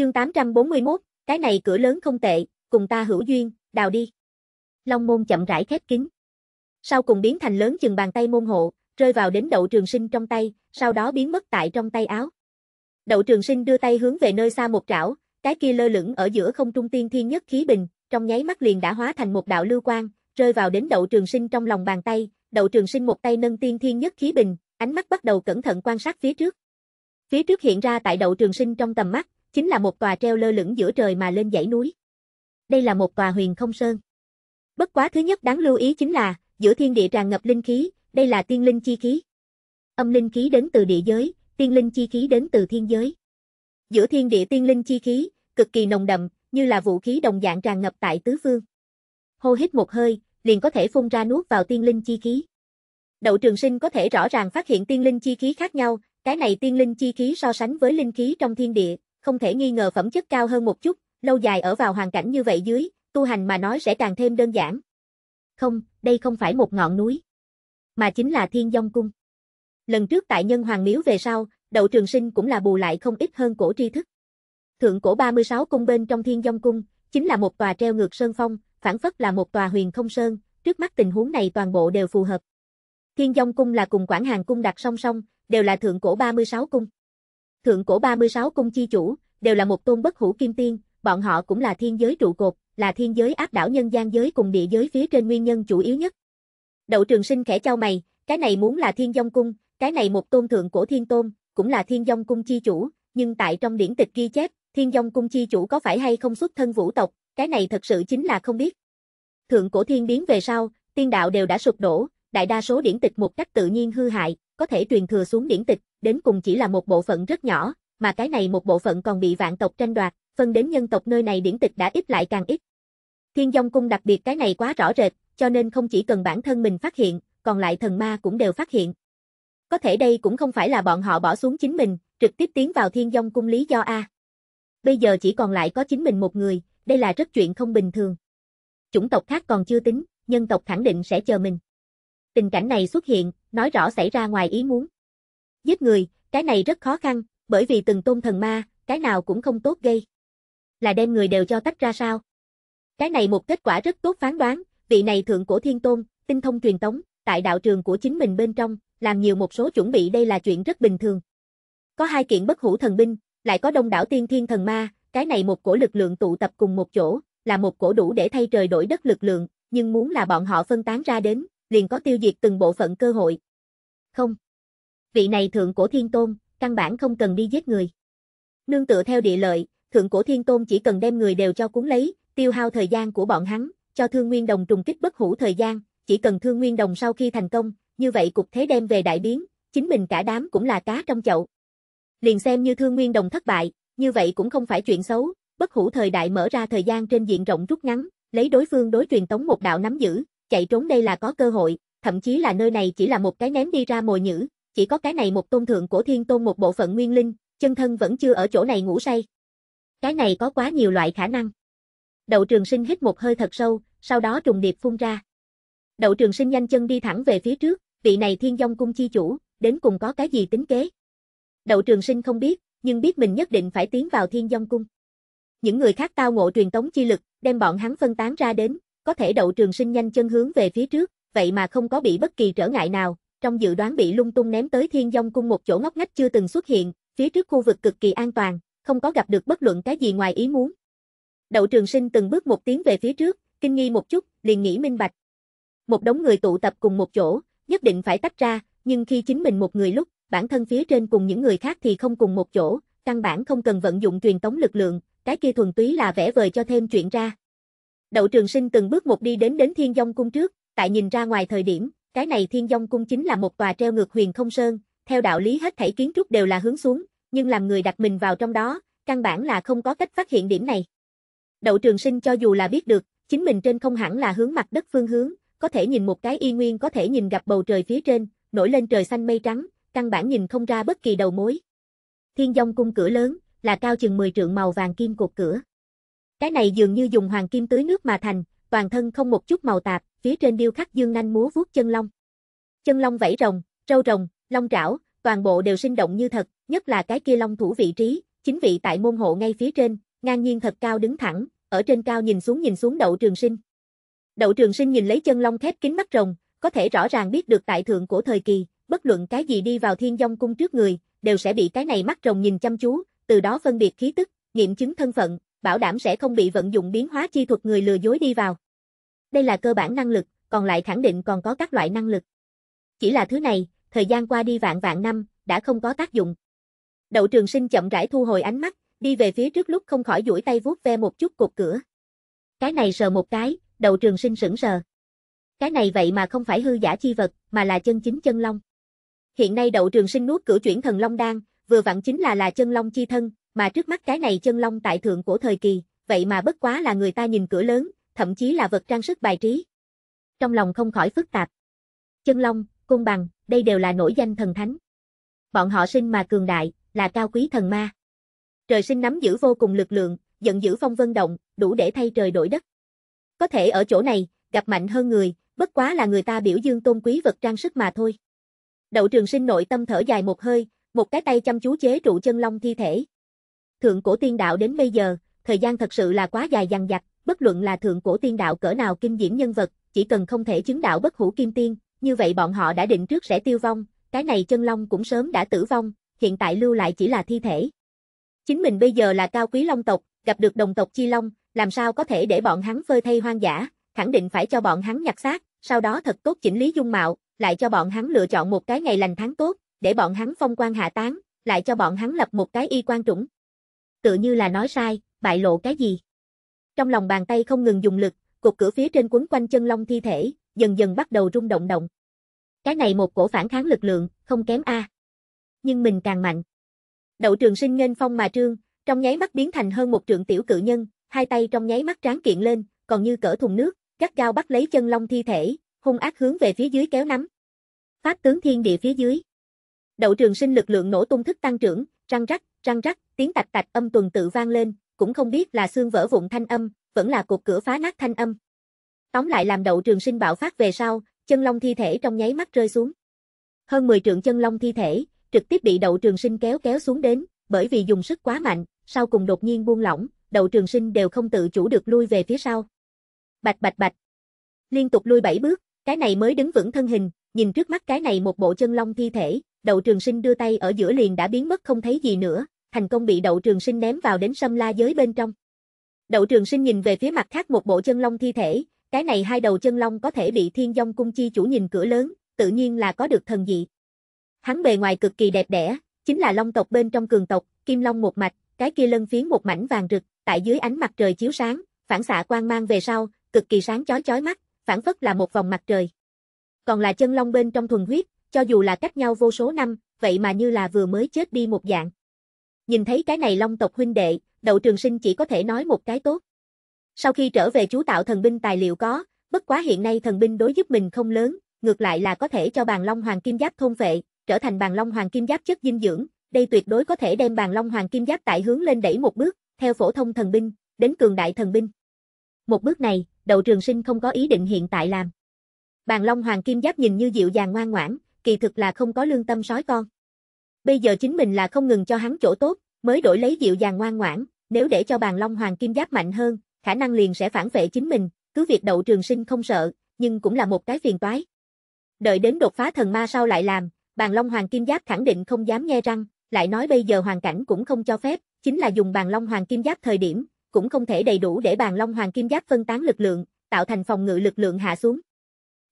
Chương 841, cái này cửa lớn không tệ, cùng ta hữu duyên, đào đi. Long môn chậm rãi khép kín. Sau cùng biến thành lớn chừng bàn tay môn hộ, rơi vào đến đậu trường sinh trong tay, sau đó biến mất tại trong tay áo. Đậu trường sinh đưa tay hướng về nơi xa một trảo, cái kia lơ lửng ở giữa không trung tiên thiên nhất khí bình, trong nháy mắt liền đã hóa thành một đạo lưu quang, rơi vào đến đậu trường sinh trong lòng bàn tay, đậu trường sinh một tay nâng tiên thiên nhất khí bình, ánh mắt bắt đầu cẩn thận quan sát phía trước. Phía trước hiện ra tại đậu trường sinh trong tầm mắt, chính là một tòa treo lơ lửng giữa trời mà lên dãy núi. Đây là một tòa huyền không sơn. Bất quá thứ nhất đáng lưu ý chính là, giữa thiên địa tràn ngập linh khí, đây là tiên linh chi khí. Âm linh khí đến từ địa giới, tiên linh chi khí đến từ thiên giới. Giữa thiên địa tiên linh chi khí, cực kỳ nồng đậm, như là vũ khí đồng dạng tràn ngập tại tứ phương. Hô hít một hơi, liền có thể phun ra nuốt vào tiên linh chi khí. Đậu Trường Sinh có thể rõ ràng phát hiện tiên linh chi khí khác nhau, cái này tiên linh chi khí so sánh với linh khí trong thiên địa, không thể nghi ngờ phẩm chất cao hơn một chút, lâu dài ở vào hoàn cảnh như vậy dưới, tu hành mà nói sẽ càng thêm đơn giản. Không, đây không phải một ngọn núi, mà chính là Thiên Dông Cung. Lần trước tại Nhân Hoàng Miếu về sau, Đậu Trường Sinh cũng là bù lại không ít hơn cổ tri thức. Thượng cổ 36 cung bên trong Thiên Dông Cung, chính là một tòa treo ngược sơn phong, phản phất là một tòa huyền không sơn, trước mắt tình huống này toàn bộ đều phù hợp. Thiên Dông Cung là cùng Quảng Hàng Cung đặt song song, đều là thượng cổ 36 cung thượng cổ 36 cung chi chủ, đều là một tôn bất hủ kim tiên, bọn họ cũng là thiên giới trụ cột, là thiên giới áp đảo nhân gian giới cùng địa giới phía trên nguyên nhân chủ yếu nhất. Đậu Trường Sinh khẽ chau mày, cái này muốn là Thiên Dung cung, cái này một tôn thượng cổ thiên tôn, cũng là Thiên Dung cung chi chủ, nhưng tại trong điển tịch ghi chép, Thiên Dung cung chi chủ có phải hay không xuất thân vũ tộc, cái này thật sự chính là không biết. Thượng cổ thiên biến về sau, tiên đạo đều đã sụp đổ, đại đa số điển tịch một cách tự nhiên hư hại, có thể truyền thừa xuống điển tịch, đến cùng chỉ là một bộ phận rất nhỏ, mà cái này một bộ phận còn bị vạn tộc tranh đoạt, phân đến nhân tộc nơi này điển tịch đã ít lại càng ít. Thiên Dung cung đặc biệt cái này quá rõ rệt, cho nên không chỉ cần bản thân mình phát hiện, còn lại thần ma cũng đều phát hiện. Có thể đây cũng không phải là bọn họ bỏ xuống chính mình, trực tiếp tiến vào Thiên Dung cung lý do a. Bây giờ chỉ còn lại có chính mình một người, đây là rất chuyện không bình thường. Chủng tộc khác còn chưa tính, nhân tộc khẳng định sẽ chờ mình. Tình cảnh này xuất hiện, nói rõ xảy ra ngoài ý muốn. Giết người, cái này rất khó khăn, bởi vì từng tôn thần ma, cái nào cũng không tốt gây. Là đem người đều cho tách ra sao? Cái này một kết quả rất tốt phán đoán, vị này thượng cổ thiên tôn, tinh thông truyền tống, tại đạo trường của chính mình bên trong, làm nhiều một số chuẩn bị đây là chuyện rất bình thường. Có hai kiện bất hủ thần binh, lại có đông đảo tiên thiên thần ma, cái này một cổ lực lượng tụ tập cùng một chỗ, là một cổ đủ để thay trời đổi đất lực lượng, nhưng muốn là bọn họ phân tán ra đến, liền có tiêu diệt từng bộ phận cơ hội. Không. Vị này thượng cổ thiên tôn, căn bản không cần đi giết người. Nương tựa theo địa lợi, thượng cổ thiên tôn chỉ cần đem người đều cho cuốn lấy, tiêu hao thời gian của bọn hắn, cho thương nguyên đồng trùng kích bất hủ thời gian, chỉ cần thương nguyên đồng sau khi thành công, như vậy cục thế đem về đại biến, chính mình cả đám cũng là cá trong chậu. Liền xem như thương nguyên đồng thất bại, như vậy cũng không phải chuyện xấu, bất hủ thời đại mở ra thời gian trên diện rộng rút ngắn, lấy đối phương đối truyền tống một đạo nắm giữ, chạy trốn đây là có cơ hội, thậm chí là nơi này chỉ là một cái ném đi ra mồi nhữ, chỉ có cái này một tôn thượng của thiên tôn một bộ phận nguyên linh, chân thân vẫn chưa ở chỗ này ngủ say. Cái này có quá nhiều loại khả năng. Đậu trường sinh hít một hơi thật sâu, sau đó trùng điệp phun ra. Đậu trường sinh nhanh chân đi thẳng về phía trước, vị này thiên dông cung chi chủ, đến cùng có cái gì tính kế. Đậu trường sinh không biết, nhưng biết mình nhất định phải tiến vào thiên dông cung. Những người khác tao ngộ truyền tống chi lực, đem bọn hắn phân tán ra đến, có thể đậu trường sinh nhanh chân hướng về phía trước, vậy mà không có bị bất kỳ trở ngại nào, trong dự đoán bị lung tung ném tới thiên dông cung một chỗ ngóc ngách chưa từng xuất hiện, phía trước khu vực cực kỳ an toàn, không có gặp được bất luận cái gì ngoài ý muốn. Đậu trường sinh từng bước một tiếng về phía trước, kinh nghi một chút, liền nghĩ minh bạch. Một đống người tụ tập cùng một chỗ, nhất định phải tách ra, nhưng khi chính mình một người lúc, bản thân phía trên cùng những người khác thì không cùng một chỗ, căn bản không cần vận dụng truyền tống lực lượng, cái kia thuần túy là vẽ vời cho thêm chuyện ra. Đậu Trường Sinh từng bước một đi đến đến Thiên dung Cung trước, tại nhìn ra ngoài thời điểm, cái này Thiên dung Cung chính là một tòa treo ngược huyền không sơn, theo đạo lý hết thảy kiến trúc đều là hướng xuống, nhưng làm người đặt mình vào trong đó, căn bản là không có cách phát hiện điểm này. Đậu Trường Sinh cho dù là biết được, chính mình trên không hẳn là hướng mặt đất phương hướng, có thể nhìn một cái y nguyên có thể nhìn gặp bầu trời phía trên, nổi lên trời xanh mây trắng, căn bản nhìn không ra bất kỳ đầu mối. Thiên dung cung cửa lớn, là cao chừng 10 trượng màu vàng kim cột cửa. Cái này dường như dùng hoàng kim tưới nước mà thành, toàn thân không một chút màu tạp, phía trên điêu khắc dương nanh múa vuốt chân long. Chân long vẫy rồng, râu rồng, long trảo, toàn bộ đều sinh động như thật, nhất là cái kia long thủ vị trí, chính vị tại môn hộ ngay phía trên, ngang nhiên thật cao đứng thẳng, ở trên cao nhìn xuống nhìn xuống đậu trường sinh. Đậu trường sinh nhìn lấy chân long khép kính mắt rồng, có thể rõ ràng biết được tại thượng của thời kỳ, bất luận cái gì đi vào thiên dông cung trước người, đều sẽ bị cái này mắt rồng nhìn chăm chú, từ đó phân biệt khí tức, nghiệm chứng thân phận, bảo đảm sẽ không bị vận dụng biến hóa chi thuật người lừa dối đi vào. Đây là cơ bản năng lực, còn lại khẳng định còn có các loại năng lực. Chỉ là thứ này, thời gian qua đi vạn vạn năm, đã không có tác dụng. Đậu trường sinh chậm rãi thu hồi ánh mắt, đi về phía trước lúc không khỏi duỗi tay vuốt ve một chút cột cửa. Cái này sờ một cái, đậu trường sinh sững sờ. Cái này vậy mà không phải hư giả chi vật, mà là chân chính chân long. Hiện nay đậu trường sinh nuốt cửa chuyển thần long đan, vừa vặn chính là là chân long chi thân, mà trước mắt cái này chân long tại thượng cổ thời kỳ, vậy mà bất quá là người ta nhìn cửa lớn, thậm chí là vật trang sức bài trí. Trong lòng không khỏi phức tạp. Chân long, cung bằng, đây đều là nổi danh thần thánh. Bọn họ sinh mà cường đại, là cao quý thần ma. Trời sinh nắm giữ vô cùng lực lượng, giận dữ phong vân động, đủ để thay trời đổi đất. Có thể ở chỗ này, gặp mạnh hơn người, bất quá là người ta biểu dương tôn quý vật trang sức mà thôi. Đậu trường sinh nội tâm thở dài một hơi, một cái tay chăm chú chế trụ chân long thi thể, thượng cổ tiên đạo đến bây giờ, thời gian thật sự là quá dài dằng dặc, bất luận là thượng cổ tiên đạo cỡ nào kinh diễm nhân vật, chỉ cần không thể chứng đạo bất hủ kim tiên, như vậy bọn họ đã định trước sẽ tiêu vong, cái này chân long cũng sớm đã tử vong, hiện tại lưu lại chỉ là thi thể. Chính mình bây giờ là cao quý long tộc, gặp được đồng tộc chi long, làm sao có thể để bọn hắn phơi thay hoang dã, khẳng định phải cho bọn hắn nhặt xác, sau đó thật tốt chỉnh lý dung mạo, lại cho bọn hắn lựa chọn một cái ngày lành tháng tốt, để bọn hắn phong quan hạ táng lại cho bọn hắn lập một cái y quan trũng, tựa như là nói sai, bại lộ cái gì. Trong lòng bàn tay không ngừng dùng lực, cột cửa phía trên quấn quanh chân long thi thể, dần dần bắt đầu rung động động. Cái này một cổ phản kháng lực lượng, không kém a. Nhưng mình càng mạnh. Đậu trường sinh nghênh phong mà trương, trong nháy mắt biến thành hơn một trượng tiểu cự nhân, hai tay trong nháy mắt tráng kiện lên, còn như cỡ thùng nước, gắt gao bắt lấy chân long thi thể, hung ác hướng về phía dưới kéo nắm. phát tướng thiên địa phía dưới. Đậu trường sinh lực lượng nổ tung thức tăng trưởng, răng rắc, răng rắc, tiếng tạch tạch âm tuần tự vang lên, cũng không biết là xương vỡ vụn thanh âm, vẫn là cột cửa phá nát thanh âm. Tóm lại làm đậu trường sinh bạo phát về sau, chân long thi thể trong nháy mắt rơi xuống. Hơn 10 trượng chân long thi thể, trực tiếp bị đậu trường sinh kéo kéo xuống đến, bởi vì dùng sức quá mạnh, sau cùng đột nhiên buông lỏng, đậu trường sinh đều không tự chủ được lui về phía sau. Bạch bạch bạch. Liên tục lui bảy bước, cái này mới đứng vững thân hình, nhìn trước mắt cái này một bộ chân long thi thể, đậu trường sinh đưa tay ở giữa liền đã biến mất không thấy gì nữa, thành công bị đậu trường sinh ném vào đến sâm la giới bên trong. Đậu trường sinh nhìn về phía mặt khác một bộ chân long thi thể, cái này hai đầu chân long có thể bị thiên dông cung chi chủ nhìn cửa lớn, tự nhiên là có được thần dị. Hắn bề ngoài cực kỳ đẹp đẽ, chính là long tộc bên trong cường tộc, kim long một mạch, cái kia lân phiến một mảnh vàng rực, tại dưới ánh mặt trời chiếu sáng, phản xạ quang mang về sau, cực kỳ sáng chói chói mắt, phản phất là một vòng mặt trời. Còn là chân long bên trong thuần huyết, cho dù là cách nhau vô số năm, vậy mà như là vừa mới chết đi một dạng. Nhìn thấy cái này long tộc huynh đệ, đậu trường sinh chỉ có thể nói một cái tốt. Sau khi trở về chú tạo thần binh tài liệu có, bất quá hiện nay thần binh đối giúp mình không lớn, ngược lại là có thể cho bàn long hoàng kim giáp thôn vệ, trở thành bàn long hoàng kim giáp chất dinh dưỡng, đây tuyệt đối có thể đem bàn long hoàng kim giáp tại hướng lên đẩy một bước, theo phổ thông thần binh, đến cường đại thần binh. Một bước này, Đậu trường sinh không có ý định hiện tại làm. Bàn long hoàng kim giáp nhìn như dịu dàng ngoan ngoãn, kỳ thực là không có lương tâm sói con. Bây giờ chính mình là không ngừng cho hắn chỗ tốt, mới đổi lấy dịu dàng ngoan ngoãn, nếu để cho bàn long hoàng kim giáp mạnh hơn, khả năng liền sẽ phản vệ chính mình, cứ việc đậu trường sinh không sợ, nhưng cũng là một cái phiền toái. Đợi đến đột phá thần ma sau lại làm, bàn long hoàng kim giáp khẳng định không dám nghe răng, lại nói bây giờ hoàn cảnh cũng không cho phép, chính là dùng bàn long hoàng kim giáp thời điểm, cũng không thể đầy đủ để bàn long hoàng kim giáp phân tán lực lượng, tạo thành phòng ngự lực lượng hạ xuống.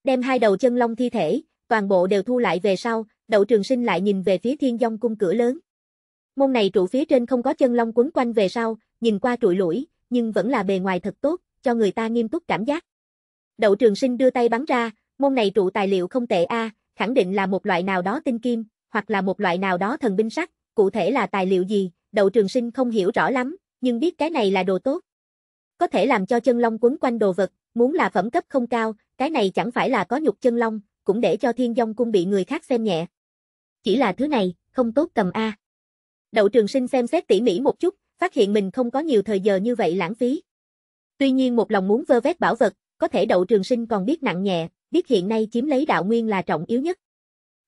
Đem hai đầu chân long thi thể, toàn bộ đều thu lại về sau, đậu trường sinh lại nhìn về phía thiên dông cung cửa lớn. Môn này trụ phía trên không có chân long quấn quanh về sau, nhìn qua trụi lũi, nhưng vẫn là bề ngoài thật tốt, cho người ta nghiêm túc cảm giác. Đậu trường sinh đưa tay bắn ra, môn này trụ tài liệu không tệ a, khẳng định là một loại nào đó tinh kim, hoặc là một loại nào đó thần binh sắt, cụ thể là tài liệu gì, đậu trường sinh không hiểu rõ lắm, nhưng biết cái này là đồ tốt. Có thể làm cho chân long quấn quanh đồ vật, muốn là phẩm cấp không cao, cái này chẳng phải là có nhục chân long, cũng để cho thiên dông cung bị người khác xem nhẹ. Chỉ là thứ này, không tốt cầm A. Đậu trường sinh xem xét tỉ mỉ một chút, phát hiện mình không có nhiều thời giờ như vậy lãng phí. Tuy nhiên một lòng muốn vơ vét bảo vật, có thể đậu trường sinh còn biết nặng nhẹ, biết hiện nay chiếm lấy đạo nguyên là trọng yếu nhất.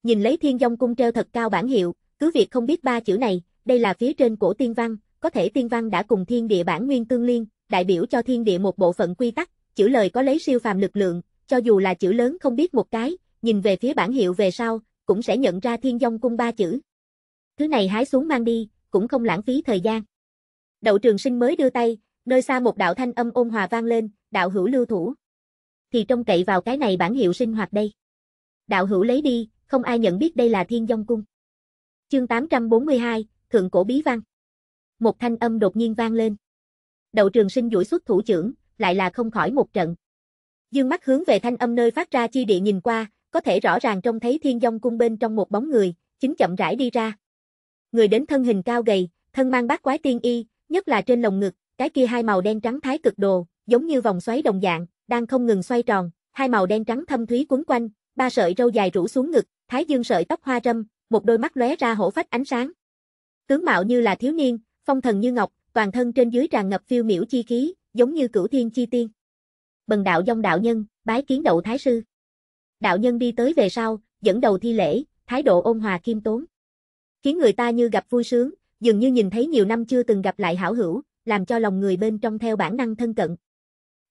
Nhìn lấy thiên dông cung treo thật cao bản hiệu, cứ việc không biết ba chữ này, đây là phía trên cổ tiên văn, có thể tiên văn đã cùng thiên địa bản nguyên tương liên, đại biểu cho thiên địa một bộ phận quy tắc, chữ lời có lấy siêu phàm lực lượng, cho dù là chữ lớn không biết một cái, nhìn về phía bản hiệu về sau, cũng sẽ nhận ra thiên dông cung ba chữ. Thứ này hái xuống mang đi, cũng không lãng phí thời gian. Đậu trường sinh mới đưa tay, nơi xa một đạo thanh âm ôn hòa vang lên, đạo hữu lưu thủ. Thì trông cậy vào cái này bản hiệu sinh hoạt đây. Đạo hữu lấy đi, không ai nhận biết đây là thiên dông cung. Chương 842, Thượng Cổ Bí Văn Một thanh âm đột nhiên vang lên. Đậu trường sinh duỗi xuất thủ trưởng, lại là không khỏi một trận. Dương mắt hướng về thanh âm nơi phát ra chi địa nhìn qua, có thể rõ ràng trông thấy thiên dông cung bên trong một bóng người, chính chậm rãi đi ra. Người đến thân hình cao gầy, thân mang bát quái tiên y, nhất là trên lồng ngực, cái kia hai màu đen trắng thái cực đồ, giống như vòng xoáy đồng dạng, đang không ngừng xoay tròn, hai màu đen trắng thâm thúy quấn quanh, ba sợi râu dài rủ xuống ngực, thái dương sợi tóc hoa râm, một đôi mắt lóe ra hổ phách ánh sáng. Tướng mạo như là thiếu niên, phong thần như ngọc, toàn thân trên dưới tràn ngập phiêu miểu chi khí, giống như cửu thiên chi tiên. Bần đạo dông đạo nhân, bái kiến đậu thái sư đạo nhân đi tới về sau, dẫn đầu thi lễ, thái độ ôn hòa khiêm tốn. Khiến người ta như gặp vui sướng, dường như nhìn thấy nhiều năm chưa từng gặp lại hảo hữu, làm cho lòng người bên trong theo bản năng thân cận.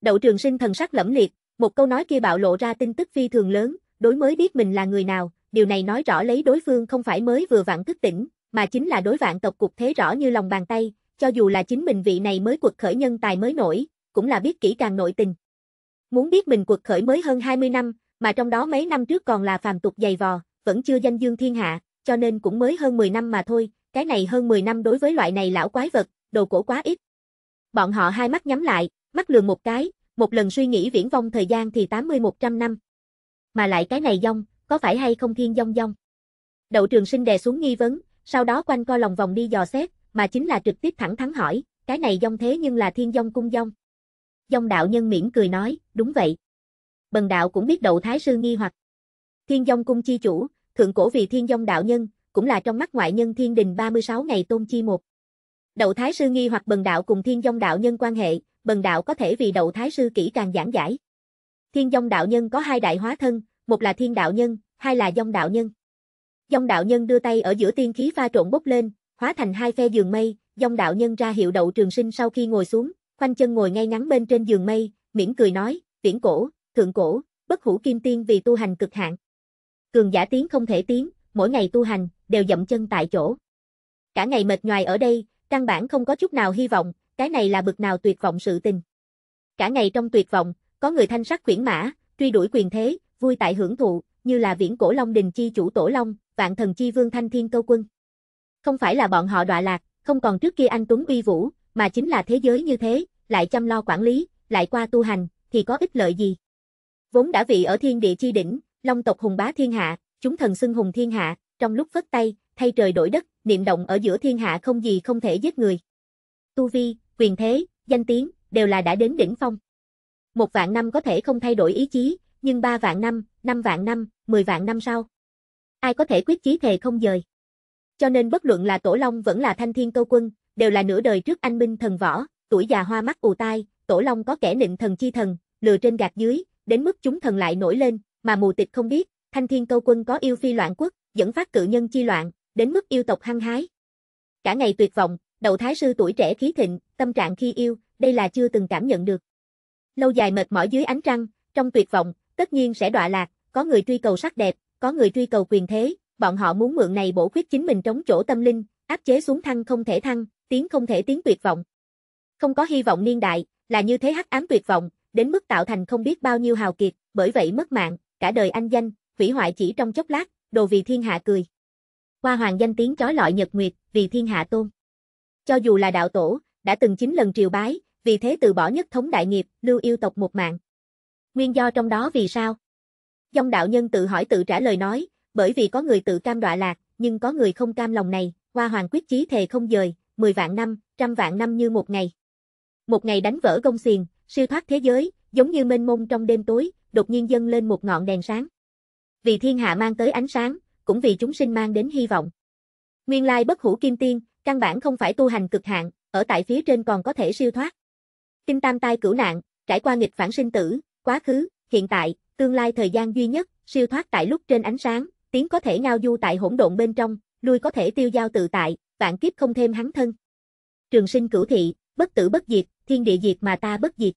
Đậu trường sinh thần sắc lẫm liệt, một câu nói kia bạo lộ ra tin tức phi thường lớn, đối mới biết mình là người nào, điều này nói rõ lấy đối phương không phải mới vừa vạn thức tỉnh, mà chính là đối vạn tộc cục thế rõ như lòng bàn tay, cho dù là chính mình vị này mới cuộc khởi nhân tài mới nổi, cũng là biết kỹ càng nội tình. Muốn biết mình cuộc khởi mới hơn 20 năm, mà trong đó mấy năm trước còn là phàm tục dày vò, vẫn chưa danh dương thiên hạ, cho nên cũng mới hơn 10 năm mà thôi, cái này hơn 10 năm đối với loại này lão quái vật, đồ cổ quá ít. Bọn họ hai mắt nhắm lại, mắt lường một cái, một lần suy nghĩ viễn vong thời gian thì 80-100 năm. Mà lại cái này dông, có phải hay không thiên dông dông? Đậu trường sinh đè xuống nghi vấn, sau đó quanh co lòng vòng đi dò xét, mà chính là trực tiếp thẳng thắn hỏi, cái này dông thế nhưng là thiên dông cung dông. Dông đạo nhân miễn cười nói, đúng vậy bần đạo cũng biết đậu thái sư nghi hoặc. Thiên Dông cung chi chủ, thượng cổ vì Thiên Dông đạo nhân, cũng là trong mắt ngoại nhân Thiên Đình 36 ngày tôn chi một. Đậu thái sư nghi hoặc bần đạo cùng Thiên Dông đạo nhân quan hệ, bần đạo có thể vì đậu thái sư kỹ càng giảng giải. Thiên Dông đạo nhân có hai đại hóa thân, một là Thiên đạo nhân, hai là Dông đạo nhân. Dông đạo nhân đưa tay ở giữa tiên khí pha trộn bốc lên, hóa thành hai phe giường mây, Dông đạo nhân ra hiệu đậu trường sinh sau khi ngồi xuống, khoanh chân ngồi ngay ngắn bên trên giường mây, mỉm cười nói, "Viễn cổ, Thượng Cổ, bất hủ kim tiên vì tu hành cực hạn. Cường giả tiến không thể tiến, mỗi ngày tu hành, đều dậm chân tại chỗ. Cả ngày mệt nhoài ở đây, căn bản không có chút nào hy vọng, cái này là bực nào tuyệt vọng sự tình. Cả ngày trong tuyệt vọng, có người thanh sắc quyển mã, truy đuổi quyền thế, vui tại hưởng thụ, như là viễn cổ Long Đình chi chủ Tổ Long, vạn thần chi vương Thanh Thiên Câu Quân. Không phải là bọn họ đọa lạc, không còn trước kia anh Tuấn uy vũ, mà chính là thế giới như thế, lại chăm lo quản lý, lại qua tu hành, thì có ích lợi gì? Vốn đã vị ở thiên địa chi đỉnh, long tộc hùng bá thiên hạ, chúng thần xưng hùng thiên hạ, trong lúc phất tay, thay trời đổi đất, niệm động ở giữa thiên hạ không gì không thể giết người. Tu vi, quyền thế, danh tiếng, đều là đã đến đỉnh phong. Một vạn năm có thể không thay đổi ý chí, nhưng ba vạn năm, năm vạn năm, mười vạn năm sau. Ai có thể quyết chí thề không dời. Cho nên bất luận là Tổ Long vẫn là Thanh Thiên Câu Quân, đều là nửa đời trước anh minh thần võ, tuổi già hoa mắt ù tai, Tổ Long có kẻ nịnh thần chi thần, lừa trên gạt dưới, đến mức chúng thần lại nổi lên, mà mù tịch không biết, thanh thiên câu quân có yêu phi loạn quốc, dẫn phát cự nhân chi loạn, đến mức yêu tộc hăng hái. Cả ngày tuyệt vọng, đầu thái sư tuổi trẻ khí thịnh, tâm trạng khi yêu, đây là chưa từng cảm nhận được. Lâu dài mệt mỏi dưới ánh trăng, trong tuyệt vọng, tất nhiên sẽ đọa lạc, có người truy cầu sắc đẹp, có người truy cầu quyền thế, bọn họ muốn mượn này bổ khuyết chính mình trống chỗ tâm linh, áp chế xuống thăng không thể thăng, tiến không thể tiến tuyệt vọng. Không có hy vọng niên đại, là như thế hắc ám tuyệt vọng, đến mức tạo thành không biết bao nhiêu hào kiệt, bởi vậy mất mạng, cả đời anh danh, hủy hoại chỉ trong chốc lát, đồ vì thiên hạ cười. Hoa hoàng danh tiếng chói lọi nhật nguyệt, vì thiên hạ tôn. Cho dù là đạo tổ, đã từng chín lần triều bái, vì thế từ bỏ nhất thống đại nghiệp, lưu yêu tộc một mạng. Nguyên do trong đó vì sao? Dòng đạo nhân tự hỏi tự trả lời nói, bởi vì có người tự cam đọa lạc, nhưng có người không cam lòng này, hoa hoàng quyết chí thề không dời, 10 vạn năm, trăm vạn năm như một ngày. Một ngày đánh vỡ gông xiềng siêu thoát thế giới, giống như mênh mông trong đêm tối, đột nhiên dâng lên một ngọn đèn sáng. Vì thiên hạ mang tới ánh sáng, cũng vì chúng sinh mang đến hy vọng. Nguyên lai bất hủ kim tiên, căn bản không phải tu hành cực hạn, ở tại phía trên còn có thể siêu thoát. Kinh tam tai cửu nạn, trải qua nghịch phản sinh tử, quá khứ, hiện tại, tương lai thời gian duy nhất, siêu thoát tại lúc trên ánh sáng, tiến có thể ngao du tại hỗn độn bên trong, lui có thể tiêu giao tự tại, vạn kiếp không thêm hắn thân. Trường sinh cửu thị, bất tử bất diệt, thiên địa diệt mà ta bất diệt.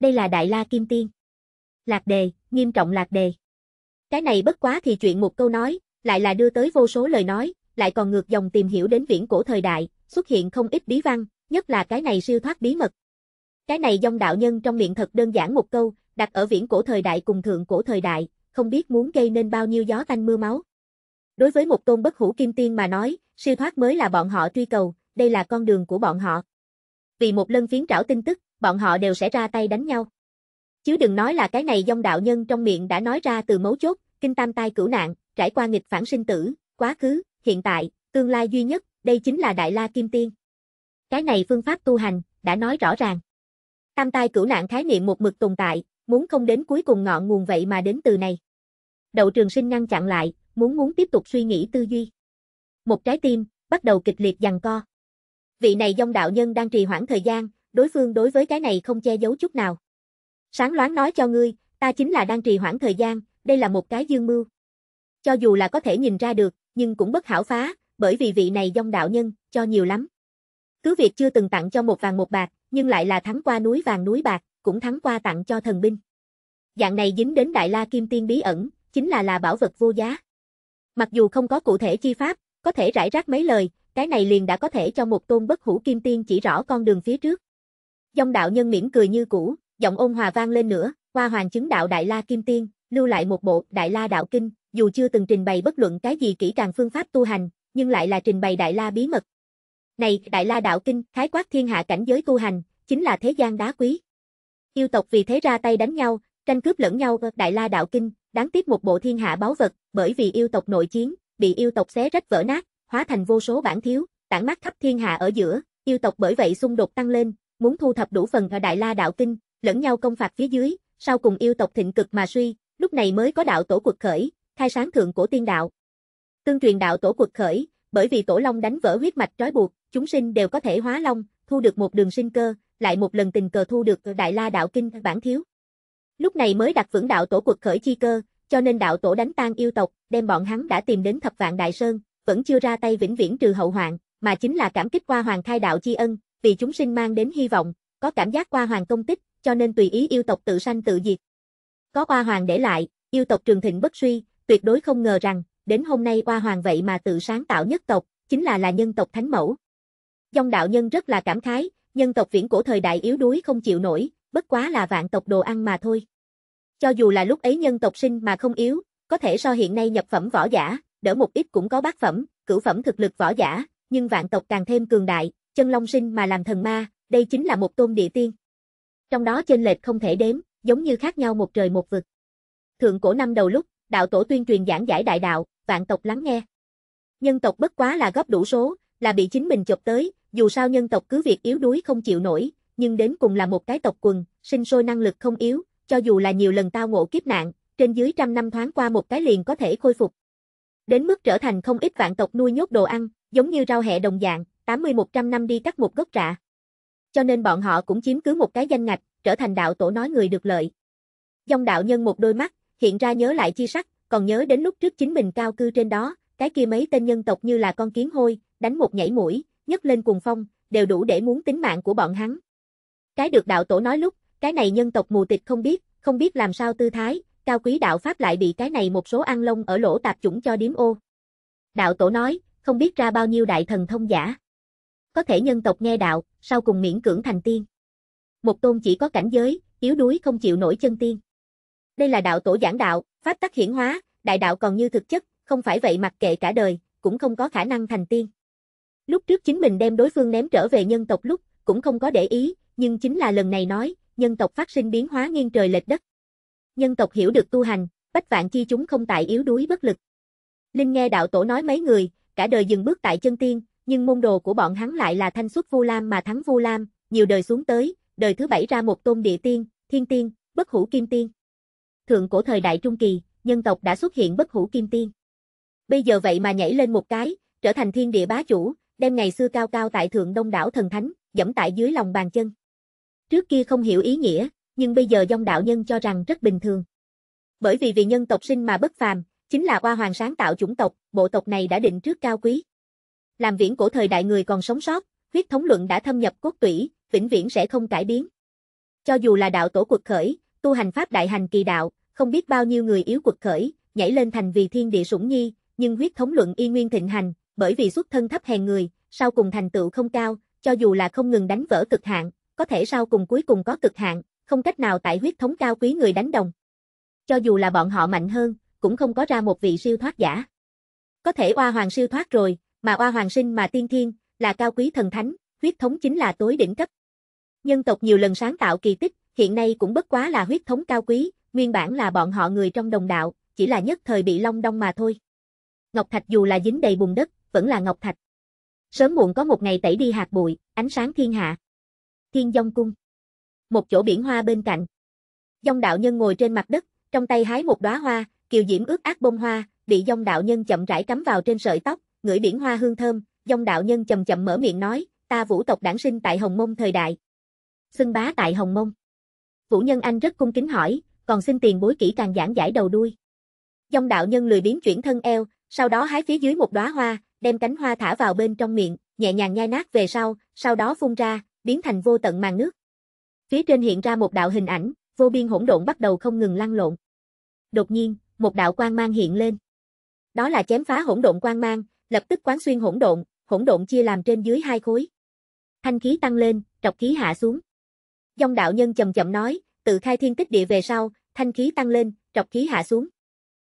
Đây là Đại La Kim Tiên. Lạc đề, nghiêm trọng lạc đề. Cái này bất quá thì chuyện một câu nói, lại là đưa tới vô số lời nói, lại còn ngược dòng tìm hiểu đến viễn cổ thời đại, xuất hiện không ít bí văn, nhất là cái này siêu thoát bí mật. Cái này dòng đạo nhân trong miệng thật đơn giản một câu, đặt ở viễn cổ thời đại cùng thượng cổ thời đại, không biết muốn gây nên bao nhiêu gió tanh mưa máu. Đối với một tôn bất hủ kim tiên mà nói, siêu thoát mới là bọn họ truy cầu, đây là con đường của bọn họ vì một lần phiến trảo tin tức, bọn họ đều sẽ ra tay đánh nhau. Chứ đừng nói là cái này dông đạo nhân trong miệng đã nói ra từ mấu chốt, kinh tam tai cửu nạn, trải qua nghịch phản sinh tử, quá khứ, hiện tại, tương lai duy nhất, đây chính là Đại La Kim Tiên. Cái này phương pháp tu hành, đã nói rõ ràng. Tam tai cửu nạn khái niệm một mực tồn tại, muốn không đến cuối cùng ngọn nguồn vậy mà đến từ này. Đậu trường sinh ngăn chặn lại, muốn muốn tiếp tục suy nghĩ tư duy. Một trái tim, bắt đầu kịch liệt giằng co. Vị này dông đạo nhân đang trì hoãn thời gian, đối phương đối với cái này không che giấu chút nào. Sáng loáng nói cho ngươi, ta chính là đang trì hoãn thời gian, đây là một cái dương mưu. Cho dù là có thể nhìn ra được, nhưng cũng bất hảo phá, bởi vì vị này dông đạo nhân, cho nhiều lắm. Cứ việc chưa từng tặng cho một vàng một bạc, nhưng lại là thắng qua núi vàng núi bạc, cũng thắng qua tặng cho thần binh. Dạng này dính đến Đại La Kim Tiên bí ẩn, chính là là bảo vật vô giá. Mặc dù không có cụ thể chi pháp, có thể rải rác mấy lời, cái này liền đã có thể cho một tôn bất hủ kim tiên chỉ rõ con đường phía trước. Dông đạo nhân mỉm cười như cũ, giọng ôn hòa vang lên nữa, hoa hoàng chứng đạo Đại La Kim Tiên, lưu lại một bộ Đại La Đạo Kinh, dù chưa từng trình bày bất luận cái gì kỹ càng phương pháp tu hành, nhưng lại là trình bày Đại La bí mật. Này, Đại La Đạo Kinh, khái quát thiên hạ cảnh giới tu hành, chính là thế gian đá quý. Yêu tộc vì thế ra tay đánh nhau, tranh cướp lẫn nhau Đại La Đạo Kinh, đáng tiếc một bộ thiên hạ báo vật, bởi vì yêu tộc nội chiến, bị yêu tộc xé rách vỡ nát, hóa thành vô số bản thiếu, tản mát khắp thiên hạ ở giữa, yêu tộc bởi vậy xung đột tăng lên, muốn thu thập đủ phần ở Đại La đạo kinh, lẫn nhau công phạt phía dưới, sau cùng yêu tộc thịnh cực mà suy, lúc này mới có đạo tổ cuộc khởi, khai sáng thượng cổ tiên đạo. Tương truyền đạo tổ cuộc khởi, bởi vì tổ long đánh vỡ huyết mạch trói buộc, chúng sinh đều có thể hóa long, thu được một đường sinh cơ, lại một lần tình cờ thu được Đại La đạo kinh bản thiếu. Lúc này mới đặt vững đạo tổ cuộc khởi chi cơ, cho nên đạo tổ đánh tan yêu tộc, đem bọn hắn đã tìm đến Thập Vạn Đại Sơn, vẫn chưa ra tay vĩnh viễn trừ hậu hoạn, mà chính là cảm kích qua hoàng khai đạo chi ân, vì chúng sinh mang đến hy vọng, có cảm giác qua hoàng công tích, cho nên tùy ý yêu tộc tự sanh tự diệt. Có qua hoàng để lại, yêu tộc trường thịnh bất suy, tuyệt đối không ngờ rằng, đến hôm nay qua hoàng vậy mà tự sáng tạo nhất tộc, chính là là nhân tộc thánh mẫu. Dòng đạo nhân rất là cảm khái, nhân tộc viễn cổ thời đại yếu đuối không chịu nổi, bất quá là vạn tộc đồ ăn mà thôi. Cho dù là lúc ấy nhân tộc sinh mà không yếu, có thể so hiện nay nhập phẩm võ giả, đỡ một ít cũng có bát phẩm, cửu phẩm thực lực võ giả, nhưng vạn tộc càng thêm cường đại, chân long sinh mà làm thần ma, đây chính là một tôn địa tiên. Trong đó chênh lệch không thể đếm, giống như khác nhau một trời một vực. Thượng cổ năm đầu lúc, đạo tổ tuyên truyền giảng giải đại đạo, vạn tộc lắng nghe. Nhân tộc bất quá là góp đủ số, là bị chính mình chộp tới, dù sao nhân tộc cứ việc yếu đuối không chịu nổi, nhưng đến cùng là một cái tộc quần, sinh sôi năng lực không yếu, cho dù là nhiều lần tao ngộ kiếp nạn, trên dưới trăm năm thoáng qua một cái liền có thể khôi phục, đến mức trở thành không ít vạn tộc nuôi nhốt đồ ăn, giống như rau hẹ đồng dạng, 80-100 năm đi cắt một gốc rạ. Cho nên bọn họ cũng chiếm cứ một cái danh ngạch, trở thành đạo tổ nói người được lợi. Dòng đạo nhân một đôi mắt, hiện ra nhớ lại chi sắc, còn nhớ đến lúc trước chính mình cao cư trên đó, cái kia mấy tên nhân tộc như là con kiến hôi, đánh một nhảy mũi, nhấc lên cuồng phong, đều đủ để muốn tính mạng của bọn hắn. Cái được đạo tổ nói lúc, cái này nhân tộc mù tịt không biết, không biết làm sao tư thái, cao quý đạo Pháp lại bị cái này một số ăn lông ở lỗ tạp chủng cho điếm ô. Đạo tổ nói, không biết ra bao nhiêu đại thần thông giả. Có thể nhân tộc nghe đạo, sau cùng miễn cưỡng thành tiên. Một tôn chỉ có cảnh giới, yếu đuối không chịu nổi chân tiên. Đây là đạo tổ giảng đạo, pháp tắc hiển hóa, đại đạo còn như thực chất, không phải vậy mặc kệ cả đời, cũng không có khả năng thành tiên. Lúc trước chính mình đem đối phương ném trở về nhân tộc lúc, cũng không có để ý, nhưng chính là lần này nói, nhân tộc phát sinh biến hóa nghiêng trời lệch đất nhân tộc hiểu được tu hành, bách vạn chi chúng không tại yếu đuối bất lực. Linh nghe đạo tổ nói mấy người, cả đời dừng bước tại chân tiên, nhưng môn đồ của bọn hắn lại là thanh xuất Vu Lam mà thắng Vu Lam, nhiều đời xuống tới, đời thứ bảy ra một tôn địa tiên, thiên tiên, bất hủ kim tiên. Thượng cổ thời đại trung kỳ, nhân tộc đã xuất hiện bất hủ kim tiên. Bây giờ vậy mà nhảy lên một cái, trở thành thiên địa bá chủ, đem ngày xưa cao cao tại thượng đông đảo thần thánh, dẫm tại dưới lòng bàn chân. Trước kia không hiểu ý nghĩa, nhưng bây giờ dòng đạo nhân cho rằng rất bình thường. Bởi vì vì nhân tộc sinh mà bất phàm, chính là oa hoàng sáng tạo chủng tộc, bộ tộc này đã định trước cao quý. Làm viễn cổ thời đại người còn sống sót, huyết thống luận đã thâm nhập cốt tủy, vĩnh viễn sẽ không cải biến. Cho dù là đạo tổ quật khởi, tu hành pháp đại hành kỳ đạo, không biết bao nhiêu người yếu quật khởi, nhảy lên thành vì thiên địa sủng nhi, nhưng huyết thống luận y nguyên thịnh hành, bởi vì xuất thân thấp hèn người, sau cùng thành tựu không cao, cho dù là không ngừng đánh vỡ cực hạn, có thể sau cùng cuối cùng có cực hạn, không cách nào tại huyết thống cao quý người đánh đồng. Cho dù là bọn họ mạnh hơn, cũng không có ra một vị siêu thoát giả. Có thể oa hoàng siêu thoát rồi, mà oa hoàng sinh mà tiên thiên, là cao quý thần thánh, huyết thống chính là tối đỉnh cấp. Nhân tộc nhiều lần sáng tạo kỳ tích, hiện nay cũng bất quá là huyết thống cao quý, nguyên bản là bọn họ người trong đồng đạo, chỉ là nhất thời bị long đong mà thôi. Ngọc thạch dù là dính đầy bùn đất, vẫn là ngọc thạch. Sớm muộn có một ngày tẩy đi hạt bụi, ánh sáng thiên hạ. Thiên Dung cung một chỗ biển hoa bên cạnh. Dông đạo nhân ngồi trên mặt đất, trong tay hái một đóa hoa, kiều diễm ướt át bông hoa, bị dông đạo nhân chậm rãi cắm vào trên sợi tóc, ngửi biển hoa hương thơm, dông đạo nhân chậm chậm mở miệng nói, ta vũ tộc đản sinh tại Hồng Mông thời đại. Xưng bá tại Hồng Mông. Vũ Nhân Anh rất cung kính hỏi, còn xin tiền bối kỹ càng giảng giải đầu đuôi. Dông đạo nhân lười biến chuyển thân eo, sau đó hái phía dưới một đóa hoa, đem cánh hoa thả vào bên trong miệng, nhẹ nhàng nhai nát về sau, sau đó phun ra, biến thành vô tận màn nước. Phía trên hiện ra một đạo hình ảnh, vô biên hỗn độn bắt đầu không ngừng lăn lộn. Đột nhiên, một đạo quang mang hiện lên. Đó là chém phá hỗn độn quang mang, lập tức quán xuyên hỗn độn, hỗn độn chia làm trên dưới hai khối. Thanh khí tăng lên, trọc khí hạ xuống. Dòng đạo nhân chậm chậm nói, tự khai thiên tích địa về sau, thanh khí tăng lên, trọc khí hạ xuống.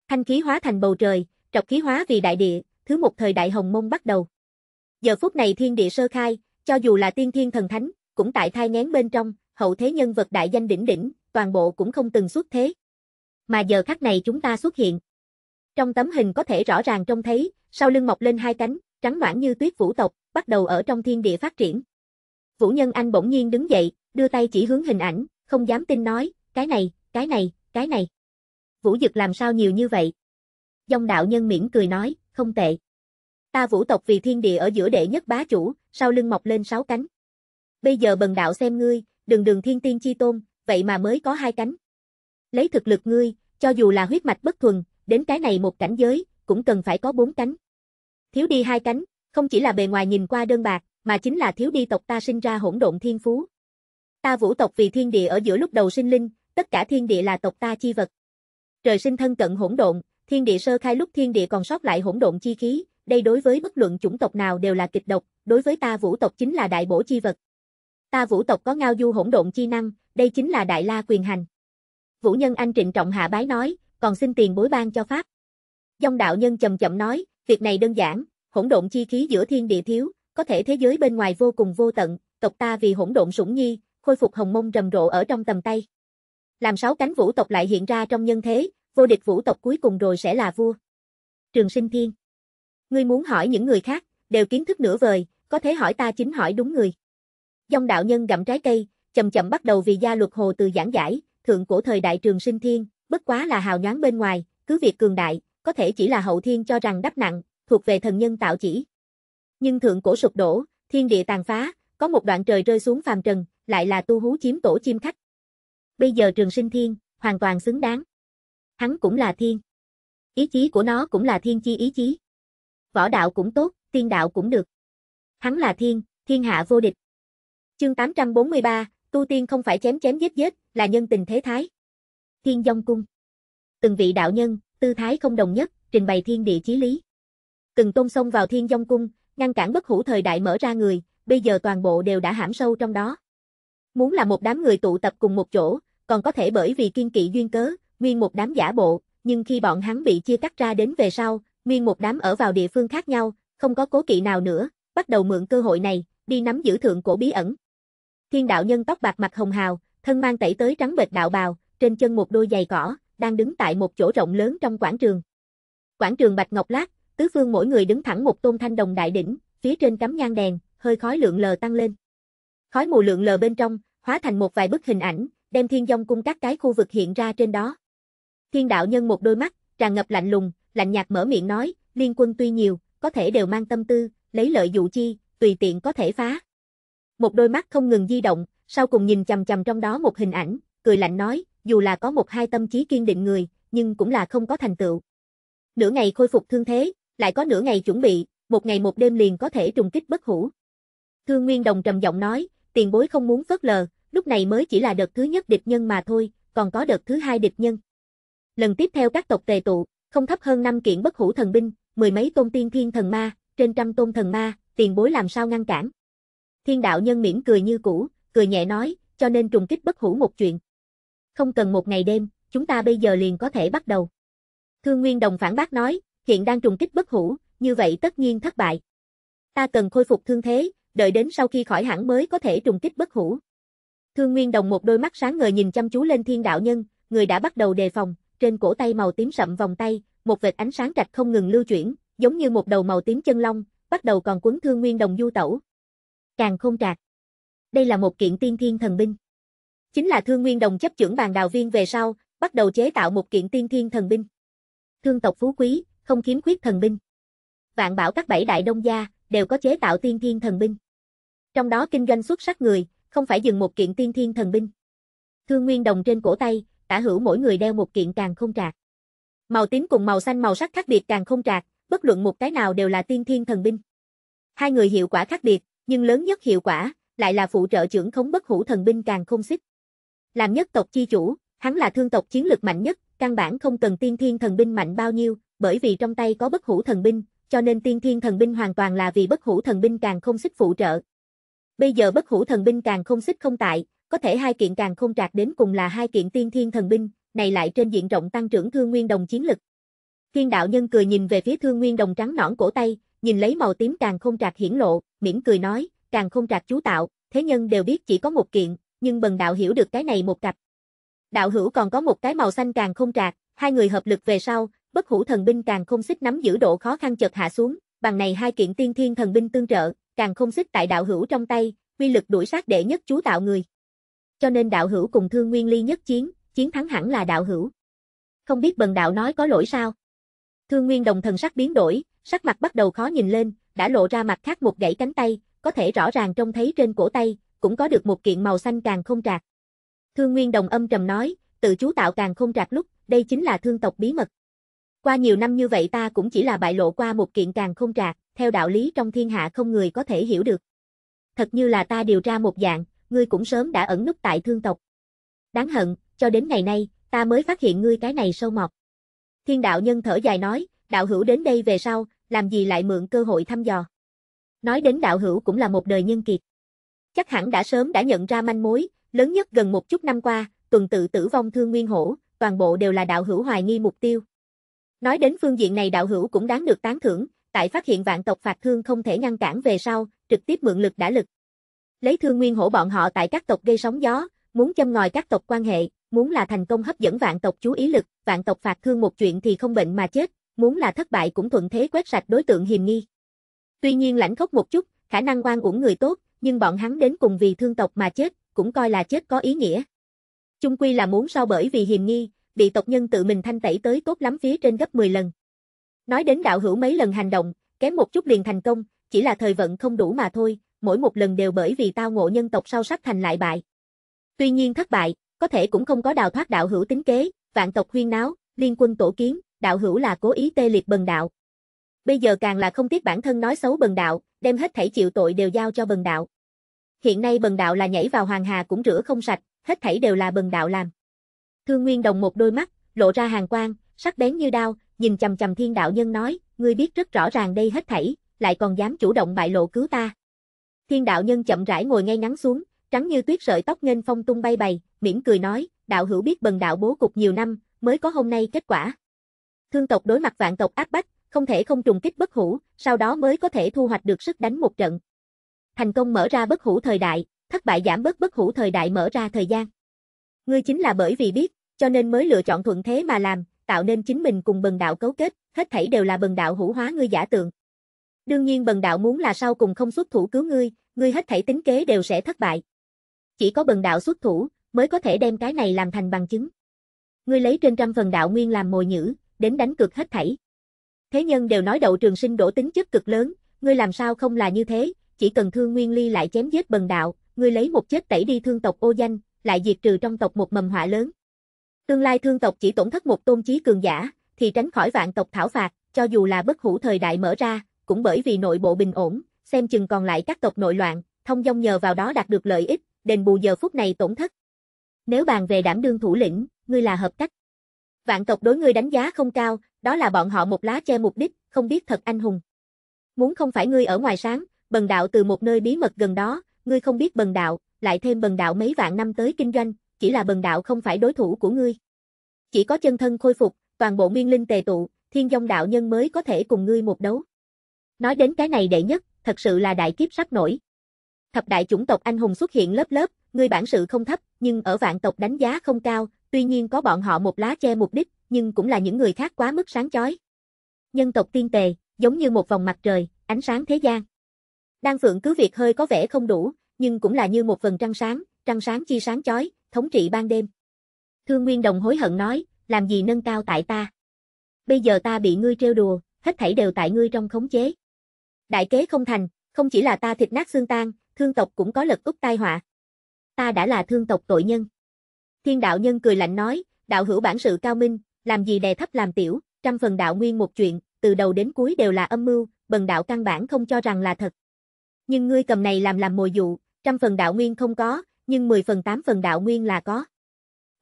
Thanh khí hóa thành bầu trời, trọc khí hóa vì đại địa, thứ một thời đại hồng mông bắt đầu. Giờ phút này thiên địa sơ khai, cho dù là tiên thiên thần thánh, cũng tại thai ngén bên trong, hậu thế nhân vật đại danh đỉnh đỉnh, toàn bộ cũng không từng xuất thế. Mà giờ khắc này chúng ta xuất hiện. Trong tấm hình có thể rõ ràng trông thấy, sau lưng mọc lên hai cánh, trắng noãn như tuyết vũ tộc, bắt đầu ở trong thiên địa phát triển. Vũ Nhân Anh bỗng nhiên đứng dậy, đưa tay chỉ hướng hình ảnh, không dám tin nói, cái này, cái này, cái này. Vũ Dực làm sao nhiều như vậy? Dông đạo nhân miễn cười nói, không tệ. Ta vũ tộc vì thiên địa ở giữa đệ nhất bá chủ, sau lưng mọc lên sáu cánh. Bây giờ bần đạo xem ngươi, đường đường thiên tiên chi tôn, vậy mà mới có hai cánh. Lấy thực lực ngươi, cho dù là huyết mạch bất thuần, đến cái này một cảnh giới, cũng cần phải có bốn cánh. Thiếu đi hai cánh, không chỉ là bề ngoài nhìn qua đơn bạc, mà chính là thiếu đi tộc ta sinh ra hỗn độn thiên phú. Ta vũ tộc vì thiên địa ở giữa lúc đầu sinh linh, tất cả thiên địa là tộc ta chi vật. Trời sinh thân cận hỗn độn, thiên địa sơ khai lúc thiên địa còn sót lại hỗn độn chi khí, đây đối với bất luận chủng tộc nào đều là kịch độc, đối với ta vũ tộc chính là đại bổ chi vật ta vũ tộc có ngao du hỗn độn chi năng, đây chính là đại la quyền hành. Vũ nhân anh trịnh trọng hạ bái nói, còn xin tiền bối ban cho pháp. Dông đạo nhân chậm chậm nói, việc này đơn giản, hỗn độn chi khí giữa thiên địa thiếu, có thể thế giới bên ngoài vô cùng vô tận, tộc ta vì hỗn độn sủng nhi, khôi phục hồng mông rầm rộ ở trong tầm tay. Làm sáu cánh vũ tộc lại hiện ra trong nhân thế, vô địch vũ tộc cuối cùng rồi sẽ là vua. Trường sinh thiên. Ngươi muốn hỏi những người khác, đều kiến thức nửa vời, có thể hỏi ta chính hỏi đúng người dòng đạo nhân gặm trái cây, chậm chậm bắt đầu vì gia luật hồ từ giảng giải, thượng cổ thời đại trường sinh thiên, bất quá là hào nhoáng bên ngoài, cứ việc cường đại, có thể chỉ là hậu thiên cho rằng đắp nặng, thuộc về thần nhân tạo chỉ. Nhưng thượng cổ sụp đổ, thiên địa tàn phá, có một đoạn trời rơi xuống phàm trần, lại là tu hú chiếm tổ chim khách. Bây giờ trường sinh thiên, hoàn toàn xứng đáng. Hắn cũng là thiên. Ý chí của nó cũng là thiên chi ý chí. Võ đạo cũng tốt, tiên đạo cũng được. Hắn là thiên, thiên hạ vô địch, Chương 843, tu tiên không phải chém chém giết giết, là nhân tình thế thái. Thiên Dung cung. Từng vị đạo nhân, tư thái không đồng nhất, trình bày thiên địa chí lý. Từng tôn xông vào Thiên Dung cung, ngăn cản bất hủ thời đại mở ra người, bây giờ toàn bộ đều đã hãm sâu trong đó. Muốn là một đám người tụ tập cùng một chỗ, còn có thể bởi vì kiên kỵ duyên cớ, nguyên một đám giả bộ, nhưng khi bọn hắn bị chia cắt ra đến về sau, nguyên một đám ở vào địa phương khác nhau, không có cố kỵ nào nữa, bắt đầu mượn cơ hội này, đi nắm giữ thượng cổ bí ẩn. Thiên đạo nhân tóc bạc mặt hồng hào, thân mang tẩy tới trắng bệt đạo bào, trên chân một đôi giày cỏ, đang đứng tại một chỗ rộng lớn trong quảng trường. Quảng trường bạch ngọc lát, tứ phương mỗi người đứng thẳng một tôn thanh đồng đại đỉnh, phía trên cắm nhang đèn, hơi khói lượng lờ tăng lên. Khói mù lượng lờ bên trong, hóa thành một vài bức hình ảnh, đem thiên dông cung các cái khu vực hiện ra trên đó. Thiên đạo nhân một đôi mắt, tràn ngập lạnh lùng, lạnh nhạt mở miệng nói, liên quân tuy nhiều, có thể đều mang tâm tư, lấy lợi dụ chi, tùy tiện có thể phá một đôi mắt không ngừng di động, sau cùng nhìn chầm chầm trong đó một hình ảnh, cười lạnh nói, dù là có một hai tâm trí kiên định người, nhưng cũng là không có thành tựu. Nửa ngày khôi phục thương thế, lại có nửa ngày chuẩn bị, một ngày một đêm liền có thể trùng kích bất hủ. Thương Nguyên Đồng trầm giọng nói, tiền bối không muốn phớt lờ, lúc này mới chỉ là đợt thứ nhất địch nhân mà thôi, còn có đợt thứ hai địch nhân. Lần tiếp theo các tộc tề tụ, không thấp hơn năm kiện bất hủ thần binh, mười mấy tôn tiên thiên thần ma, trên trăm tôn thần ma, tiền bối làm sao ngăn cản. Thiên đạo nhân miễn cười như cũ, cười nhẹ nói, cho nên trùng kích bất hủ một chuyện. Không cần một ngày đêm, chúng ta bây giờ liền có thể bắt đầu. Thương Nguyên Đồng phản bác nói, hiện đang trùng kích bất hủ, như vậy tất nhiên thất bại. Ta cần khôi phục thương thế, đợi đến sau khi khỏi hẳn mới có thể trùng kích bất hủ. Thương Nguyên Đồng một đôi mắt sáng ngời nhìn chăm chú lên thiên đạo nhân, người đã bắt đầu đề phòng, trên cổ tay màu tím sậm vòng tay, một vệt ánh sáng rạch không ngừng lưu chuyển, giống như một đầu màu tím chân long, bắt đầu còn quấn Thương Nguyên Đồng du tẩu, Càng không trạc. Đây là một kiện tiên thiên thần binh. Chính là Thương Nguyên Đồng chấp trưởng bàn đào viên về sau, bắt đầu chế tạo một kiện tiên thiên thần binh. Thương tộc phú quý, không kiếm khuyết thần binh. Vạn bảo các bảy đại đông gia, đều có chế tạo tiên thiên thần binh. Trong đó kinh doanh xuất sắc người, không phải dừng một kiện tiên thiên thần binh. Thương Nguyên Đồng trên cổ tay, tả hữu mỗi người đeo một kiện càng không trạc. Màu tím cùng màu xanh màu sắc khác biệt càng không trạc, bất luận một cái nào đều là tiên thiên thần binh. Hai người hiệu quả khác biệt, nhưng lớn nhất hiệu quả lại là phụ trợ trưởng khống bất hủ thần binh càng không xích. Làm nhất tộc chi chủ, hắn là thương tộc chiến lược mạnh nhất, căn bản không cần tiên thiên thần binh mạnh bao nhiêu, bởi vì trong tay có bất hủ thần binh, cho nên tiên thiên thần binh hoàn toàn là vì bất hủ thần binh càng không xích phụ trợ. Bây giờ bất hủ thần binh càng không xích không tại, có thể hai kiện càng không trạc đến cùng là hai kiện tiên thiên thần binh, này lại trên diện rộng tăng trưởng thương nguyên đồng chiến lực. Thiên đạo nhân cười nhìn về phía thương nguyên đồng trắng nõn cổ tay, nhìn lấy màu tím càng không trạc hiển lộ, mỉm cười nói, càng không trạc chú tạo, thế nhân đều biết chỉ có một kiện, nhưng bần đạo hiểu được cái này một cặp. Đạo hữu còn có một cái màu xanh càng không trạc, hai người hợp lực về sau, bất hủ thần binh càng không xích nắm giữ độ khó khăn chợt hạ xuống, bằng này hai kiện tiên thiên thần binh tương trợ, càng không xích tại đạo hữu trong tay, uy lực đuổi sát đệ nhất chú tạo người. Cho nên đạo hữu cùng thương nguyên ly nhất chiến, chiến thắng hẳn là đạo hữu. Không biết bần đạo nói có lỗi sao? Thương nguyên đồng thần sắc biến đổi, sắc mặt bắt đầu khó nhìn lên, đã lộ ra mặt khác một gãy cánh tay, có thể rõ ràng trông thấy trên cổ tay, cũng có được một kiện màu xanh càng không trạc. Thương Nguyên Đồng âm trầm nói, tự chú tạo càng không trạc lúc, đây chính là thương tộc bí mật. Qua nhiều năm như vậy ta cũng chỉ là bại lộ qua một kiện càng không trạc, theo đạo lý trong thiên hạ không người có thể hiểu được. Thật như là ta điều ra một dạng, ngươi cũng sớm đã ẩn núp tại thương tộc. Đáng hận, cho đến ngày nay, ta mới phát hiện ngươi cái này sâu mọt. Thiên đạo nhân thở dài nói, đạo hữu đến đây về sau, làm gì lại mượn cơ hội thăm dò. Nói đến đạo hữu cũng là một đời nhân kiệt. Chắc hẳn đã sớm đã nhận ra manh mối, lớn nhất gần một chút năm qua, tuần tự tử vong thương nguyên hổ, toàn bộ đều là đạo hữu hoài nghi mục tiêu. Nói đến phương diện này đạo hữu cũng đáng được tán thưởng, tại phát hiện vạn tộc phạt thương không thể ngăn cản về sau, trực tiếp mượn lực đã lực. Lấy thương nguyên hổ bọn họ tại các tộc gây sóng gió, muốn châm ngòi các tộc quan hệ, muốn là thành công hấp dẫn vạn tộc chú ý lực, vạn tộc phạt thương một chuyện thì không bệnh mà chết, muốn là thất bại cũng thuận thế quét sạch đối tượng hiềm nghi. Tuy nhiên lãnh khốc một chút, khả năng oan uổng người tốt, nhưng bọn hắn đến cùng vì thương tộc mà chết, cũng coi là chết có ý nghĩa. Chung quy là muốn sao bởi vì hiềm nghi, bị tộc nhân tự mình thanh tẩy tới tốt lắm phía trên gấp 10 lần. Nói đến đạo hữu mấy lần hành động, kém một chút liền thành công, chỉ là thời vận không đủ mà thôi, mỗi một lần đều bởi vì tao ngộ nhân tộc sau sắc thành lại bại. Tuy nhiên thất bại, có thể cũng không có đào thoát đạo hữu tính kế, vạn tộc huyên náo, liên quân tổ kiến, đạo hữu là cố ý tê liệt bần đạo. Bây giờ càng là không tiếc bản thân nói xấu bần đạo, đem hết thảy chịu tội đều giao cho bần đạo. Hiện nay bần đạo là nhảy vào hoàng hà cũng rửa không sạch, hết thảy đều là bần đạo làm. Thương Nguyên Đồng một đôi mắt, lộ ra hàng quang, sắc bén như đao, nhìn chầm chầm thiên đạo nhân nói, ngươi biết rất rõ ràng đây hết thảy, lại còn dám chủ động bại lộ cứu ta. Thiên đạo nhân chậm rãi ngồi ngay ngắn xuống, trắng như tuyết sợi tóc nghênh phong tung bay bày, mỉm cười nói, đạo hữu biết bần đạo bố cục nhiều năm, mới có hôm nay kết quả. Thương tộc đối mặt vạn tộc áp bách, không thể không trùng kích bất hủ, sau đó mới có thể thu hoạch được sức đánh một trận. Thành công mở ra bất hủ thời đại, thất bại giảm bớt bất hủ thời đại mở ra thời gian. Ngươi chính là bởi vì biết, cho nên mới lựa chọn thuận thế mà làm, tạo nên chính mình cùng bần đạo cấu kết, hết thảy đều là bần đạo hữu hóa ngươi giả tượng. Đương nhiên bần đạo muốn là sau cùng không xuất thủ cứu ngươi, ngươi hết thảy tính kế đều sẽ thất bại. Chỉ có bần đạo xuất thủ, mới có thể đem cái này làm thành bằng chứng. Ngươi lấy trên trăm phần đạo nguyên làm mồi nhử đến đánh cực hết thảy. Thế nhân đều nói đậu trường sinh đổ tính chất cực lớn, ngươi làm sao không là như thế, chỉ cần thương nguyên ly lại chém giết bần đạo, ngươi lấy một chết tẩy đi thương tộc ô danh, lại diệt trừ trong tộc một mầm họa lớn. Tương lai thương tộc chỉ tổn thất một tôn chí cường giả, thì tránh khỏi vạn tộc thảo phạt, cho dù là bất hủ thời đại mở ra, cũng bởi vì nội bộ bình ổn, xem chừng còn lại các tộc nội loạn, thông dong nhờ vào đó đạt được lợi ích, đền bù giờ phút này tổn thất. Nếu bàn về đảm đương thủ lĩnh, ngươi là hợp cách vạn tộc đối ngươi đánh giá không cao, đó là bọn họ một lá che mục đích, không biết thật anh hùng. Muốn không phải ngươi ở ngoài sáng, bần đạo từ một nơi bí mật gần đó, ngươi không biết bần đạo, lại thêm bần đạo mấy vạn năm tới kinh doanh, chỉ là bần đạo không phải đối thủ của ngươi. Chỉ có chân thân khôi phục, toàn bộ nguyên linh tề tụ, thiên dông đạo nhân mới có thể cùng ngươi một đấu. Nói đến cái này đệ nhất, thật sự là đại kiếp sắp nổi. Thập đại chủng tộc anh hùng xuất hiện lớp lớp, ngươi bản sự không thấp, nhưng ở vạn tộc đánh giá không cao, Tuy nhiên có bọn họ một lá che mục đích, nhưng cũng là những người khác quá mức sáng chói. Nhân tộc tiên tề, giống như một vòng mặt trời, ánh sáng thế gian. Đan Phượng cứ việc hơi có vẻ không đủ, nhưng cũng là như một phần trăng sáng, trăng sáng chi sáng chói, thống trị ban đêm. Thương Nguyên Đồng hối hận nói, làm gì nâng cao tại ta? Bây giờ ta bị ngươi trêu đùa, hết thảy đều tại ngươi trong khống chế. Đại kế không thành, không chỉ là ta thịt nát xương tan, thương tộc cũng có lực úp tai họa. Ta đã là thương tộc tội nhân. Thiên đạo nhân cười lạnh nói, đạo hữu bản sự cao minh, làm gì đè thấp làm tiểu, trăm phần đạo nguyên một chuyện, từ đầu đến cuối đều là âm mưu, bần đạo căn bản không cho rằng là thật. Nhưng ngươi cầm này làm làm mồi dụ, trăm phần đạo nguyên không có, nhưng mười phần tám phần đạo nguyên là có.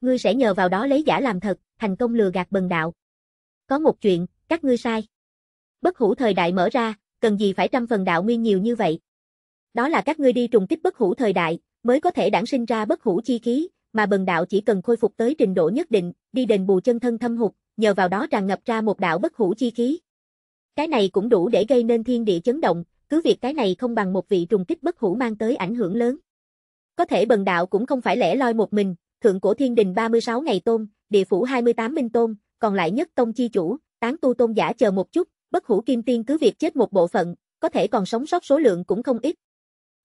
Ngươi sẽ nhờ vào đó lấy giả làm thật, thành công lừa gạt bần đạo. Có một chuyện, các ngươi sai. Bất hủ thời đại mở ra, cần gì phải trăm phần đạo nguyên nhiều như vậy. Đó là các ngươi đi trùng kích bất hủ thời đại, mới có thể đản sinh ra bất hủ chi khí, mà bần đạo chỉ cần khôi phục tới trình độ nhất định, đi đền bù chân thân thâm hụt, nhờ vào đó tràn ngập ra một đạo bất hủ chi khí. Cái này cũng đủ để gây nên thiên địa chấn động, cứ việc cái này không bằng một vị trùng kích bất hủ mang tới ảnh hưởng lớn. Có thể bần đạo cũng không phải lẻ loi một mình, thượng cổ thiên đình 36 ngày tôn, địa phủ 28 minh tôn, còn lại nhất tông chi chủ, tán tu tôn giả chờ một chút, bất hủ kim tiên cứ việc chết một bộ phận, có thể còn sống sót số lượng cũng không ít.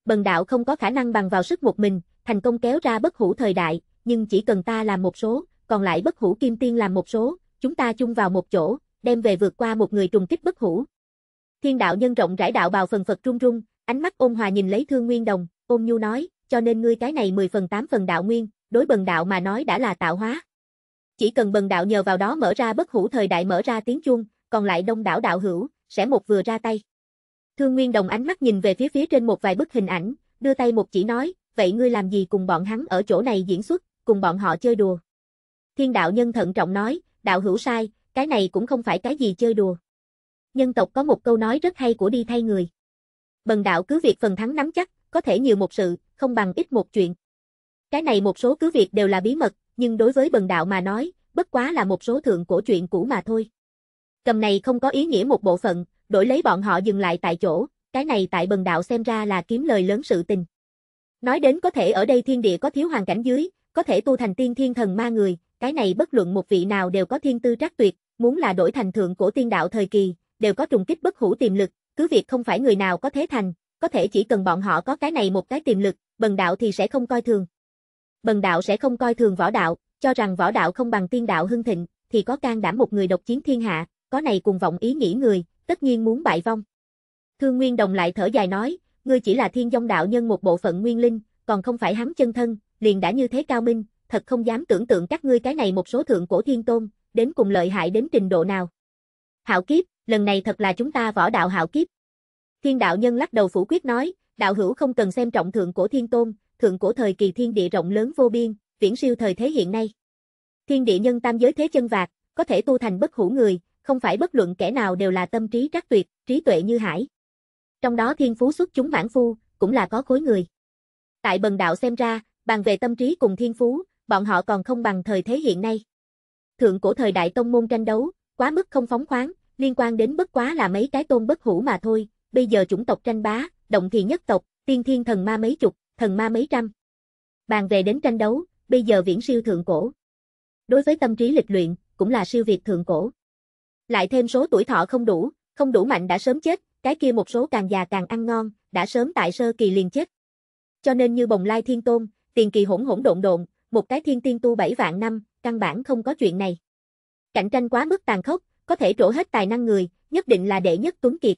Bần đạo không có khả năng bằng vào sức một mình, thành công kéo ra bất hủ thời đại, nhưng chỉ cần ta làm một số, còn lại bất hủ kim tiên làm một số, chúng ta chung vào một chỗ, đem về vượt qua một người trùng kích bất hủ. Thiên đạo nhân rộng rãi đạo bào phần Phật trung run, ánh mắt ôn hòa nhìn lấy Thương Nguyên Đồng, ôn nhu nói, cho nên ngươi cái này 10 phần 8 phần đạo nguyên, đối bần đạo mà nói đã là tạo hóa. Chỉ cần bần đạo nhờ vào đó mở ra bất hủ thời đại mở ra tiếng chuông, còn lại đông đảo đạo hữu, sẽ một vừa ra tay. Thương Nguyên Đồng ánh mắt nhìn về phía phía trên một vài bức hình ảnh, đưa tay một chỉ nói, vậy ngươi làm gì cùng bọn hắn ở chỗ này diễn xuất, cùng bọn họ chơi đùa. Thiên đạo nhân thận trọng nói, đạo hữu sai, cái này cũng không phải cái gì chơi đùa. Nhân tộc có một câu nói rất hay của đi thay người. Bần đạo cứ việc phần thắng nắm chắc, có thể nhiều một sự, không bằng ít một chuyện. Cái này một số cứ việc đều là bí mật, nhưng đối với bần đạo mà nói, bất quá là một số thượng cổ chuyện cũ mà thôi. Cầm này không có ý nghĩa một bộ phận, đổi lấy bọn họ dừng lại tại chỗ, cái này tại bần đạo xem ra là kiếm lời lớn sự tình. Nói đến có thể ở đây thiên địa có thiếu hoàn cảnh dưới, có thể tu thành tiên thiên thần ma người, cái này bất luận một vị nào đều có thiên tư trắc tuyệt, muốn là đổi thành thượng cổ tiên đạo thời kỳ, đều có trùng kích bất hủ tiềm lực, cứ việc không phải người nào có thế thành, có thể chỉ cần bọn họ có cái này một cái tiềm lực, bần đạo thì sẽ không coi thường. Bần đạo sẽ không coi thường võ đạo, cho rằng võ đạo không bằng tiên đạo hưng thịnh, thì có can đảm một người độc chiến thiên hạ, có này cùng vọng ý nghĩ người, tất nhiên muốn bại vong. Thương Nguyên Đồng lại thở dài nói, ngươi chỉ là thiên dông đạo nhân một bộ phận nguyên linh, còn không phải hắn chân thân, liền đã như thế cao minh, thật không dám tưởng tượng các ngươi cái này một số thượng cổ thiên tôn, đến cùng lợi hại đến trình độ nào. Hạo kiếp, lần này thật là chúng ta võ đạo hạo kiếp. Thiên đạo nhân lắc đầu phủ quyết nói, đạo hữu không cần xem trọng thượng cổ thiên tôn, thượng cổ thời kỳ thiên địa rộng lớn vô biên, viễn siêu thời thế hiện nay. Thiên địa nhân tam giới thế chân vạc, có thể tu thành bất hủ người, không phải bất luận kẻ nào đều là tâm trí trắc tuyệt, trí tuệ như hải. Trong đó thiên phú xuất chúng mãn phu, cũng là có khối người. Tại bần đạo xem ra, bàn về tâm trí cùng thiên phú, bọn họ còn không bằng thời thế hiện nay. Thượng cổ thời đại tông môn tranh đấu, quá mức không phóng khoáng, liên quan đến bất quá là mấy cái tôn bất hủ mà thôi, bây giờ chủng tộc tranh bá, động thì nhất tộc, tiên thiên thần ma mấy chục, thần ma mấy trăm. Bàn về đến tranh đấu, bây giờ viễn siêu thượng cổ. Đối với tâm trí lịch luyện, cũng là siêu việt thượng cổ. Lại thêm số tuổi thọ không đủ, không đủ mạnh đã sớm chết, cái kia một số càng già càng ăn ngon, đã sớm tại sơ kỳ liền chết. Cho nên như bồng lai thiên tôn, tiền kỳ hỗn hỗn độn độn, một cái thiên tiên tu bảy vạn năm, căn bản không có chuyện này. Cạnh tranh quá mức tàn khốc, có thể trổ hết tài năng người, nhất định là đệ nhất tuấn kiệt.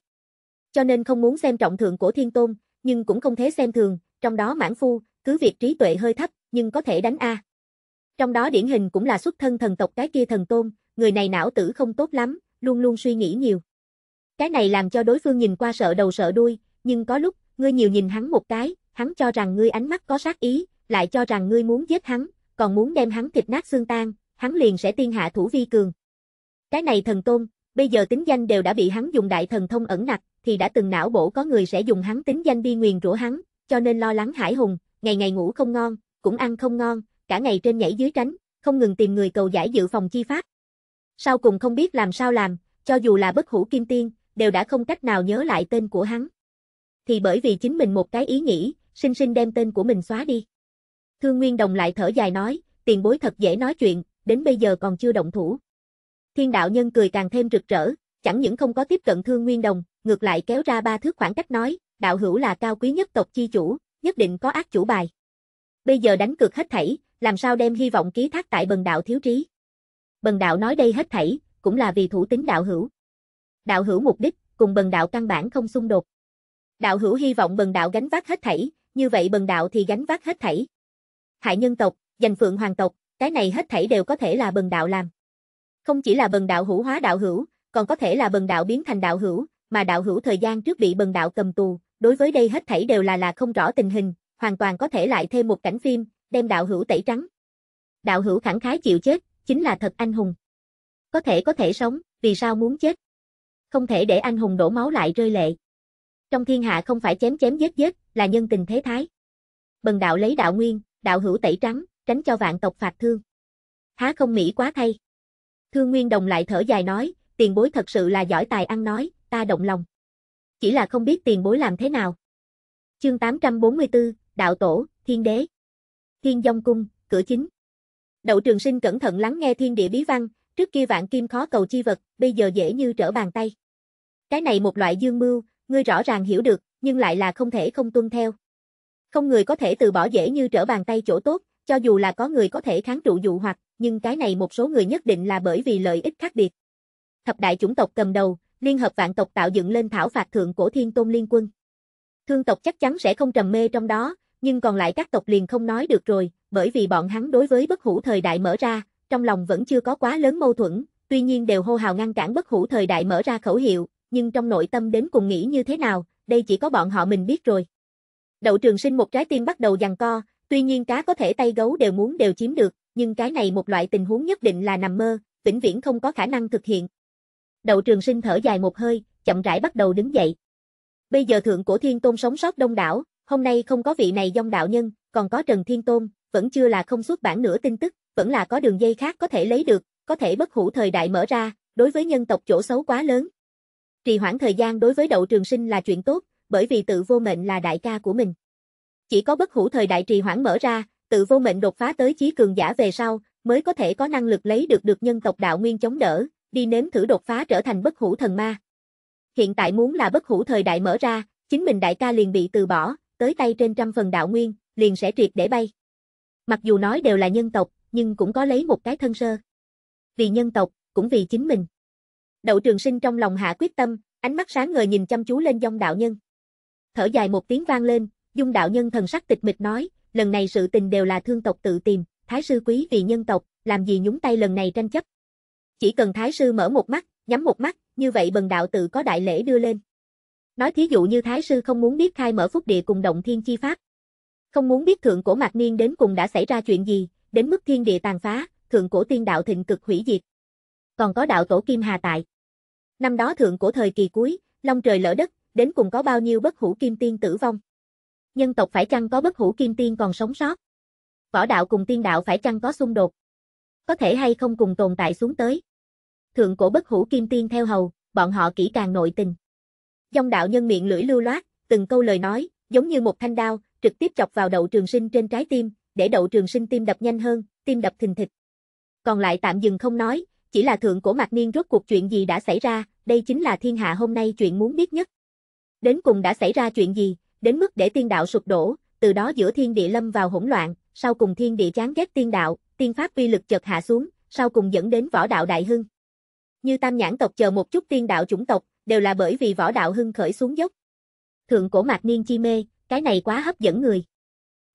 Cho nên không muốn xem trọng thượng của thiên tôn, nhưng cũng không thế xem thường, trong đó mãn phu, cứ việc trí tuệ hơi thấp, nhưng có thể đánh A. Trong đó điển hình cũng là xuất thân thần tộc cái kia thần tôn, người này não tử không tốt lắm, luôn luôn suy nghĩ nhiều. Cái này làm cho đối phương nhìn qua sợ đầu sợ đuôi, nhưng có lúc, ngươi nhiều nhìn hắn một cái, hắn cho rằng ngươi ánh mắt có sát ý, lại cho rằng ngươi muốn giết hắn, còn muốn đem hắn thịt nát xương tan, hắn liền sẽ tiên hạ thủ vi cường. Cái này thần tôn, bây giờ tính danh đều đã bị hắn dùng đại thần thông ẩn nặc, thì đã từng não bổ có người sẽ dùng hắn tính danh bi nguyền rủa hắn, cho nên lo lắng hải hùng, ngày ngày ngủ không ngon, cũng ăn không ngon, cả ngày trên nhảy dưới tránh, không ngừng tìm người cầu giải dự phòng chi pháp. Sau cùng không biết làm sao làm, cho dù là bất hủ kim tiên, đều đã không cách nào nhớ lại tên của hắn. Thì bởi vì chính mình một cái ý nghĩ, sinh sinh đem tên của mình xóa đi. Thương Nguyên Đồng lại thở dài nói, tiền bối thật dễ nói chuyện, đến bây giờ còn chưa động thủ. Thiên đạo nhân cười càng thêm rực rỡ, chẳng những không có tiếp cận Thương Nguyên Đồng, ngược lại kéo ra ba thước khoảng cách nói, đạo hữu là cao quý nhất tộc chi chủ, nhất định có ác chủ bài. Bây giờ đánh cược hết thảy, làm sao đem hy vọng ký thác tại bần đạo thiếu trí. Bần đạo nói đây hết thảy, cũng là vì thủ tính đạo hữu đạo hữu mục đích, cùng bần đạo căn bản không xung đột. Đạo hữu hy vọng bần đạo gánh vác hết thảy, như vậy bần đạo thì gánh vác hết thảy. Hại nhân tộc, giành phượng hoàng tộc, cái này hết thảy đều có thể là bần đạo làm. Không chỉ là bần đạo hữu hóa đạo hữu, còn có thể là bần đạo biến thành đạo hữu, mà đạo hữu thời gian trước bị bần đạo cầm tù, đối với đây hết thảy đều là là không rõ tình hình, hoàn toàn có thể lại thêm một cảnh phim, đem đạo hữu tẩy trắng. Đạo hữu khẳng khái chịu chết, chính là thật anh hùng. Có thể có thể sống, vì sao muốn chết? không thể để anh hùng đổ máu lại rơi lệ. Trong thiên hạ không phải chém chém giết giết, là nhân tình thế thái. Bần đạo lấy đạo nguyên, đạo hữu tẩy trắng, tránh cho vạn tộc phạt thương. Há không mỹ quá thay. Thương Nguyên Đồng lại thở dài nói, tiền bối thật sự là giỏi tài ăn nói, ta động lòng. Chỉ là không biết tiền bối làm thế nào. Chương 844, Đạo Tổ, Thiên Đế. Thiên Dông Cung, cửa chính. Đậu Trường Sinh cẩn thận lắng nghe thiên địa bí văn, Trước kia vạn kim khó cầu chi vật, bây giờ dễ như trở bàn tay. Cái này một loại dương mưu, ngươi rõ ràng hiểu được, nhưng lại là không thể không tuân theo. Không người có thể từ bỏ dễ như trở bàn tay chỗ tốt, cho dù là có người có thể kháng trụ dụ hoặc, nhưng cái này một số người nhất định là bởi vì lợi ích khác biệt. Thập đại chủng tộc cầm đầu, liên hợp vạn tộc tạo dựng lên thảo phạt thượng cổ thiên tôn liên quân. Thương tộc chắc chắn sẽ không trầm mê trong đó, nhưng còn lại các tộc liền không nói được rồi, bởi vì bọn hắn đối với bất hủ thời đại mở ra, trong lòng vẫn chưa có quá lớn mâu thuẫn, tuy nhiên đều hô hào ngăn cản bất hủ thời đại mở ra khẩu hiệu, nhưng trong nội tâm đến cùng nghĩ như thế nào, đây chỉ có bọn họ mình biết rồi. Đậu trường sinh một trái tim bắt đầu giằng co, tuy nhiên cá có thể tay gấu đều muốn đều chiếm được, nhưng cái này một loại tình huống nhất định là nằm mơ, vĩnh viễn không có khả năng thực hiện. Đậu trường sinh thở dài một hơi, chậm rãi bắt đầu đứng dậy. Bây giờ thượng cổ thiên tôn sống sót đông đảo, hôm nay không có vị này dông đạo nhân, còn có Trần Thiên Tôn, vẫn chưa là không xuất bản nửa tin tức, vẫn là có đường dây khác có thể lấy được, có thể bất hủ thời đại mở ra, đối với nhân tộc chỗ xấu quá lớn. Trì hoãn thời gian đối với đậu trường sinh là chuyện tốt, bởi vì tự vô mệnh là đại ca của mình. Chỉ có bất hủ thời đại trì hoãn mở ra, tự vô mệnh đột phá tới chí cường giả về sau, mới có thể có năng lực lấy được được nhân tộc đạo nguyên chống đỡ, đi nếm thử đột phá trở thành bất hủ thần ma. Hiện tại muốn là bất hủ thời đại mở ra, chính mình đại ca liền bị từ bỏ, tới tay trên trăm phần đạo nguyên, liền sẽ triệt để bay. Mặc dù nói đều là nhân tộc, nhưng cũng có lấy một cái thân sơ. Vì nhân tộc, cũng vì chính mình. Đậu trường sinh trong lòng hạ quyết tâm, ánh mắt sáng ngời nhìn chăm chú lên dung đạo nhân. Thở dài một tiếng vang lên, dung đạo nhân thần sắc tịch mịch nói, lần này sự tình đều là thương tộc tự tìm, thái sư quý vì nhân tộc, làm gì nhúng tay lần này tranh chấp. Chỉ cần thái sư mở một mắt, nhắm một mắt, như vậy bần đạo tự có đại lễ đưa lên. Nói thí dụ như thái sư không muốn biết khai mở phúc địa cùng động thiên chi pháp. Không muốn biết thượng cổ mạc niên đến cùng đã xảy ra chuyện gì, đến mức thiên địa tàn phá, thượng cổ tiên đạo thịnh cực hủy diệt. Còn có đạo tổ Kim Hà tại. Năm đó thượng cổ thời kỳ cuối, long trời lỡ đất, đến cùng có bao nhiêu bất hủ kim tiên tử vong. Nhân tộc phải chăng có bất hủ kim tiên còn sống sót? Võ đạo cùng tiên đạo phải chăng có xung đột? Có thể hay không cùng tồn tại xuống tới? Thượng cổ bất hủ kim tiên theo hầu, bọn họ kỹ càng nội tình. Dòng đạo nhân miệng lưỡi lưu loát, từng câu lời nói, giống như một thanh đao, trực tiếp chọc vào đậu trường sinh trên trái tim, để đậu trường sinh tim đập nhanh hơn, tim đập thình thịch. Còn lại tạm dừng không nói, chỉ là thượng cổ mạc niên rốt cuộc chuyện gì đã xảy ra, đây chính là thiên hạ hôm nay chuyện muốn biết nhất. Đến cùng đã xảy ra chuyện gì, đến mức để tiên đạo sụp đổ, từ đó giữa thiên địa lâm vào hỗn loạn, sau cùng thiên địa chán ghét tiên đạo, tiên pháp vi lực chợt hạ xuống, sau cùng dẫn đến võ đạo đại hưng. Như tam nhãn tộc chờ một chút tiên đạo chủng tộc, đều là bởi vì võ đạo hưng khởi xuống dốc. Thượng cổ mạc niên chi mê, cái này quá hấp dẫn người.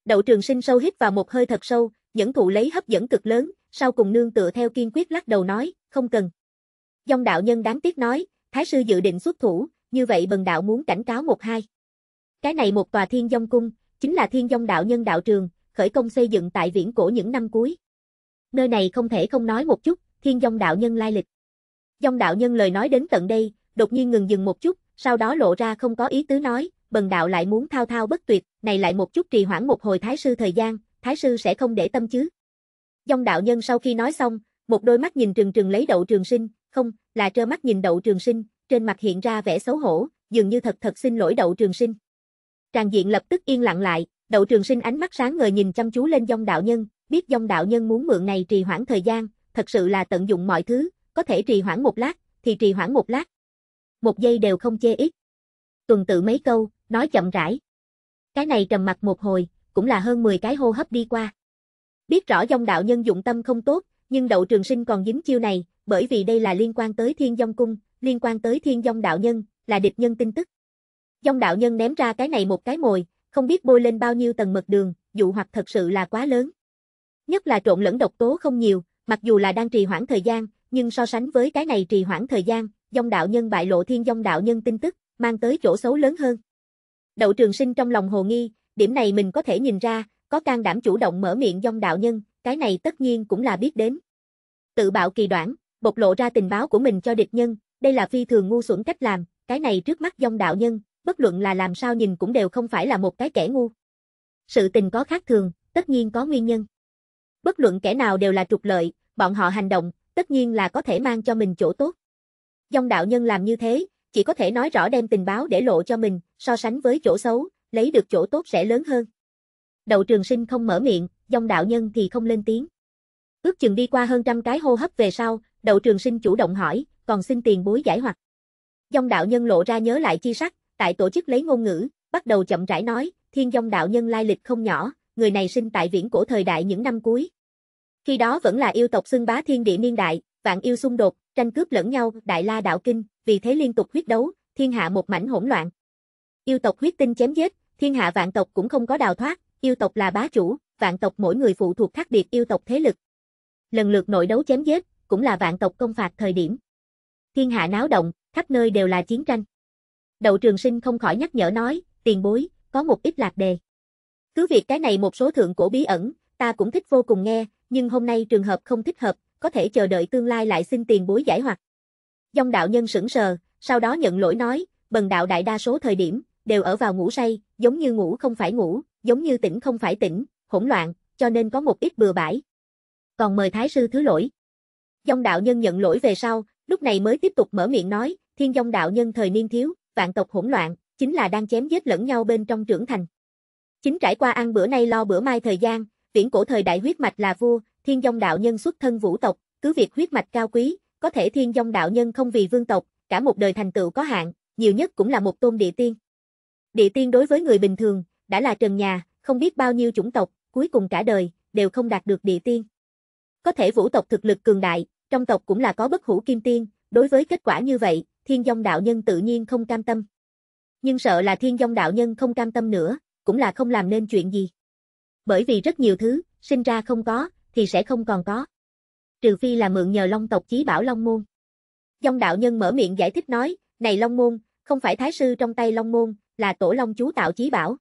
Đậu trường sinh sâu hít vào một hơi thật sâu, nhẫn thụ lấy hấp dẫn cực lớn, sau cùng nương tựa theo kiên quyết lắc đầu nói, không cần. Dòng đạo nhân đáng tiếc nói, thái sư dự định xuất thủ, như vậy bần đạo muốn cảnh cáo một hai. Cái này một tòa thiên dông cung, chính là thiên dông đạo nhân đạo trường, khởi công xây dựng tại viễn cổ những năm cuối. Nơi này không thể không nói một chút, thiên dông đạo nhân lai lịch. Dông đạo nhân lời nói đến tận đây, đột nhiên ngừng dừng một chút, sau đó lộ ra không có ý tứ nói, bần đạo lại muốn thao thao bất tuyệt, này lại một chút trì hoãn một hồi thái sư thời gian, thái sư sẽ không để tâm chứ. Dông đạo nhân sau khi nói xong, một đôi mắt nhìn trừng trừng lấy đậu trường sinh, không, là trơ mắt nhìn đậu trường sinh, trên mặt hiện ra vẻ xấu hổ, dường như thật thật xin lỗi đậu trường sinh. Tràng diện lập tức yên lặng lại, đậu trường sinh ánh mắt sáng ngời nhìn chăm chú lên dông đạo nhân, biết dông đạo nhân muốn mượn này trì hoãn thời gian, thật sự là tận dụng mọi thứ, có thể trì hoãn một lát, thì trì hoãn một lát. Một giây đều không chê ít. Tuần tự mấy câu, nói chậm rãi. Cái này trầm mặt một hồi, cũng là hơn 10 cái hô hấp đi qua. Biết rõ dòng đạo nhân dụng tâm không tốt, nhưng đậu trường sinh còn dính chiêu này, bởi vì đây là liên quan tới thiên dông cung, liên quan tới thiên dông đạo nhân, là địch nhân tin tức. Dòng đạo nhân ném ra cái này một cái mồi, không biết bôi lên bao nhiêu tầng mật đường, dụ hoặc thật sự là quá lớn. Nhất là trộn lẫn độc tố không nhiều, mặc dù là đang trì hoãn thời gian, nhưng so sánh với cái này trì hoãn thời gian, dòng đạo nhân bại lộ thiên dòng đạo nhân tin tức, mang tới chỗ xấu lớn hơn. Đậu trường sinh trong lòng hồ nghi, điểm này mình có thể nhìn ra, có can đảm chủ động mở miệng dòng đạo nhân, cái này tất nhiên cũng là biết đến. Tự bạo kỳ đoạn, bộc lộ ra tình báo của mình cho địch nhân, đây là phi thường ngu xuẩn cách làm, cái này trước mắt dòng đạo nhân, bất luận là làm sao nhìn cũng đều không phải là một cái kẻ ngu. Sự tình có khác thường, tất nhiên có nguyên nhân. Bất luận kẻ nào đều là trục lợi, bọn họ hành động, tất nhiên là có thể mang cho mình chỗ tốt. Dòng đạo nhân làm như thế, chỉ có thể nói rõ đem tình báo để lộ cho mình, so sánh với chỗ xấu, lấy được chỗ tốt sẽ lớn hơn. Đậu trường sinh không mở miệng, dòng đạo nhân thì không lên tiếng. Ước chừng đi qua hơn trăm cái hô hấp về sau, đậu trường sinh chủ động hỏi, còn xin tiền bối giải hoặc. Dòng đạo nhân lộ ra nhớ lại chi sắc, tại tổ chức lấy ngôn ngữ, bắt đầu chậm rãi nói, thiên dòng đạo nhân lai lịch không nhỏ, người này sinh tại viễn cổ thời đại những năm cuối. Khi đó vẫn là yêu tộc xưng bá thiên địa niên đại, vạn yêu xung đột, tranh cướp lẫn nhau, đại la đạo kinh, vì thế liên tục huyết đấu, thiên hạ một mảnh hỗn loạn. Yêu tộc huyết tinh chém giết, thiên hạ vạn tộc cũng không có đào thoát, yêu tộc là bá chủ, vạn tộc mỗi người phụ thuộc khác biệt yêu tộc thế lực. Lần lượt nội đấu chém giết, cũng là vạn tộc công phạt thời điểm. Thiên hạ náo động, khắp nơi đều là chiến tranh. Đậu Trường Sinh không khỏi nhắc nhở nói, tiền bối, có một ít lạc đề. Cứ việc cái này một số thượng cổ bí ẩn, ta cũng thích vô cùng nghe, nhưng hôm nay trường hợp không thích hợp, có thể chờ đợi tương lai lại xin tiền bối giải hoặc. Dòng đạo nhân sững sờ, sau đó nhận lỗi nói, bần đạo đại đa số thời điểm, đều ở vào ngủ say, giống như ngủ không phải ngủ, giống như tỉnh không phải tỉnh, hỗn loạn, cho nên có một ít bừa bãi. Còn mời Thái sư thứ lỗi. Dòng đạo nhân nhận lỗi về sau, lúc này mới tiếp tục mở miệng nói, thiên dòng đạo nhân thời niên thiếu, vạn tộc hỗn loạn, chính là đang chém giết lẫn nhau bên trong trưởng thành. Chính trải qua ăn bữa nay lo bữa mai thời gian, viễn cổ thời đại huyết mạch là vua, thiên dông đạo nhân xuất thân vũ tộc, cứ việc huyết mạch cao quý, có thể thiên dông đạo nhân không vì vương tộc, cả một đời thành tựu có hạn, nhiều nhất cũng là một tôn địa tiên. Địa tiên đối với người bình thường, đã là trần nhà, không biết bao nhiêu chủng tộc, cuối cùng cả đời, đều không đạt được địa tiên. Có thể vũ tộc thực lực cường đại, trong tộc cũng là có bất hủ kim tiên, đối với kết quả như vậy, thiên dông đạo nhân tự nhiên không cam tâm. Nhưng sợ là thiên dông đạo nhân không cam tâm nữa, cũng là không làm nên chuyện gì. Bởi vì rất nhiều thứ, sinh ra không có, thì sẽ không còn có. Trừ phi là mượn nhờ Long tộc chí bảo Long Môn. Dông đạo nhân mở miệng giải thích nói, này Long Môn, không phải thái sư trong tay Long Môn, là tổ Long chú tạo chí bảo.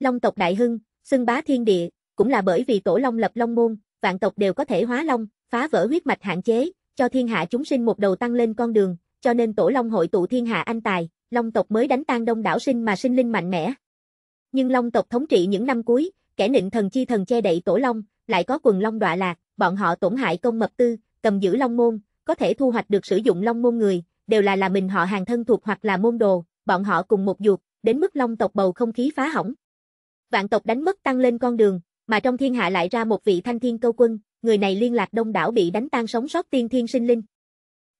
Long tộc đại hưng, xưng bá thiên địa, cũng là bởi vì tổ Long lập Long Môn, vạn tộc đều có thể hóa Long, phá vỡ huyết mạch hạn chế, cho thiên hạ chúng sinh một đầu tăng lên con đường, cho nên tổ Long hội tụ thiên hạ anh tài, Long tộc mới đánh tan đông đảo sinh mà sinh linh mạnh mẽ. Nhưng Long tộc thống trị những năm cuối, kẻ nịnh thần chi thần che đậy tổ Long, lại có quần long đọa lạc, bọn họ tổn hại công mập tư, cầm giữ long môn, có thể thu hoạch được sử dụng long môn người, đều là là mình họ hàng thân thuộc hoặc là môn đồ, bọn họ cùng một dục, đến mức long tộc bầu không khí phá hỏng. Vạn tộc đánh mất tăng lên con đường, mà trong thiên hạ lại ra một vị thanh thiên câu quân, người này liên lạc đông đảo bị đánh tan sống sót tiên thiên sinh linh.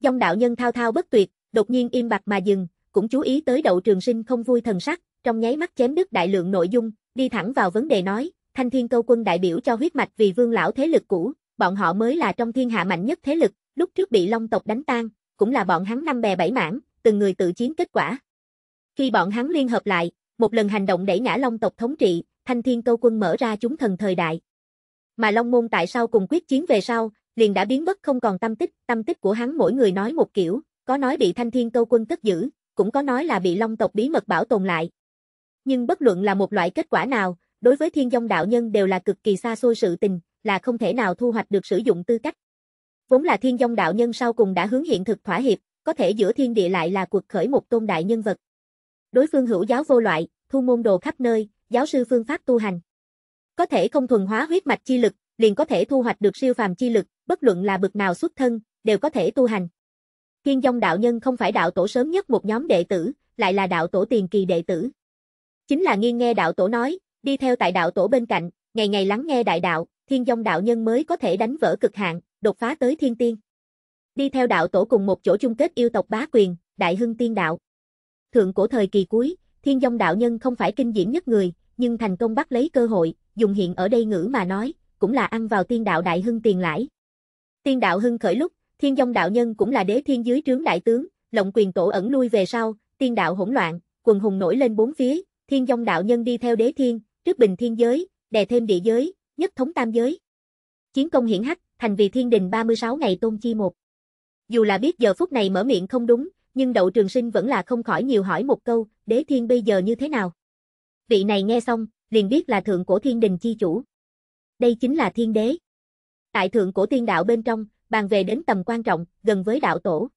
Dòng đạo nhân thao thao bất tuyệt, đột nhiên im bặt mà dừng, cũng chú ý tới đậu trường sinh không vui thần sắc, trong nháy mắt chém đứt đại lượng nội dung, đi thẳng vào vấn đề nói, thanh thiên câu quân đại biểu cho huyết mạch vì vương lão thế lực cũ, bọn họ mới là trong thiên hạ mạnh nhất thế lực, lúc trước bị long tộc đánh tan, cũng là bọn hắn năm bè bảy mảng, từng người tự chiến kết quả. Khi bọn hắn liên hợp lại, một lần hành động đẩy ngã long tộc thống trị, thanh thiên câu quân mở ra chúng thần thời đại. Mà long môn tại sao cùng quyết chiến về sau, liền đã biến mất không còn tâm tích, tâm tích của hắn mỗi người nói một kiểu, có nói bị thanh thiên câu quân cất giữ, cũng có nói là bị long tộc bí mật bảo tồn lại. Nhưng bất luận là một loại kết quả nào, đối với thiên dông đạo nhân đều là cực kỳ xa xôi sự tình, là không thể nào thu hoạch được sử dụng tư cách. Vốn là thiên dông đạo nhân sau cùng đã hướng hiện thực thỏa hiệp, có thể giữa thiên địa lại là cuộc khởi một tôn đại nhân vật. Đối phương hữu giáo vô loại, thu môn đồ khắp nơi, giáo sư phương pháp tu hành. Có thể không thuần hóa huyết mạch chi lực, liền có thể thu hoạch được siêu phàm chi lực, bất luận là bực nào xuất thân, đều có thể tu hành. Thiên Dung đạo nhân không phải đạo tổ sớm nhất một nhóm đệ tử, lại là đạo tổ tiền kỳ đệ tử. Chính là nghiêng nghe đạo tổ nói, Đi theo tại đạo tổ bên cạnh, ngày ngày lắng nghe đại đạo, thiên dông đạo nhân mới có thể đánh vỡ cực hạn, đột phá tới thiên tiên. Đi theo đạo tổ cùng một chỗ chung kết yêu tộc bá quyền, đại hưng tiên đạo. Thượng cổ thời kỳ cuối, thiên dông đạo nhân không phải kinh diễm nhất người, nhưng thành công bắt lấy cơ hội, dùng hiện ở đây ngữ mà nói, cũng là ăn vào tiên đạo đại hưng tiền lãi. Tiên đạo hưng khởi lúc, thiên dông đạo nhân cũng là đế thiên dưới trướng đại tướng, lộng quyền tổ ẩn lui về sau, tiên đạo hỗn loạn, quần hùng nổi lên bốn phía, thiên dông đạo nhân đi theo đế thiên, trước bình thiên giới, đè thêm địa giới, nhất thống tam giới. Chiến công hiển hách, thành vì thiên đình 36 ngày tôn chi một. Dù là biết giờ phút này mở miệng không đúng, nhưng đậu trường sinh vẫn là không khỏi nhiều hỏi một câu, đế thiên bây giờ như thế nào? Vị này nghe xong, liền biết là thượng cổ thiên đình chi chủ. Đây chính là thiên đế. Tại thượng cổ tiên đạo bên trong, bàn về đến tầm quan trọng, gần với đạo tổ.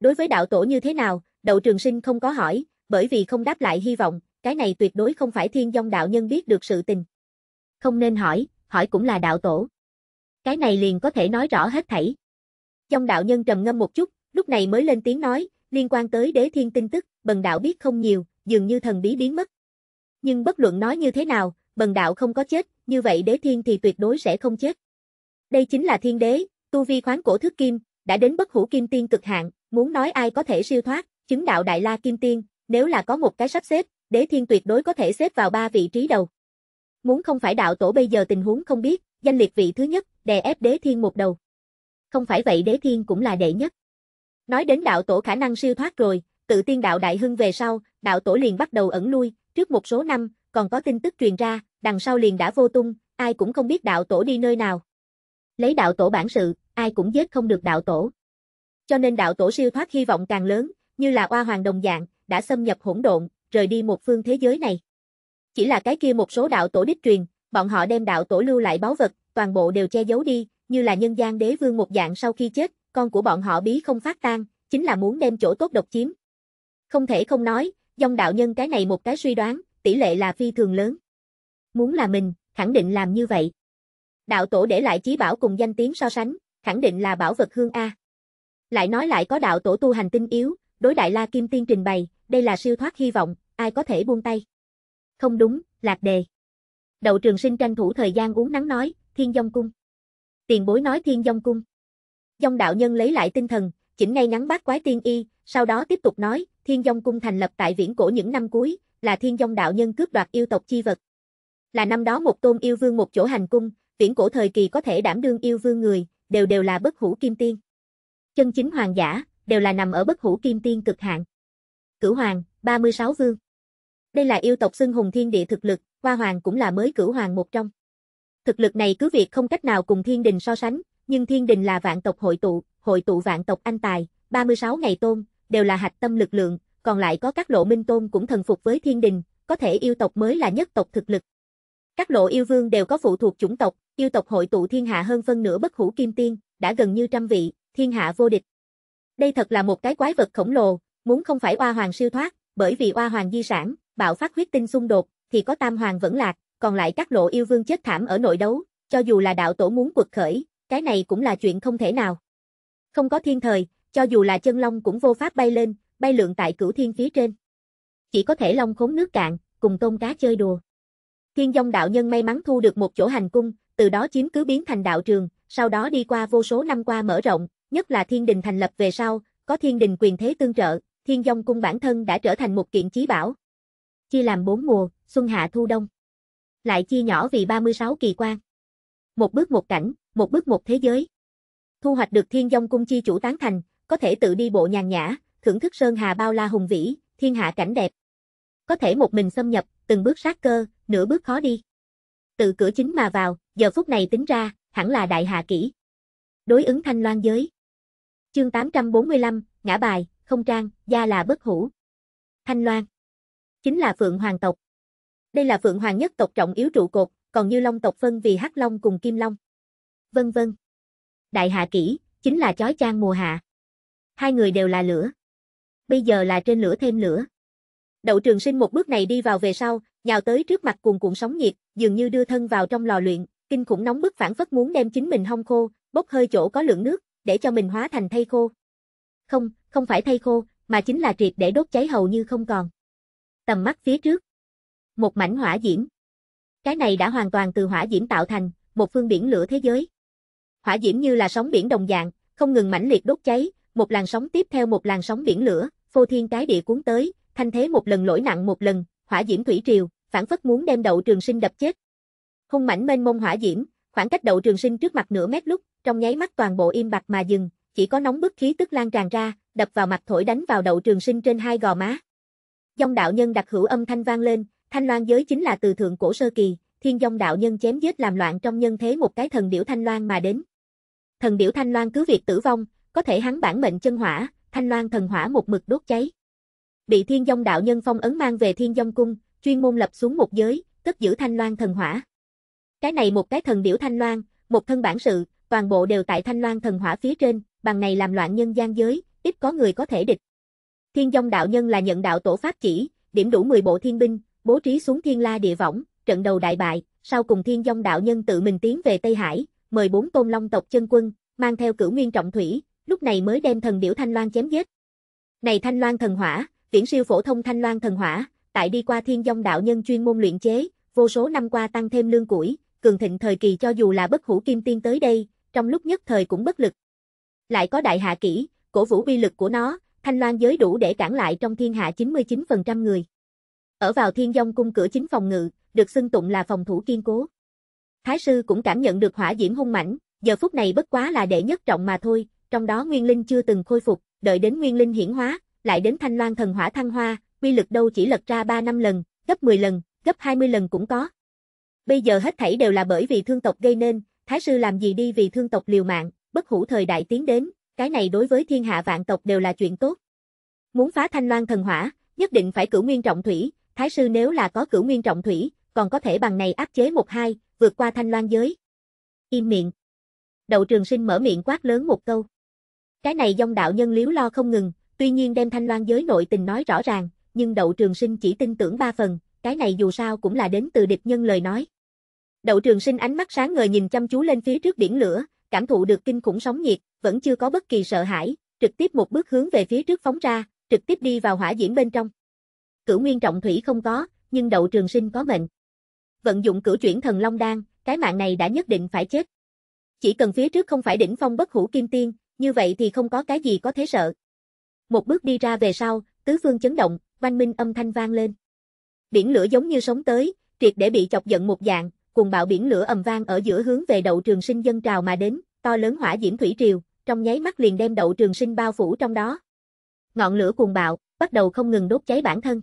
Đối với đạo tổ như thế nào, đậu trường sinh không có hỏi, bởi vì không đáp lại hy vọng, cái này tuyệt đối không phải thiên dông đạo nhân biết được sự tình. Không nên hỏi, hỏi cũng là đạo tổ. Cái này liền có thể nói rõ hết thảy. Dông đạo nhân trầm ngâm một chút, lúc này mới lên tiếng nói, liên quan tới đế thiên tin tức, bần đạo biết không nhiều, dường như thần bí biến mất. Nhưng bất luận nói như thế nào, bần đạo không có chết, như vậy đế thiên thì tuyệt đối sẽ không chết. Đây chính là thiên đế, tu vi khoáng cổ thước kim, đã đến bất hủ kim tiên cực hạn, muốn nói ai có thể siêu thoát, chứng đạo đại la kim tiên, nếu là có một cái sắp xếp, Đế Thiên tuyệt đối có thể xếp vào ba vị trí đầu. Muốn không phải đạo tổ bây giờ tình huống không biết, danh liệt vị thứ nhất, đè ép Đế Thiên một đầu. Không phải vậy Đế Thiên cũng là đệ nhất. Nói đến đạo tổ khả năng siêu thoát rồi, tự tiên đạo đại hưng về sau, đạo tổ liền bắt đầu ẩn lui, trước một số năm, còn có tin tức truyền ra, đằng sau liền đã vô tung, ai cũng không biết đạo tổ đi nơi nào. Lấy đạo tổ bản sự, ai cũng giết không được đạo tổ. Cho nên đạo tổ siêu thoát hy vọng càng lớn, như là oa hoàng đồng dạng, đã xâm nhập hỗn độn, rời đi một phương thế giới này. Chỉ là cái kia một số đạo tổ đích truyền, bọn họ đem đạo tổ lưu lại báu vật, toàn bộ đều che giấu đi, như là nhân gian đế vương một dạng sau khi chết, con của bọn họ bí không phát tan, chính là muốn đem chỗ tốt độc chiếm. Không thể không nói, dòng đạo nhân cái này một cái suy đoán, tỷ lệ là phi thường lớn. Muốn là mình, khẳng định làm như vậy. Đạo tổ để lại chí bảo cùng danh tiếng so sánh, khẳng định là bảo vật hương A. Lại nói lại có đạo tổ tu hành tinh yếu, đối đại la kim tiên trình bày, đây là siêu thoát hy vọng, ai có thể buông tay. Không đúng, lạc đề. Đậu trường sinh tranh thủ thời gian uống nắng nói, thiên dông cung. Tiền bối nói thiên dông cung. Dông đạo nhân lấy lại tinh thần, chỉnh ngay ngắn bát quái tiên y, sau đó tiếp tục nói, thiên dông cung thành lập tại viễn cổ những năm cuối, là thiên dông đạo nhân cướp đoạt yêu tộc chi vật. Là năm đó một tôn yêu vương một chỗ hành cung, viễn cổ thời kỳ có thể đảm đương yêu vương người, đều đều là bất hủ kim tiên. Chân chính hoàng giả, đều là nằm ở bất hủ kim tiên cực hạn. Cửu hoàng, 36 vương. Đây là yêu tộc xưng hùng thiên địa thực lực, Hoa Hoàng cũng là mới cửu hoàng một trong. Thực lực này cứ việc không cách nào cùng thiên đình so sánh, nhưng thiên đình là vạn tộc hội tụ, hội tụ vạn tộc anh tài, 36 ngày tôn, đều là hạch tâm lực lượng, còn lại có các lộ minh tôn cũng thần phục với thiên đình, có thể yêu tộc mới là nhất tộc thực lực. Các lộ yêu vương đều có phụ thuộc chủng tộc, yêu tộc hội tụ thiên hạ hơn phân nửa bất hủ kim tiên, đã gần như trăm vị, thiên hạ vô địch. Đây thật là một cái quái vật khổng lồ, muốn không phải oa hoàng siêu thoát, bởi vì oa hoàng di sản, bạo phát huyết tinh xung đột, thì có tam hoàng vẫn lạc, còn lại các lộ yêu vương chết thảm ở nội đấu, cho dù là đạo tổ muốn quật khởi, cái này cũng là chuyện không thể nào. Không có thiên thời, cho dù là chân long cũng vô pháp bay lên, bay lượn tại cửu thiên phía trên. Chỉ có thể long khốn nước cạn, cùng tôm cá chơi đùa. Thiên dông đạo nhân may mắn thu được một chỗ hành cung, từ đó chiếm cứ biến thành đạo trường, sau đó đi qua vô số năm qua mở rộng, nhất là thiên đình thành lập về sau, có thiên đình quyền thế tương trợ, thiên dông cung bản thân đã trở thành một kiện chí bảo chia làm bốn mùa, xuân hạ thu đông. Lại chia nhỏ vì 36 kỳ quan. Một bước một cảnh, một bước một thế giới. Thu hoạch được thiên dông cung chi chủ tán thành, có thể tự đi bộ nhàn nhã, thưởng thức sơn hà bao la hùng vĩ, thiên hạ cảnh đẹp. Có thể một mình xâm nhập, từng bước sát cơ, nửa bước khó đi. tự cửa chính mà vào, giờ phút này tính ra, hẳn là đại hạ kỹ Đối ứng thanh loan giới. Chương 845, ngã bài, không trang, gia là bất hủ. Thanh loan chính là Phượng Hoàng tộc. Đây là Phượng Hoàng nhất tộc trọng yếu trụ cột, còn như Long tộc phân vì Hắc Long cùng Kim Long. Vân vân. Đại hạ kỷ, chính là chói chang mùa hạ. Hai người đều là lửa. Bây giờ là trên lửa thêm lửa. Đậu trường sinh một bước này đi vào về sau, nhào tới trước mặt cuồn cuộn sóng nhiệt, dường như đưa thân vào trong lò luyện, kinh khủng nóng bức phản phất muốn đem chính mình hong khô, bốc hơi chỗ có lượng nước, để cho mình hóa thành thay khô. Không, không phải thay khô, mà chính là triệt để đốt cháy hầu như không còn tầm mắt phía trước. Một mảnh hỏa diễm. Cái này đã hoàn toàn từ hỏa diễm tạo thành, một phương biển lửa thế giới. Hỏa diễm như là sóng biển đồng dạng, không ngừng mãnh liệt đốt cháy, một làn sóng tiếp theo một làn sóng biển lửa, phô thiên cái địa cuốn tới, thanh thế một lần lỗi nặng một lần, hỏa diễm thủy triều, phản phất muốn đem đậu trường sinh đập chết. Hung mảnh mênh mông hỏa diễm, khoảng cách đậu trường sinh trước mặt nửa mét lúc, trong nháy mắt toàn bộ im bặt mà dừng, chỉ có nóng bức khí tức lan tràn ra, đập vào mặt thổi đánh vào đậu trường sinh trên hai gò má. Dông đạo nhân đặc hữu âm thanh vang lên, thanh loan giới chính là từ thượng cổ sơ kỳ, thiên dông đạo nhân chém giết làm loạn trong nhân thế một cái thần điểu thanh loan mà đến. Thần điểu thanh loan cứ việc tử vong, có thể hắn bản mệnh chân hỏa, thanh loan thần hỏa một mực đốt cháy. Bị thiên dông đạo nhân phong ấn mang về thiên dông cung, chuyên môn lập xuống một giới, cất giữ thanh loan thần hỏa. Cái này một cái thần điểu thanh loan, một thân bản sự, toàn bộ đều tại thanh loan thần hỏa phía trên, bằng này làm loạn nhân gian giới, ít có người có thể địch. Thiên Dung đạo nhân là nhận đạo tổ pháp chỉ, điểm đủ 10 bộ thiên binh, bố trí xuống thiên la địa võng, trận đầu đại bại, sau cùng Thiên Dung đạo nhân tự mình tiến về Tây Hải, mời bốn tôn long tộc chân quân, mang theo cửu nguyên trọng thủy, lúc này mới đem thần điểu Thanh Loan chém giết. Này Thanh Loan thần hỏa, viễn siêu phổ thông Thanh Loan thần hỏa, tại đi qua Thiên Dung đạo nhân chuyên môn luyện chế, vô số năm qua tăng thêm lương củi, cường thịnh thời kỳ cho dù là bất hủ kim tiên tới đây, trong lúc nhất thời cũng bất lực. Lại có đại hạ kỹ, cổ vũ uy lực của nó, Thanh Loan giới đủ để cản lại trong thiên hạ 99% người. Ở vào thiên dông cung cửa chính phòng ngự, được xưng tụng là phòng thủ kiên cố. Thái sư cũng cảm nhận được hỏa diễm hung mãnh, giờ phút này bất quá là đệ nhất trọng mà thôi, trong đó nguyên linh chưa từng khôi phục, đợi đến nguyên linh hiển hóa, lại đến thanh loan thần hỏa thăng hoa, quy lực đâu chỉ lật ra 3 năm lần, gấp 10 lần, gấp 20 lần cũng có. Bây giờ hết thảy đều là bởi vì thương tộc gây nên, thái sư làm gì đi vì thương tộc liều mạng, bất hủ thời đại tiến đến, cái này đối với thiên hạ vạn tộc đều là chuyện tốt. Muốn phá thanh loan thần hỏa, nhất định phải cửu nguyên trọng thủy, thái sư nếu là có cửu nguyên trọng thủy, còn có thể bằng này áp chế một hai, vượt qua thanh loan giới. Im miệng. Đậu trường sinh mở miệng quát lớn một câu. Cái này dông đạo nhân liếu lo không ngừng, tuy nhiên đem thanh loan giới nội tình nói rõ ràng, nhưng đậu trường sinh chỉ tin tưởng ba phần, cái này dù sao cũng là đến từ địch nhân lời nói. Đậu trường sinh ánh mắt sáng ngời nhìn chăm chú lên phía trước biển lửa, cảm thụ được kinh khủng sóng nhiệt, vẫn chưa có bất kỳ sợ hãi, trực tiếp một bước hướng về phía trước phóng ra, trực tiếp đi vào hỏa diễm bên trong. Cửu Nguyên Trọng Thủy không có, nhưng Đậu Trường Sinh có mệnh. Vận dụng cửu chuyển thần long đan, cái mạng này đã nhất định phải chết. Chỉ cần phía trước không phải đỉnh phong bất hủ kim tiên, như vậy thì không có cái gì có thể sợ. Một bước đi ra về sau, tứ phương chấn động, vang minh âm thanh vang lên. Biển lửa giống như sống tới, triệt để bị chọc giận một dạng, cùng bạo biển lửa ầm vang ở giữa hướng về Đậu Trường Sinh dân trào mà đến, to lớn hỏa diễm thủy triều, trong nháy mắt liền đem đậu trường sinh bao phủ trong đó. Ngọn lửa cuồng bạo, bắt đầu không ngừng đốt cháy bản thân.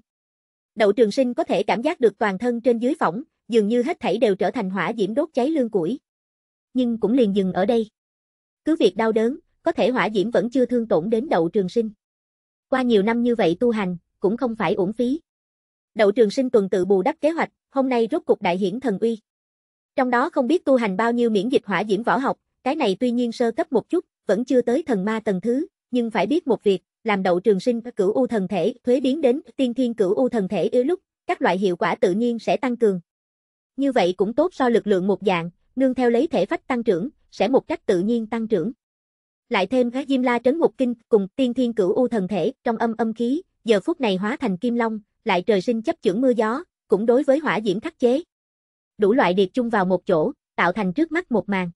Đậu trường sinh có thể cảm giác được toàn thân trên dưới phỏng, dường như hết thảy đều trở thành hỏa diễm đốt cháy lương củi. Nhưng cũng liền dừng ở đây. Cứ việc đau đớn, có thể hỏa diễm vẫn chưa thương tổn đến đậu trường sinh. Qua nhiều năm như vậy tu hành, cũng không phải uổng phí. Đậu trường sinh tuần tự bù đắp kế hoạch, hôm nay rốt cục đại hiển thần uy. Trong đó không biết tu hành bao nhiêu miễn dịch hỏa diễm võ học, cái này tuy nhiên sơ cấp một chút, vẫn chưa tới thần ma tầng thứ, nhưng phải biết một việc, làm đậu trường sinh cửu u thần thể, thuế biến đến tiên thiên cửu u thần thể yếu lúc, các loại hiệu quả tự nhiên sẽ tăng cường. Như vậy cũng tốt so lực lượng một dạng, nương theo lấy thể phách tăng trưởng, sẽ một cách tự nhiên tăng trưởng. Lại thêm gá Diêm La trấn ngục kinh cùng tiên thiên cửu u thần thể trong âm âm khí, giờ phút này hóa thành kim long, lại trời sinh chấp chưởng mưa gió, cũng đối với hỏa diễm khắc chế. Đủ loại điệp chung vào một chỗ, tạo thành trước mắt một màn.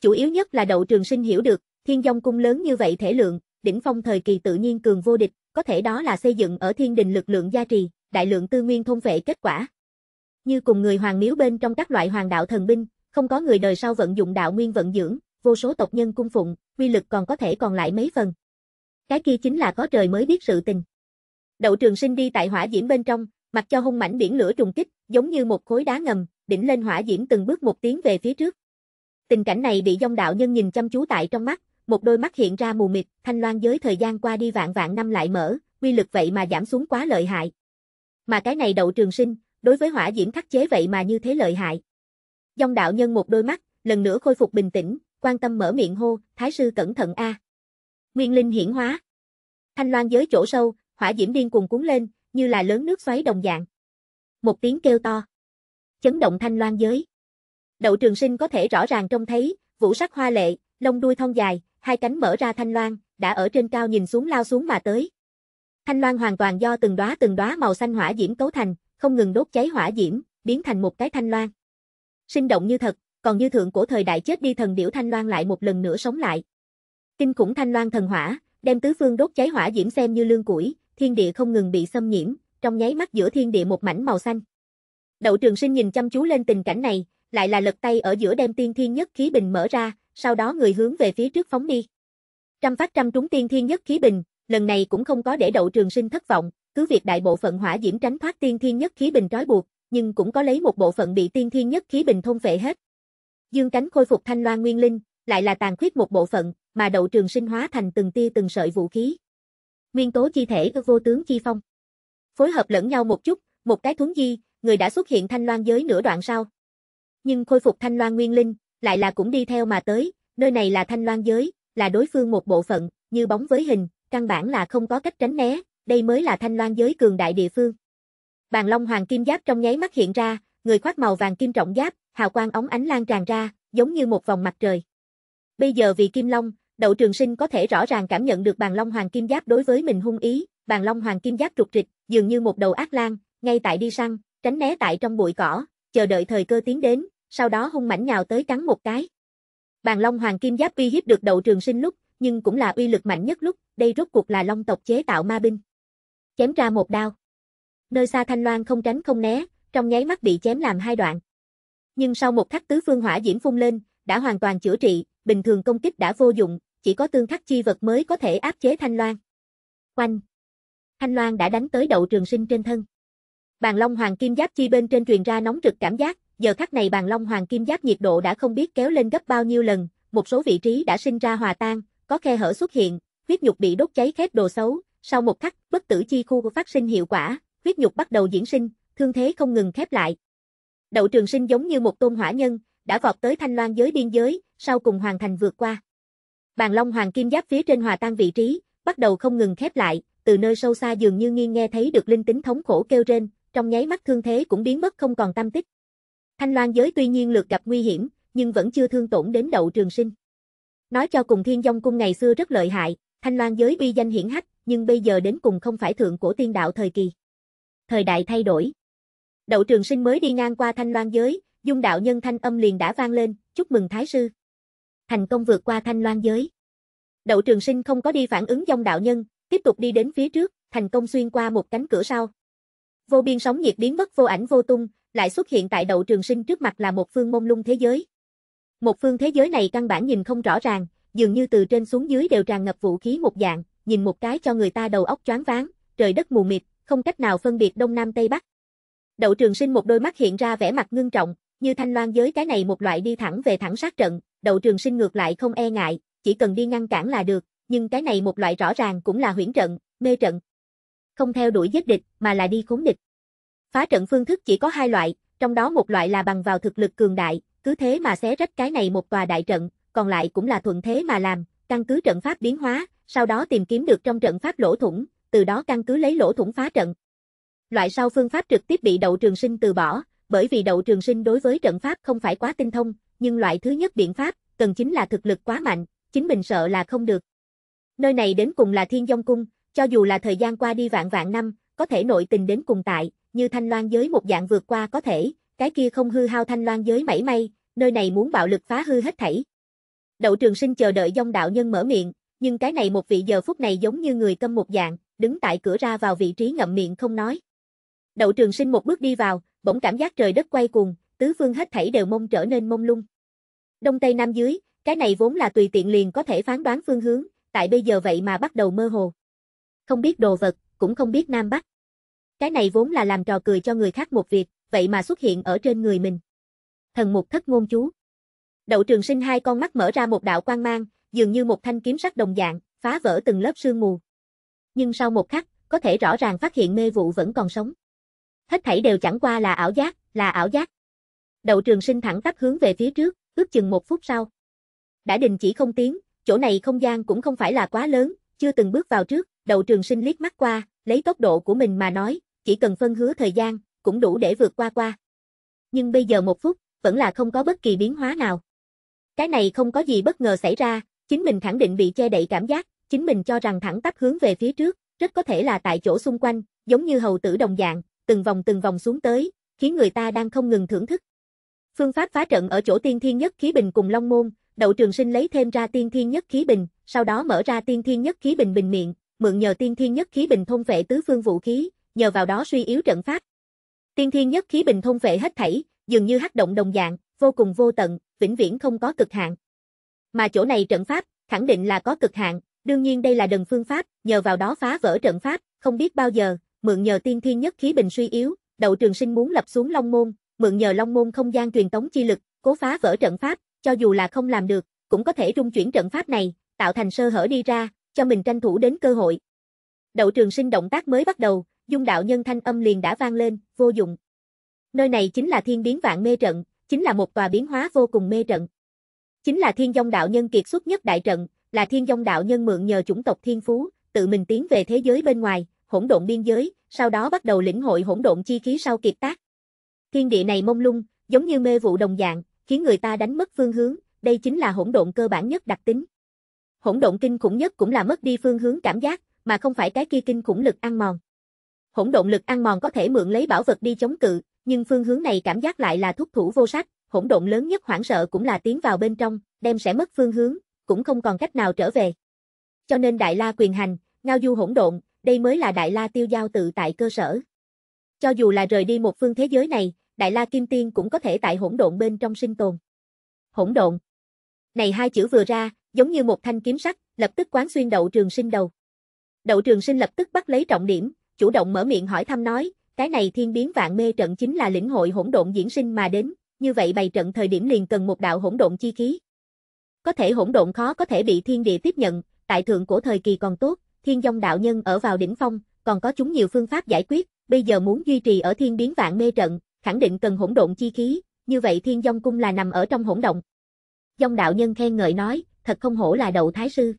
Chủ yếu nhất là đậu trường sinh hiểu được, thiên dông cung lớn như vậy thể lượng, đỉnh phong thời kỳ tự nhiên cường vô địch, có thể đó là xây dựng ở thiên đình lực lượng gia trì, đại lượng tư nguyên thông vệ kết quả. Như cùng người hoàng miếu bên trong các loại hoàng đạo thần binh, không có người đời sau vận dụng đạo nguyên vận dưỡng, vô số tộc nhân cung phụng, quy lực còn có thể còn lại mấy phần. Cái kia chính là có trời mới biết sự tình. Đậu trường sinh đi tại hỏa diễm bên trong, mặc cho hung mảnh biển lửa trùng kích, giống như một khối đá ngầm, đỉnh lên hỏa diễm từng bước một tiếng về phía trước, Tình cảnh này bị dông đạo nhân nhìn chăm chú tại trong mắt, một đôi mắt hiện ra mù mịt, thanh loan giới thời gian qua đi vạn vạn năm lại mở, quy lực vậy mà giảm xuống quá lợi hại. Mà cái này đậu trường sinh, đối với hỏa diễm khắc chế vậy mà như thế lợi hại. Dông đạo nhân một đôi mắt, lần nữa khôi phục bình tĩnh, quan tâm mở miệng hô, thái sư cẩn thận a. Nguyên linh hiển hóa. Thanh loan giới chỗ sâu, hỏa diễm điên cuồng cuốn lên, như là lớn nước xoáy đồng dạng. Một tiếng kêu to. Chấn động thanh loan giới. Đậu Trường Sinh có thể rõ ràng trông thấy, vũ sắc hoa lệ, lông đuôi thon dài, hai cánh mở ra thanh loan, đã ở trên cao nhìn xuống lao xuống mà tới. Thanh loan hoàn toàn do từng đóa từng đóa màu xanh hỏa diễm cấu thành, không ngừng đốt cháy hỏa diễm, biến thành một cái thanh loan. Sinh động như thật, còn như thượng cổ thời đại chết đi thần điểu thanh loan lại một lần nữa sống lại. Kinh khủng thanh loan thần hỏa, đem tứ phương đốt cháy hỏa diễm xem như lương củi, thiên địa không ngừng bị xâm nhiễm, trong nháy mắt giữa thiên địa một mảnh màu xanh. Đậu Trường Sinh nhìn chăm chú lên tình cảnh này, lại là lật tay ở giữa đem tiên thiên nhất khí bình mở ra, sau đó người hướng về phía trước phóng đi. Trăm phát trăm trúng tiên thiên nhất khí bình, lần này cũng không có để đậu trường sinh thất vọng, cứ việc đại bộ phận hỏa diễm tránh thoát tiên thiên nhất khí bình trói buộc, nhưng cũng có lấy một bộ phận bị tiên thiên nhất khí bình thôn phệ hết. Dương cánh khôi phục thanh loan nguyên linh, lại là tàn khuyết một bộ phận, mà đậu trường sinh hóa thành từng tia từng sợi vũ khí. Nguyên tố chi thể vô tướng chi phong. Phối hợp lẫn nhau một chút, một cái thuấn di, người đã xuất hiện thanh loan giới nửa đoạn sau, nhưng khôi phục Thanh Loan Nguyên Linh, lại là cũng đi theo mà tới, nơi này là Thanh Loan giới, là đối phương một bộ phận, như bóng với hình, căn bản là không có cách tránh né, đây mới là Thanh Loan giới cường đại địa phương. Bàn Long Hoàng Kim Giáp trong nháy mắt hiện ra, người khoác màu vàng kim trọng giáp, hào quang óng ánh lan tràn ra, giống như một vòng mặt trời. Bây giờ vì Kim Long, Đậu Trường Sinh có thể rõ ràng cảm nhận được Bàn Long Hoàng Kim Giáp đối với mình hung ý, Bàn Long Hoàng Kim Giáp trục trịch, dường như một đầu ác lang, ngay tại đi săn, tránh né tại trong bụi cỏ, chờ đợi thời cơ tiến đến, sau đó hung mãnh nhào tới cắn một cái. Bàn Long Hoàng Kim Giáp uy hiếp được đậu trường sinh lúc, nhưng cũng là uy lực mạnh nhất lúc, đây rốt cuộc là Long tộc chế tạo ma binh. Chém ra một đao. Nơi xa Thanh Loan không tránh không né, trong nháy mắt bị chém làm hai đoạn. Nhưng sau một khắc tứ phương hỏa diễm phun lên, đã hoàn toàn chữa trị, bình thường công kích đã vô dụng, chỉ có tương khắc chi vật mới có thể áp chế Thanh Loan. quanh Thanh Loan đã đánh tới đậu trường sinh trên thân. Bàn Long Hoàng Kim Giáp chi bên trên truyền ra nóng rực cảm giác, giờ khắc này bàn long hoàng kim giáp nhiệt độ đã không biết kéo lên gấp bao nhiêu lần, một số vị trí đã sinh ra hòa tan, có khe hở xuất hiện, huyết nhục bị đốt cháy khét đồ xấu, sau một khắc, bất tử chi khu phát sinh hiệu quả, huyết nhục bắt đầu diễn sinh, thương thế không ngừng khép lại. Đậu trường sinh giống như một tôn hỏa nhân, đã vọt tới thanh loan giới biên giới, sau cùng hoàn thành vượt qua. Bàn long hoàng kim giáp phía trên hòa tan vị trí, bắt đầu không ngừng khép lại, từ nơi sâu xa dường như nghiêng nghe thấy được linh tính thống khổ kêu rên, trong nháy mắt thương thế cũng biến mất không còn tâm tích. Thanh Loan giới tuy nhiên lượt gặp nguy hiểm, nhưng vẫn chưa thương tổn đến đậu trường sinh. Nói cho cùng thiên dông cung ngày xưa rất lợi hại, Thanh Loan giới uy danh hiển hách, nhưng bây giờ đến cùng không phải thượng cổ tiên đạo thời kỳ. Thời đại thay đổi. Đậu trường sinh mới đi ngang qua Thanh Loan giới, dung đạo nhân thanh âm liền đã vang lên, chúc mừng Thái Sư. Thành công vượt qua Thanh Loan giới. Đậu trường sinh không có đi phản ứng Dung đạo nhân, tiếp tục đi đến phía trước, thành công xuyên qua một cánh cửa sau. Vô biên sóng nhiệt biến mất vô ảnh vô tung, lại xuất hiện tại đậu trường sinh trước mặt là một phương mông lung thế giới. Một phương thế giới này căn bản nhìn không rõ ràng, dường như từ trên xuống dưới đều tràn ngập vũ khí một dạng, nhìn một cái cho người ta đầu óc choáng váng, trời đất mù mịt, không cách nào phân biệt đông nam tây bắc. Đậu Trường Sinh một đôi mắt hiện ra vẻ mặt ngưng trọng, như thanh loan giới cái này một loại đi thẳng về thẳng sát trận, Đậu Trường Sinh ngược lại không e ngại, chỉ cần đi ngăn cản là được, nhưng cái này một loại rõ ràng cũng là huyễn trận, mê trận. Không theo đuổi giết địch, mà là đi khốn địch. Phá trận phương thức chỉ có hai loại, trong đó một loại là bằng vào thực lực cường đại, cứ thế mà xé rách cái này một tòa đại trận, còn lại cũng là thuận thế mà làm, căn cứ trận pháp biến hóa, sau đó tìm kiếm được trong trận pháp lỗ thủng, từ đó căn cứ lấy lỗ thủng phá trận. Loại sau phương pháp trực tiếp bị đậu trường sinh từ bỏ, bởi vì đậu trường sinh đối với trận pháp không phải quá tinh thông, nhưng loại thứ nhất biện pháp, cần chính là thực lực quá mạnh, chính mình sợ là không được. Nơi này đến cùng là thiên dông cung, cho dù là thời gian qua đi vạn vạn năm, có thể nội tình đến cùng tại, như thanh loan giới một dạng vượt qua có thể, cái kia không hư hao thanh loan giới mảy may, nơi này muốn bạo lực phá hư hết thảy. Đậu trường sinh chờ đợi dòng đạo nhân mở miệng, nhưng cái này một vị giờ phút này giống như người câm một dạng, đứng tại cửa ra vào vị trí ngậm miệng không nói. Đậu trường sinh một bước đi vào, bỗng cảm giác trời đất quay cuồng, tứ phương hết thảy đều mông trở nên mông lung. Đông Tây Nam dưới, cái này vốn là tùy tiện liền có thể phán đoán phương hướng, tại bây giờ vậy mà bắt đầu mơ hồ. Không biết đồ vật, cũng không biết Nam Bắc. Cái này vốn là làm trò cười cho người khác một việc, vậy mà xuất hiện ở trên người mình. Thần mục thất ngôn chú. Đậu trường sinh hai con mắt mở ra một đạo quang mang, dường như một thanh kiếm sắc đồng dạng, phá vỡ từng lớp sương mù. Nhưng sau một khắc, có thể rõ ràng phát hiện mê vụ vẫn còn sống. Hết thảy đều chẳng qua là ảo giác, là ảo giác. Đậu trường sinh thẳng tắp hướng về phía trước, ước chừng một phút sau. Đã đình chỉ không tiếng, chỗ này không gian cũng không phải là quá lớn, chưa từng bước vào trước, đậu trường sinh liếc mắt qua, lấy tốc độ của mình mà nói, chỉ cần phân hứa thời gian, cũng đủ để vượt qua qua. Nhưng bây giờ một phút, vẫn là không có bất kỳ biến hóa nào. Cái này không có gì bất ngờ xảy ra, chính mình khẳng định bị che đậy cảm giác, chính mình cho rằng thẳng tắp hướng về phía trước, rất có thể là tại chỗ xung quanh, giống như hầu tử đồng dạng, từng vòng từng vòng xuống tới, khiến người ta đang không ngừng thưởng thức. Phương pháp phá trận ở chỗ tiên thiên nhất khí bình cùng long môn, đậu trường sinh lấy thêm ra tiên thiên nhất khí bình, sau đó mở ra tiên thiên nhất khí bình bình miệng, mượn nhờ tiên thiên nhất khí bình thông vệ tứ phương vũ khí, nhờ vào đó suy yếu trận pháp. Tiên thiên nhất khí bình thông vệ hết thảy, dường như hắc động đồng dạng, vô cùng vô tận, vĩnh viễn không có cực hạn. Mà chỗ này trận pháp, khẳng định là có cực hạn, đương nhiên đây là đần phương pháp, nhờ vào đó phá vỡ trận pháp, không biết bao giờ, mượn nhờ tiên thiên nhất khí bình suy yếu, đậu trường sinh muốn lập xuống Long Môn, mượn nhờ Long Môn không gian truyền tống chi lực, cố phá vỡ trận pháp, cho dù là không làm được, cũng có thể rung chuyển trận pháp này, tạo thành sơ hở đi ra, cho mình tranh thủ đến cơ hội. Đậu trường sinh động tác mới bắt đầu, dung đạo nhân thanh âm liền đã vang lên, vô dụng. Nơi này chính là thiên biến vạn mê trận, chính là một tòa biến hóa vô cùng mê trận. Chính là thiên dung đạo nhân kiệt xuất nhất đại trận, là thiên dung đạo nhân mượn nhờ chủng tộc thiên phú, tự mình tiến về thế giới bên ngoài, hỗn độn biên giới, sau đó bắt đầu lĩnh hội hỗn độn chi khí sau kiệt tác. Thiên địa này mông lung, giống như mê vụ đồng dạng, khiến người ta đánh mất phương hướng, đây chính là hỗn độn cơ bản nhất đặc tính. Hỗn độn kinh khủng nhất cũng là mất đi phương hướng cảm giác, mà không phải cái kia kinh khủng lực ăn mòn hỗn độn lực ăn mòn có thể mượn lấy bảo vật đi chống cự, nhưng phương hướng này cảm giác lại là thúc thủ vô sách, hỗn độn lớn nhất hoảng sợ cũng là tiến vào bên trong, đem sẽ mất phương hướng, cũng không còn cách nào trở về. Cho nên Đại La quyền hành, ngao du hỗn độn, đây mới là Đại La tiêu giao tự tại cơ sở. Cho dù là rời đi một phương thế giới này, Đại La Kim Tiên cũng có thể tại hỗn độn bên trong sinh tồn. Hỗn độn. Này hai chữ vừa ra, giống như một thanh kiếm sắt, lập tức quán xuyên đậu trường sinh đầu. Đậu trường sinh lập tức bắt lấy trọng điểm, chủ động mở miệng hỏi thăm nói, cái này thiên biến vạn mê trận chính là lĩnh hội hỗn độn diễn sinh mà đến, như vậy bày trận thời điểm liền cần một đạo hỗn độn chi khí. Có thể hỗn độn khó có thể bị thiên địa tiếp nhận, tại thượng cổ thời kỳ còn tốt, thiên dông đạo nhân ở vào đỉnh phong, còn có chúng nhiều phương pháp giải quyết, bây giờ muốn duy trì ở thiên biến vạn mê trận, khẳng định cần hỗn độn chi khí, như vậy thiên dông cung là nằm ở trong hỗn động. Dông đạo nhân khen ngợi nói, thật không hổ là đậu thái sư.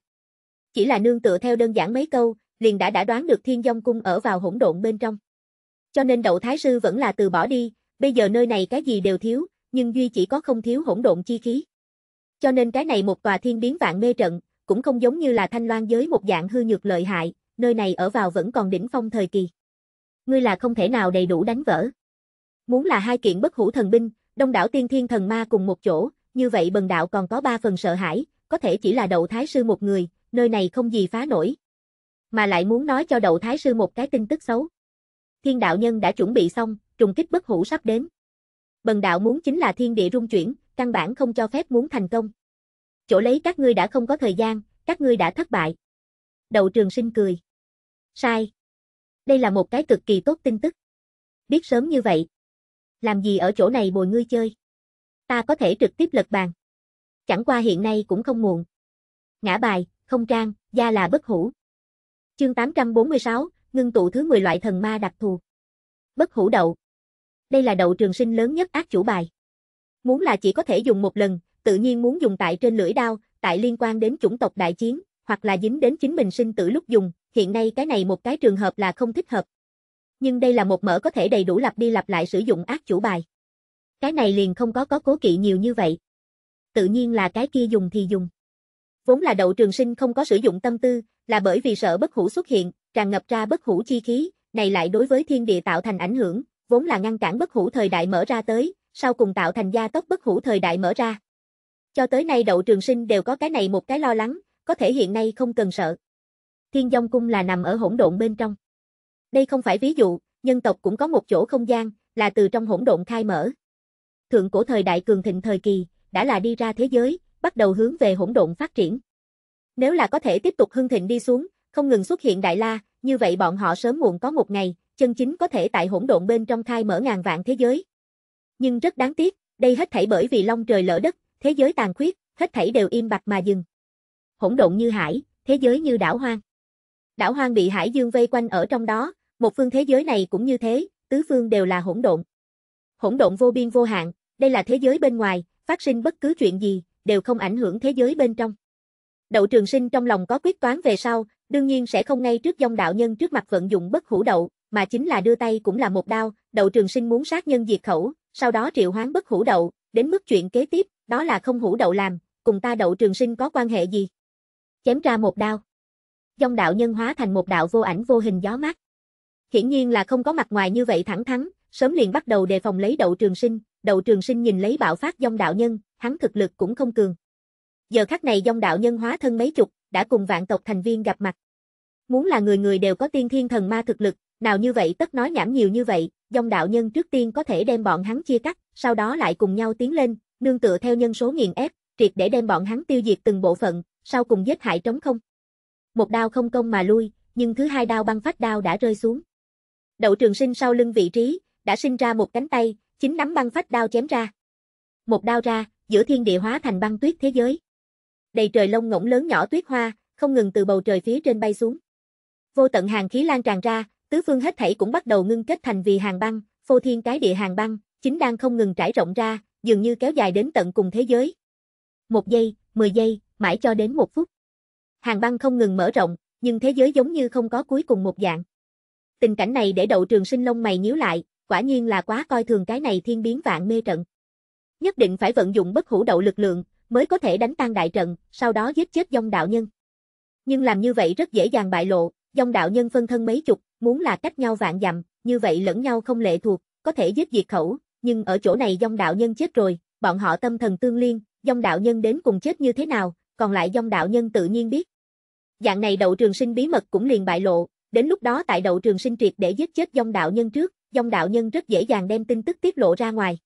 Chỉ là nương tựa theo đơn giản mấy câu, liền đã đã đoán được thiên dông cung ở vào hỗn độn bên trong. Cho nên đậu thái sư vẫn là từ bỏ đi, bây giờ nơi này cái gì đều thiếu, nhưng duy chỉ có không thiếu hỗn độn chi khí. Cho nên cái này một tòa thiên biến vạn mê trận, cũng không giống như là thanh loan giới một dạng hư nhược lợi hại, nơi này ở vào vẫn còn đỉnh phong thời kỳ. Ngươi là không thể nào đầy đủ đánh vỡ. Muốn là hai kiện bất hữu thần binh, đông đảo tiên thiên thần ma cùng một chỗ, như vậy bần đạo còn có ba phần sợ hãi, có thể chỉ là đậu thái sư một người, nơi này không gì phá nổi, mà lại muốn nói cho đậu thái sư một cái tin tức xấu. Thiên đạo nhân đã chuẩn bị xong, trùng kích bất hủ sắp đến. Bần đạo muốn chính là thiên địa rung chuyển, căn bản không cho phép muốn thành công. Chỗ lấy các ngươi đã không có thời gian, các ngươi đã thất bại. Đậu trường sinh cười. Sai. Đây là một cái cực kỳ tốt tin tức. Biết sớm như vậy. Làm gì ở chỗ này bồi ngươi chơi. Ta có thể trực tiếp lật bàn. Chẳng qua hiện nay cũng không muộn. Ngã bài, không trang, gia là bất hủ. Chương 846, ngưng tụ thứ 10 loại thần ma đặc thù. Bất hủ đậu. Đây là đậu trường sinh lớn nhất ác chủ bài. Muốn là chỉ có thể dùng một lần, tự nhiên muốn dùng tại trên lưỡi đao, tại liên quan đến chủng tộc đại chiến, hoặc là dính đến chính mình sinh tử lúc dùng, hiện nay cái này một cái trường hợp là không thích hợp. Nhưng đây là một mở có thể đầy đủ lặp đi lặp lại sử dụng ác chủ bài. Cái này liền không có có cố kỵ nhiều như vậy. Tự nhiên là cái kia dùng thì dùng. Vốn là đậu trường sinh không có sử dụng tâm tư, là bởi vì sợ bất hủ xuất hiện, tràn ngập ra bất hủ chi khí, này lại đối với thiên địa tạo thành ảnh hưởng, vốn là ngăn cản bất hủ thời đại mở ra tới, sau cùng tạo thành gia tốc bất hủ thời đại mở ra. Cho tới nay đậu trường sinh đều có cái này một cái lo lắng, có thể hiện nay không cần sợ. Thiên Dông Cung là nằm ở hỗn độn bên trong. Đây không phải ví dụ, nhân tộc cũng có một chỗ không gian, là từ trong hỗn độn khai mở. Thượng cổ thời đại cường thịnh thời kỳ, đã là đi ra thế giới, bắt đầu hướng về hỗn độn phát triển. Nếu là có thể tiếp tục hưng thịnh đi xuống, không ngừng xuất hiện đại la, như vậy bọn họ sớm muộn có một ngày, chân chính có thể tại hỗn độn bên trong khai mở ngàn vạn thế giới. Nhưng rất đáng tiếc, đây hết thảy bởi vì long trời lỡ đất, thế giới tàn khuyết, hết thảy đều im bặt mà dừng. Hỗn độn như hải, thế giới như đảo hoang. Đảo hoang bị hải dương vây quanh ở trong đó, một phương thế giới này cũng như thế, tứ phương đều là hỗn độn. Hỗn độn vô biên vô hạn, đây là thế giới bên ngoài, phát sinh bất cứ chuyện gì, đều không ảnh hưởng thế giới bên trong. Đậu Trường Sinh trong lòng có quyết toán về sau, đương nhiên sẽ không ngay trước dòng đạo nhân trước mặt vận dụng bất hủ đậu, mà chính là đưa tay cũng là một đao, Đậu Trường Sinh muốn sát nhân diệt khẩu, sau đó triệu hoán bất hủ đậu, đến mức chuyện kế tiếp, đó là không hủ đậu làm, cùng ta Đậu Trường Sinh có quan hệ gì? Chém ra một đao. Dòng đạo nhân hóa thành một đạo vô ảnh vô hình gió mát. Hiển nhiên là không có mặt ngoài như vậy thẳng thắn, sớm liền bắt đầu đề phòng lấy Đậu Trường Sinh, Đậu Trường Sinh nhìn lấy bạo phát dòng đạo nhân, hắn thực lực cũng không cường. Giờ khắc này dòng đạo nhân hóa thân mấy chục, đã cùng vạn tộc thành viên gặp mặt. Muốn là người người đều có tiên thiên thần ma thực lực, nào như vậy tất nói nhảm nhiều như vậy, dòng đạo nhân trước tiên có thể đem bọn hắn chia cắt, sau đó lại cùng nhau tiến lên, nương tựa theo nhân số nghiền ép, triệt để đem bọn hắn tiêu diệt từng bộ phận, sau cùng giết hại trống không. Một đao không công mà lui, nhưng thứ hai đao băng phát đao đã rơi xuống. Đậu trường sinh sau lưng vị trí, đã sinh ra một cánh tay, chính nắm băng phát đao chém ra. Một đao ra, giữa thiên địa hóa thành băng tuyết thế giới đầy trời lông ngỗng lớn nhỏ tuyết hoa, không ngừng từ bầu trời phía trên bay xuống. Vô tận hàng khí lan tràn ra, tứ phương hết thảy cũng bắt đầu ngưng kết thành vì hàng băng, phô thiên cái địa hàng băng, chính đang không ngừng trải rộng ra, dường như kéo dài đến tận cùng thế giới. Một giây, mười giây, mãi cho đến một phút. Hàng băng không ngừng mở rộng, nhưng thế giới giống như không có cuối cùng một dạng. Tình cảnh này để đậu trường sinh lông mày nhíu lại, quả nhiên là quá coi thường cái này thiên biến vạn mê trận. Nhất định phải vận dụng bất hủ đậu lực lượng, mới có thể đánh tan đại trận, sau đó giết chết dông đạo nhân. Nhưng làm như vậy rất dễ dàng bại lộ, dông đạo nhân phân thân mấy chục, muốn là cách nhau vạn dặm, như vậy lẫn nhau không lệ thuộc, có thể giết diệt khẩu, nhưng ở chỗ này dông đạo nhân chết rồi, bọn họ tâm thần tương liên, dông đạo nhân đến cùng chết như thế nào, còn lại dông đạo nhân tự nhiên biết. Dạng này đậu trường sinh bí mật cũng liền bại lộ, đến lúc đó tại đậu trường sinh triệt để giết chết dông đạo nhân trước, dông đạo nhân rất dễ dàng đem tin tức tiết lộ ra ngoài.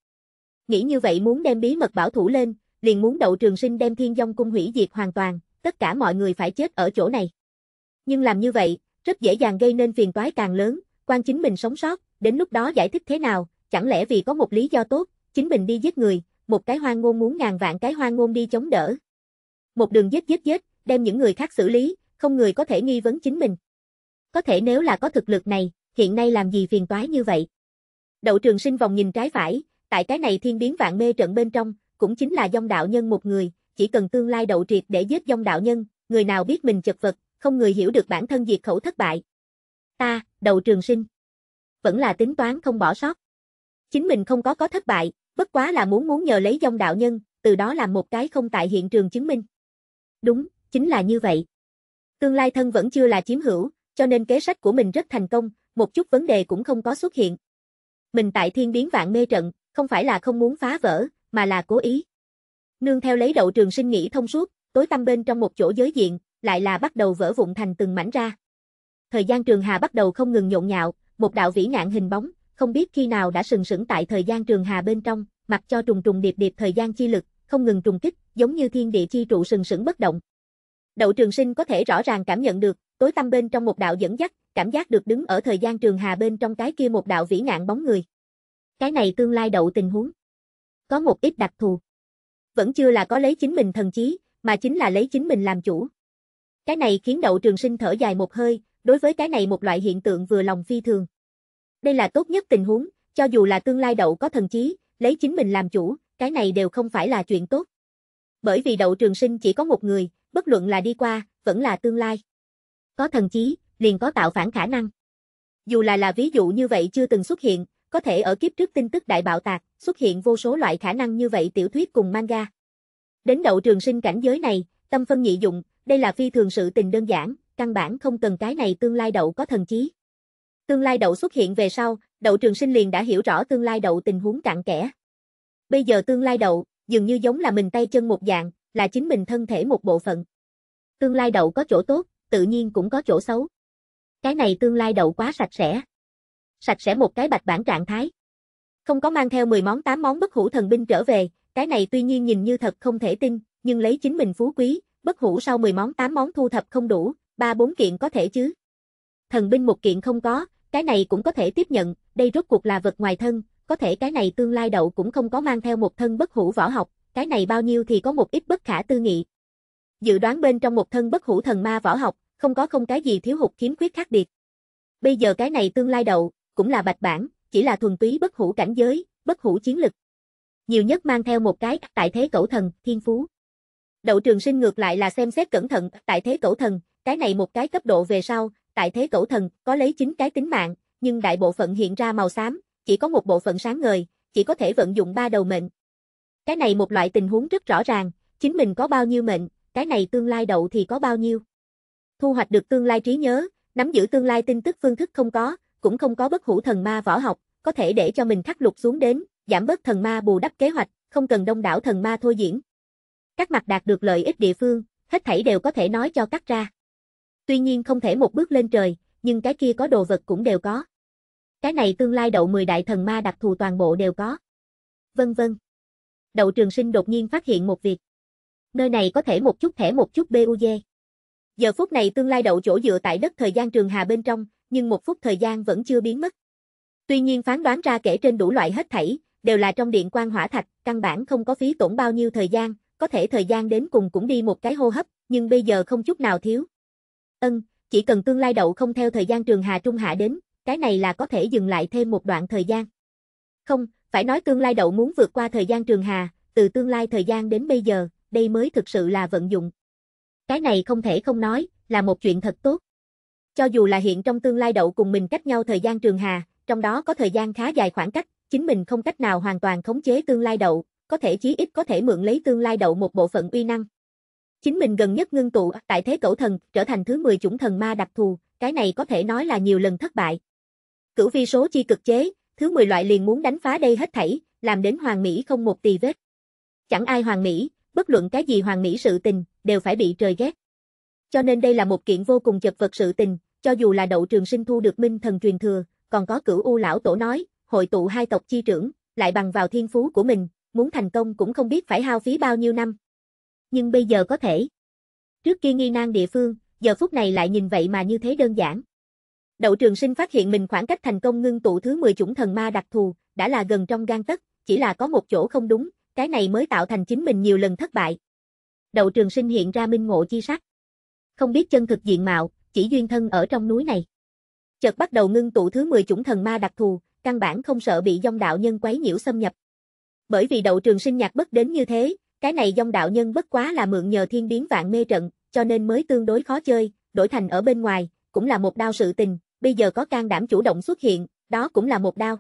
Nghĩ như vậy muốn đem bí mật bảo thủ lên, liền muốn đậu trường sinh đem thiên dông cung hủy diệt hoàn toàn, tất cả mọi người phải chết ở chỗ này. Nhưng làm như vậy, rất dễ dàng gây nên phiền toái càng lớn, quan chính mình sống sót, đến lúc đó giải thích thế nào, chẳng lẽ vì có một lý do tốt, chính mình đi giết người, một cái hoang ngôn muốn ngàn vạn cái hoang ngôn đi chống đỡ. Một đường giết giết giết, đem những người khác xử lý, không người có thể nghi vấn chính mình. Có thể nếu là có thực lực này, hiện nay làm gì phiền toái như vậy. Đậu trường sinh vòng nhìn trái phải, tại cái này thiên biến vạn mê trận bên trong, cũng chính là dông đạo nhân một người, chỉ cần tương lai đậu triệt để giết dông đạo nhân, người nào biết mình chật vật, không người hiểu được bản thân diệt khẩu thất bại. Ta, đầu trường sinh. Vẫn là tính toán không bỏ sót. Chính mình không có có thất bại, bất quá là muốn muốn nhờ lấy dông đạo nhân, từ đó làm một cái không tại hiện trường chứng minh. Đúng, chính là như vậy. Tương lai thân vẫn chưa là chiếm hữu, cho nên kế sách của mình rất thành công, một chút vấn đề cũng không có xuất hiện. Mình tại thiên biến vạn mê trận, không phải là không muốn phá vỡ, mà là cố ý. Nương theo lấy đậu trường sinh nghĩ thông suốt, tối tăm bên trong một chỗ giới diện, lại là bắt đầu vỡ vụn thành từng mảnh ra. Thời gian trường hà bắt đầu không ngừng nhộn nhạo, một đạo vĩ ngạn hình bóng, không biết khi nào đã sừng sững tại thời gian trường hà bên trong, mặc cho trùng trùng điệp điệp thời gian chi lực, không ngừng trùng kích, giống như thiên địa chi trụ sừng sững bất động. Đậu Trường Sinh có thể rõ ràng cảm nhận được, tối tăm bên trong một đạo dẫn dắt, cảm giác được đứng ở thời gian trường hà bên trong cái kia một đạo vĩ ngạn bóng người. Cái này tương lai đậu tình huống có một ít đặc thù. Vẫn chưa là có lấy chính mình thần chí, mà chính là lấy chính mình làm chủ. Cái này khiến đậu trường sinh thở dài một hơi, đối với cái này một loại hiện tượng vừa lòng phi thường. Đây là tốt nhất tình huống, cho dù là tương lai đậu có thần chí, lấy chính mình làm chủ, cái này đều không phải là chuyện tốt. Bởi vì đậu trường sinh chỉ có một người, bất luận là đi qua, vẫn là tương lai. Có thần chí, liền có tạo phản khả năng. Dù là là ví dụ như vậy chưa từng xuất hiện, có thể ở kiếp trước tin tức đại bạo tạc, xuất hiện vô số loại khả năng như vậy tiểu thuyết cùng manga. Đến đậu trường sinh cảnh giới này, tâm phân nhị dụng, đây là phi thường sự tình đơn giản, căn bản không cần cái này tương lai đậu có thần chí. Tương lai đậu xuất hiện về sau, đậu trường sinh liền đã hiểu rõ tương lai đậu tình huống cạn kẽ. Bây giờ tương lai đậu, dường như giống là mình tay chân một dạng, là chính mình thân thể một bộ phận. Tương lai đậu có chỗ tốt, tự nhiên cũng có chỗ xấu. Cái này tương lai đậu quá sạch sẽ sạch sẽ một cái bạch bản trạng thái. Không có mang theo 10 món 8 món bất hủ thần binh trở về, cái này tuy nhiên nhìn như thật không thể tin, nhưng lấy chính mình phú quý, bất hủ sau 10 món 8 món thu thập không đủ, 3-4 kiện có thể chứ. Thần binh một kiện không có, cái này cũng có thể tiếp nhận, đây rốt cuộc là vật ngoài thân, có thể cái này tương lai đậu cũng không có mang theo một thân bất hủ võ học, cái này bao nhiêu thì có một ít bất khả tư nghị. Dự đoán bên trong một thân bất hủ thần ma võ học, không có không cái gì thiếu hụt khiếm khuyết khác biệt. Bây giờ cái này tương lai đậu, cũng là bạch bản, chỉ là thuần túy bất hủ cảnh giới, bất hủ chiến lực. Nhiều nhất mang theo một cái, tại thế cẩu thần, thiên phú. Đậu trường sinh ngược lại là xem xét cẩn thận, tại thế cẩu thần, cái này một cái cấp độ về sau, tại thế cẩu thần, có lấy chính cái tính mạng, nhưng đại bộ phận hiện ra màu xám, chỉ có một bộ phận sáng ngời, chỉ có thể vận dụng ba đầu mệnh. Cái này một loại tình huống rất rõ ràng, chính mình có bao nhiêu mệnh, cái này tương lai đậu thì có bao nhiêu. Thu hoạch được tương lai trí nhớ, nắm giữ tương lai tin tức phương thức không có, cũng không có bất hủ thần ma võ học, có thể để cho mình khắc lục xuống đến, giảm bớt thần ma bù đắp kế hoạch, không cần đông đảo thần ma thôi diễn. Các mặt đạt được lợi ích địa phương, hết thảy đều có thể nói cho cắt ra. Tuy nhiên không thể một bước lên trời, nhưng cái kia có đồ vật cũng đều có. Cái này tương lai đậu 10 đại thần ma đặc thù toàn bộ đều có. Vân vân. Đậu trường sinh đột nhiên phát hiện một việc. Nơi này có thể một chút thẻ một chút BUG. Giờ phút này tương lai đậu chỗ dựa tại đất thời gian trường hà bên trong, nhưng một phút thời gian vẫn chưa biến mất. Tuy nhiên phán đoán ra kể trên đủ loại hết thảy, đều là trong điện quan hỏa thạch, căn bản không có phí tổn bao nhiêu thời gian, có thể thời gian đến cùng cũng đi một cái hô hấp, nhưng bây giờ không chút nào thiếu. Ân, chỉ cần tương lai đậu không theo thời gian trường hà trung hạ đến, cái này là có thể dừng lại thêm một đoạn thời gian. Không, phải nói tương lai đậu muốn vượt qua thời gian trường hà, từ tương lai thời gian đến bây giờ, đây mới thực sự là vận dụng. Cái này không thể không nói, là một chuyện thật tốt. Cho dù là hiện trong tương lai đậu cùng mình cách nhau thời gian trường hà, trong đó có thời gian khá dài khoảng cách, chính mình không cách nào hoàn toàn khống chế tương lai đậu, có thể chí ít có thể mượn lấy tương lai đậu một bộ phận uy năng. Chính mình gần nhất ngưng tụ tại thế cổ thần, trở thành thứ 10 chủng thần ma đặc thù, cái này có thể nói là nhiều lần thất bại. Cửu vi số chi cực chế, thứ 10 loại liền muốn đánh phá đây hết thảy, làm đến hoàng mỹ không một tì vết. Chẳng ai hoàng mỹ, bất luận cái gì hoàng mỹ sự tình, đều phải bị trời ghét. Cho nên đây là một kiện vô cùng chật vật sự tình, cho dù là đậu trường sinh thu được minh thần truyền thừa, còn có cửu u lão tổ nói, hội tụ hai tộc chi trưởng, lại bằng vào thiên phú của mình, muốn thành công cũng không biết phải hao phí bao nhiêu năm. Nhưng bây giờ có thể. Trước kia nghi nan địa phương, giờ phút này lại nhìn vậy mà như thế đơn giản. Đậu trường sinh phát hiện mình khoảng cách thành công ngưng tụ thứ 10 chủng thần ma đặc thù, đã là gần trong gan tất, chỉ là có một chỗ không đúng, cái này mới tạo thành chính mình nhiều lần thất bại. Đậu trường sinh hiện ra minh ngộ chi sắc không biết chân thực diện mạo, chỉ duyên thân ở trong núi này. Chợt bắt đầu ngưng tụ thứ 10 chủng thần ma đặc thù, căn bản không sợ bị dông đạo nhân quấy nhiễu xâm nhập. Bởi vì đậu trường sinh nhạc bất đến như thế, cái này dông đạo nhân bất quá là mượn nhờ thiên biến vạn mê trận, cho nên mới tương đối khó chơi, đổi thành ở bên ngoài, cũng là một đao sự tình, bây giờ có can đảm chủ động xuất hiện, đó cũng là một đao.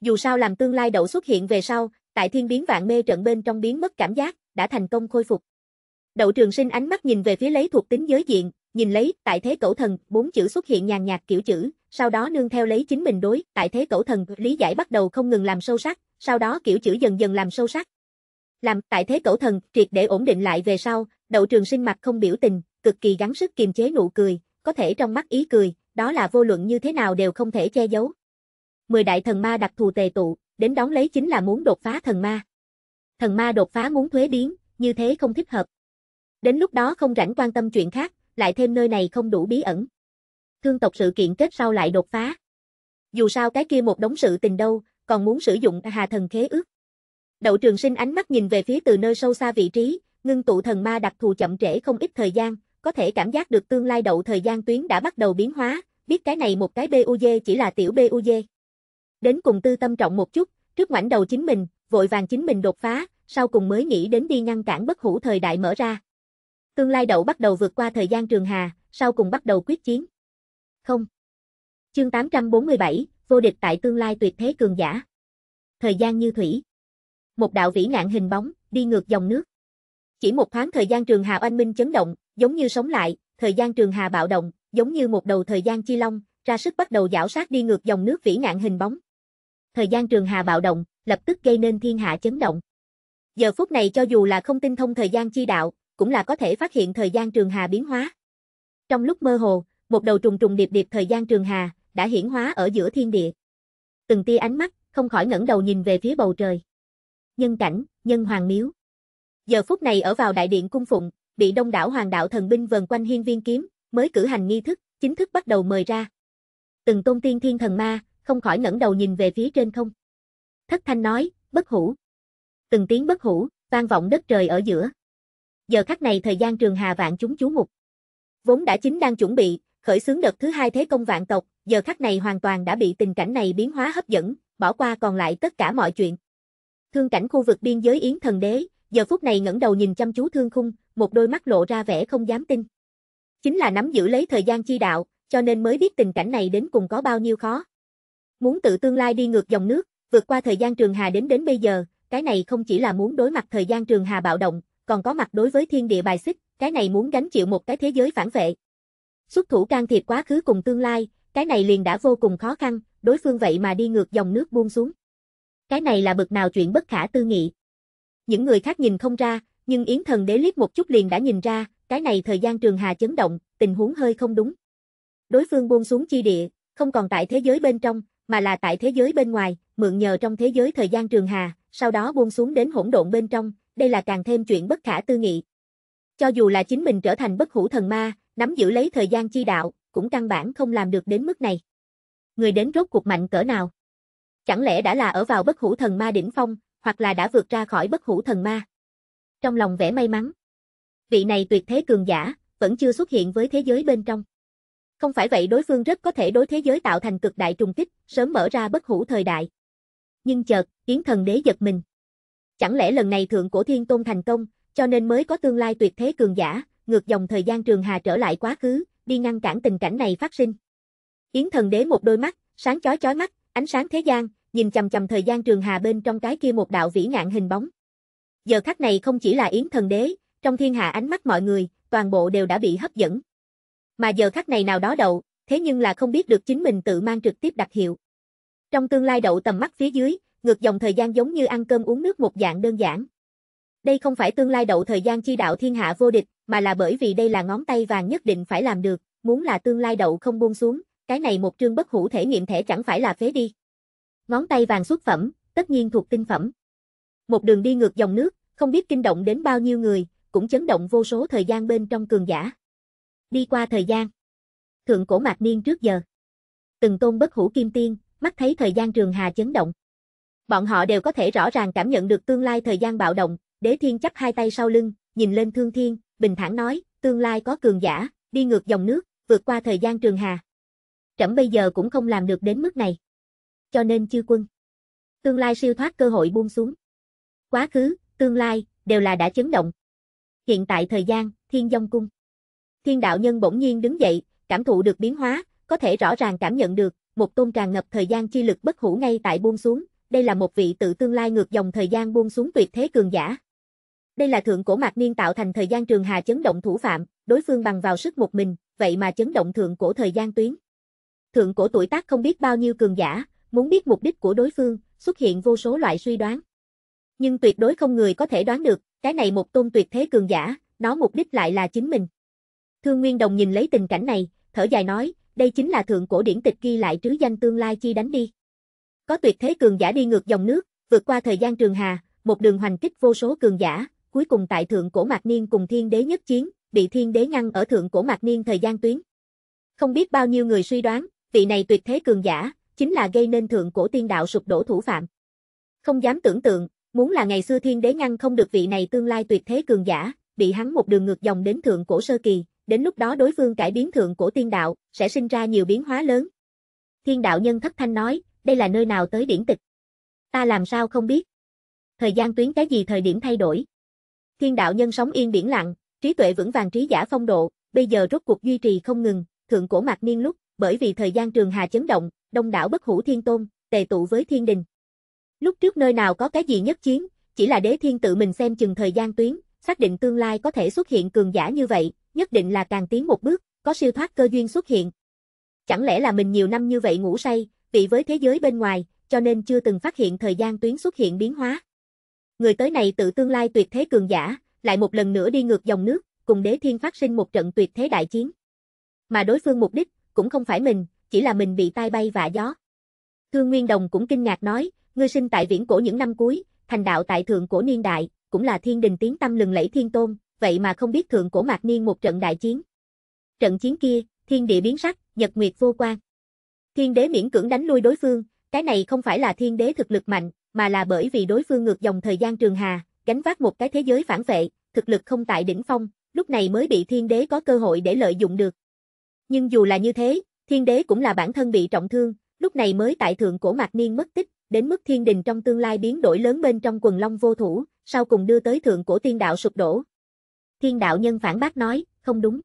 Dù sao làm tương lai đậu xuất hiện về sau, tại thiên biến vạn mê trận bên trong biến mất cảm giác, đã thành công khôi phục. Đậu trường sinh ánh mắt nhìn về phía lấy thuộc tính giới diện, nhìn lấy, tại thế cẩu thần, bốn chữ xuất hiện nhàn nhạt kiểu chữ, sau đó nương theo lấy chính mình đối, tại thế cẩu thần, lý giải bắt đầu không ngừng làm sâu sắc, sau đó kiểu chữ dần dần làm sâu sắc. Làm, tại thế cẩu thần, triệt để ổn định lại về sau, đậu trường sinh mặt không biểu tình, cực kỳ gắng sức kiềm chế nụ cười, có thể trong mắt ý cười, đó là vô luận như thế nào đều không thể che giấu. Mười đại thần ma đặc thù tề tụ, đến đón lấy chính là muốn đột phá thần ma. Thần ma đột phá muốn thuế biến, như thế không thích hợp, Đến lúc đó không rảnh quan tâm chuyện khác, lại thêm nơi này không đủ bí ẩn. Thương tộc sự kiện kết sau lại đột phá. Dù sao cái kia một đống sự tình đâu, còn muốn sử dụng hà thần khế ước. Đậu trường sinh ánh mắt nhìn về phía từ nơi sâu xa vị trí, ngưng tụ thần ma đặc thù chậm trễ không ít thời gian, có thể cảm giác được tương lai đậu thời gian tuyến đã bắt đầu biến hóa, biết cái này một cái BUZ chỉ là tiểu BUZ. Đến cùng tư tâm trọng một chút, trước ngoảnh đầu chính mình, vội vàng chính mình đột phá, sau cùng mới nghĩ đến đi ngăn cản bất hủ thời đại mở ra. Tương lai đậu bắt đầu vượt qua thời gian trường hà, sau cùng bắt đầu quyết chiến. Không. Chương 847, vô địch tại tương lai tuyệt thế cường giả. Thời gian như thủy. Một đạo vĩ ngạn hình bóng, đi ngược dòng nước. Chỉ một thoáng thời gian trường hà oanh minh chấn động, giống như sống lại, thời gian trường hà bạo động, giống như một đầu thời gian chi long, ra sức bắt đầu dảo sát đi ngược dòng nước vĩ ngạn hình bóng. Thời gian trường hà bạo động, lập tức gây nên thiên hạ chấn động. Giờ phút này cho dù là không tinh thông thời gian chi đạo, cũng là có thể phát hiện thời gian trường hà biến hóa. Trong lúc mơ hồ, một đầu trùng trùng điệp điệp thời gian trường hà đã hiển hóa ở giữa thiên địa. Từng tia ánh mắt không khỏi ngẩng đầu nhìn về phía bầu trời. Nhân cảnh, nhân hoàng miếu. Giờ phút này ở vào đại điện cung phụng, bị đông đảo hoàng đạo thần binh vần quanh hiên viên kiếm, mới cử hành nghi thức, chính thức bắt đầu mời ra. Từng tôn tiên thiên thần ma, không khỏi ngẩng đầu nhìn về phía trên không. Thất thanh nói, bất hủ. Từng tiếng bất hủ, vang vọng đất trời ở giữa giờ khắc này thời gian trường hà vạn chúng chú mục. Vốn đã chính đang chuẩn bị, khởi xướng đợt thứ hai thế công vạn tộc, giờ khắc này hoàn toàn đã bị tình cảnh này biến hóa hấp dẫn, bỏ qua còn lại tất cả mọi chuyện. Thương cảnh khu vực biên giới Yến thần đế, giờ phút này ngẩng đầu nhìn chăm chú thương khung, một đôi mắt lộ ra vẻ không dám tin. Chính là nắm giữ lấy thời gian chi đạo, cho nên mới biết tình cảnh này đến cùng có bao nhiêu khó. Muốn tự tương lai đi ngược dòng nước, vượt qua thời gian trường hà đến đến bây giờ, cái này không chỉ là muốn đối mặt thời gian trường hà bạo động, còn có mặt đối với thiên địa bài xích, cái này muốn gánh chịu một cái thế giới phản vệ. Xuất thủ can thiệp quá khứ cùng tương lai, cái này liền đã vô cùng khó khăn, đối phương vậy mà đi ngược dòng nước buông xuống. Cái này là bực nào chuyện bất khả tư nghị. Những người khác nhìn không ra, nhưng Yến Thần Đế liếc một chút liền đã nhìn ra, cái này thời gian trường hà chấn động, tình huống hơi không đúng. Đối phương buông xuống chi địa, không còn tại thế giới bên trong, mà là tại thế giới bên ngoài, mượn nhờ trong thế giới thời gian trường hà, sau đó buông xuống đến hỗn độn bên trong, đây là càng thêm chuyện bất khả tư nghị. Cho dù là chính mình trở thành bất hủ thần ma, nắm giữ lấy thời gian chi đạo, cũng căn bản không làm được đến mức này. Người đến rốt cuộc mạnh cỡ nào? Chẳng lẽ đã là ở vào bất hủ thần ma đỉnh phong, hoặc là đã vượt ra khỏi bất hủ thần ma? Trong lòng vẻ may mắn. Vị này tuyệt thế cường giả, vẫn chưa xuất hiện với thế giới bên trong. Không phải vậy đối phương rất có thể đối thế giới tạo thành cực đại trùng kích, sớm mở ra bất hủ thời đại. Nhưng chợt, Yến Thần Đế giật mình. Chẳng lẽ lần này thượng cổ thiên tôn thành công, cho nên mới có tương lai tuyệt thế cường giả, ngược dòng thời gian trường hà trở lại quá khứ, đi ngăn cản tình cảnh này phát sinh. Yến thần đế một đôi mắt, sáng chói chói mắt, ánh sáng thế gian, nhìn chầm chầm thời gian trường hà bên trong cái kia một đạo vĩ ngạn hình bóng. Giờ khắc này không chỉ là Yến thần đế, trong thiên hạ ánh mắt mọi người, toàn bộ đều đã bị hấp dẫn. Mà giờ khắc này nào đó đậu, thế nhưng là không biết được chính mình tự mang trực tiếp đặc hiệu. Trong tương lai đậu tầm mắt phía dưới, ngược dòng thời gian giống như ăn cơm uống nước một dạng đơn giản. Đây không phải tương lai đậu thời gian chi đạo thiên hạ vô địch, mà là bởi vì đây là ngón tay vàng nhất định phải làm được, muốn là tương lai đậu không buông xuống, cái này một trương bất hủ thể nghiệm thể chẳng phải là phế đi. Ngón tay vàng xuất phẩm, tất nhiên thuộc tinh phẩm. Một đường đi ngược dòng nước, không biết kinh động đến bao nhiêu người, cũng chấn động vô số thời gian bên trong cường giả. Đi qua thời gian. Thượng cổ mạc niên trước giờ. Từng tôn bất hủ kim tiên, mắt thấy thời gian trường hà chấn động. Bọn họ đều có thể rõ ràng cảm nhận được tương lai thời gian bạo động, đế thiên chắp hai tay sau lưng, nhìn lên thương thiên, bình thản nói, tương lai có cường giả, đi ngược dòng nước, vượt qua thời gian trường hà. Trẫm bây giờ cũng không làm được đến mức này. Cho nên chư quân. Tương lai siêu thoát cơ hội buông xuống. Quá khứ, tương lai, đều là đã chấn động. Hiện tại thời gian, thiên dông cung. Thiên đạo nhân bỗng nhiên đứng dậy, cảm thụ được biến hóa, có thể rõ ràng cảm nhận được, một tôn tràn ngập thời gian chi lực bất hủ ngay tại buông xuống, đây là một vị tự tương lai ngược dòng thời gian buông xuống tuyệt thế cường giả. Đây là thượng cổ mạc niên tạo thành thời gian trường hà chấn động thủ phạm, đối phương bằng vào sức một mình, vậy mà chấn động thượng cổ thời gian tuyến. Thượng cổ tuổi tác không biết bao nhiêu cường giả, muốn biết mục đích của đối phương, xuất hiện vô số loại suy đoán. Nhưng tuyệt đối không người có thể đoán được, cái này một tôn tuyệt thế cường giả, nó mục đích lại là chính mình. Thương Nguyên Đồng nhìn lấy tình cảnh này, thở dài nói, đây chính là thượng cổ điển tịch ghi lại trứ danh tương lai chi đánh đi. Có tuyệt thế cường giả đi ngược dòng nước, vượt qua thời gian trường hà, một đường hoành kích vô số cường giả, cuối cùng tại thượng cổ mạc niên cùng thiên đế nhất chiến, bị thiên đế ngăn ở thượng cổ mạc niên thời gian tuyến. Không biết bao nhiêu người suy đoán, vị này tuyệt thế cường giả, chính là gây nên thượng cổ tiên đạo sụp đổ thủ phạm. Không dám tưởng tượng, muốn là ngày xưa thiên đế ngăn không được vị này tương lai tuyệt thế cường giả, bị hắn một đường ngược dòng đến thượng cổ sơ kỳ, đến lúc đó đối phương cải biến thượng cổ tiên đạo, sẽ sinh ra nhiều biến hóa lớn. Thiên đạo nhân thất thanh nói, đây là nơi nào tới điển tịch? Ta làm sao không biết? Thời gian tuyến cái gì thời điểm thay đổi? Thiên đạo nhân sống yên biển lặng, trí tuệ vững vàng trí giả phong độ, bây giờ rốt cuộc duy trì không ngừng, thượng cổ mạc niên lúc, bởi vì thời gian trường hà chấn động, đông đảo bất hữu thiên tôn, tề tụ với thiên đình. Lúc trước nơi nào có cái gì nhất chiến, chỉ là đế thiên tự mình xem chừng thời gian tuyến, xác định tương lai có thể xuất hiện cường giả như vậy, nhất định là càng tiến một bước, có siêu thoát cơ duyên xuất hiện. Chẳng lẽ là mình nhiều năm như vậy ngủ say, vị với thế giới bên ngoài, cho nên chưa từng phát hiện thời gian tuyến xuất hiện biến hóa. Người tới này tự tương lai tuyệt thế cường giả, lại một lần nữa đi ngược dòng nước, cùng đế thiên phát sinh một trận tuyệt thế đại chiến. Mà đối phương mục đích, cũng không phải mình, chỉ là mình bị tai bay vạ gió. Thương Nguyên Đồng cũng kinh ngạc nói, ngươi sinh tại viễn cổ những năm cuối, thành đạo tại thượng cổ niên đại, cũng là thiên đình tiếng tâm lừng lẫy thiên tôn, vậy mà không biết thượng cổ mạc niên một trận đại chiến. Trận chiến kia, thiên địa biến sắc, nhật nguyệt vô quan. Thiên đế miễn cưỡng đánh lui đối phương, cái này không phải là thiên đế thực lực mạnh, mà là bởi vì đối phương ngược dòng thời gian trường hà, gánh vác một cái thế giới phản vệ, thực lực không tại đỉnh phong, lúc này mới bị thiên đế có cơ hội để lợi dụng được. Nhưng dù là như thế, thiên đế cũng là bản thân bị trọng thương, lúc này mới tại thượng cổ mạc niên mất tích, đến mức thiên đình trong tương lai biến đổi lớn bên trong quần long vô thủ, sau cùng đưa tới thượng cổ tiên đạo sụp đổ. Thiên đạo nhân phản bác nói, không đúng.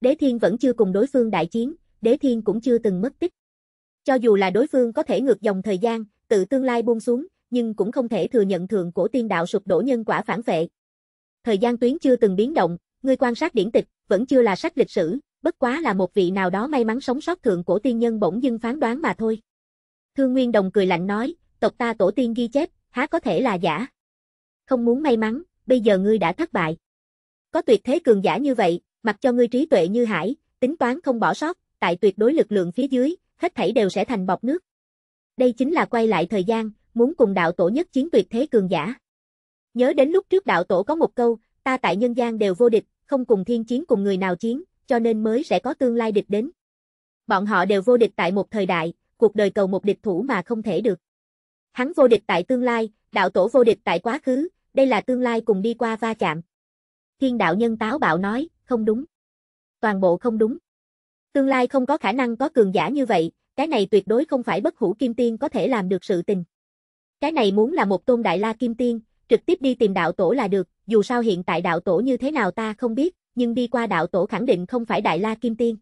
Đế thiên vẫn chưa cùng đối phương đại chiến, đế thiên cũng chưa từng mất tích. Cho dù là đối phương có thể ngược dòng thời gian, tự tương lai buông xuống, nhưng cũng không thể thừa nhận thượng cổ tiên đạo sụp đổ nhân quả phản vệ. Thời gian tuyến chưa từng biến động, ngươi quan sát điển tịch, vẫn chưa là sách lịch sử, bất quá là một vị nào đó may mắn sống sót thượng cổ tiên nhân bỗng dưng phán đoán mà thôi. Thương Nguyên Đồng cười lạnh nói, tộc ta tổ tiên ghi chép, há có thể là giả. Không muốn may mắn, bây giờ ngươi đã thất bại. Có tuyệt thế cường giả như vậy, mặc cho ngươi trí tuệ như hải, tính toán không bỏ sót, tại tuyệt đối lực lượng phía dưới, hết thảy đều sẽ thành bọc nước. Đây chính là quay lại thời gian, muốn cùng đạo tổ nhất chiến tuyệt thế cường giả. Nhớ đến lúc trước đạo tổ có một câu, ta tại nhân gian đều vô địch, không cùng thiên chiến cùng người nào chiến, cho nên mới sẽ có tương lai địch đến. Bọn họ đều vô địch tại một thời đại, cuộc đời cầu một địch thủ mà không thể được. Hắn vô địch tại tương lai, đạo tổ vô địch tại quá khứ, đây là tương lai cùng đi qua va chạm. Thiên đạo nhân táo bạo nói, không đúng. Toàn bộ không đúng. Tương lai không có khả năng có cường giả như vậy, cái này tuyệt đối không phải bất hủ kim tiên có thể làm được sự tình. Cái này muốn là một tôn đại la kim tiên, trực tiếp đi tìm đạo tổ là được, dù sao hiện tại đạo tổ như thế nào ta không biết, nhưng đi qua đạo tổ khẳng định không phải đại la kim tiên.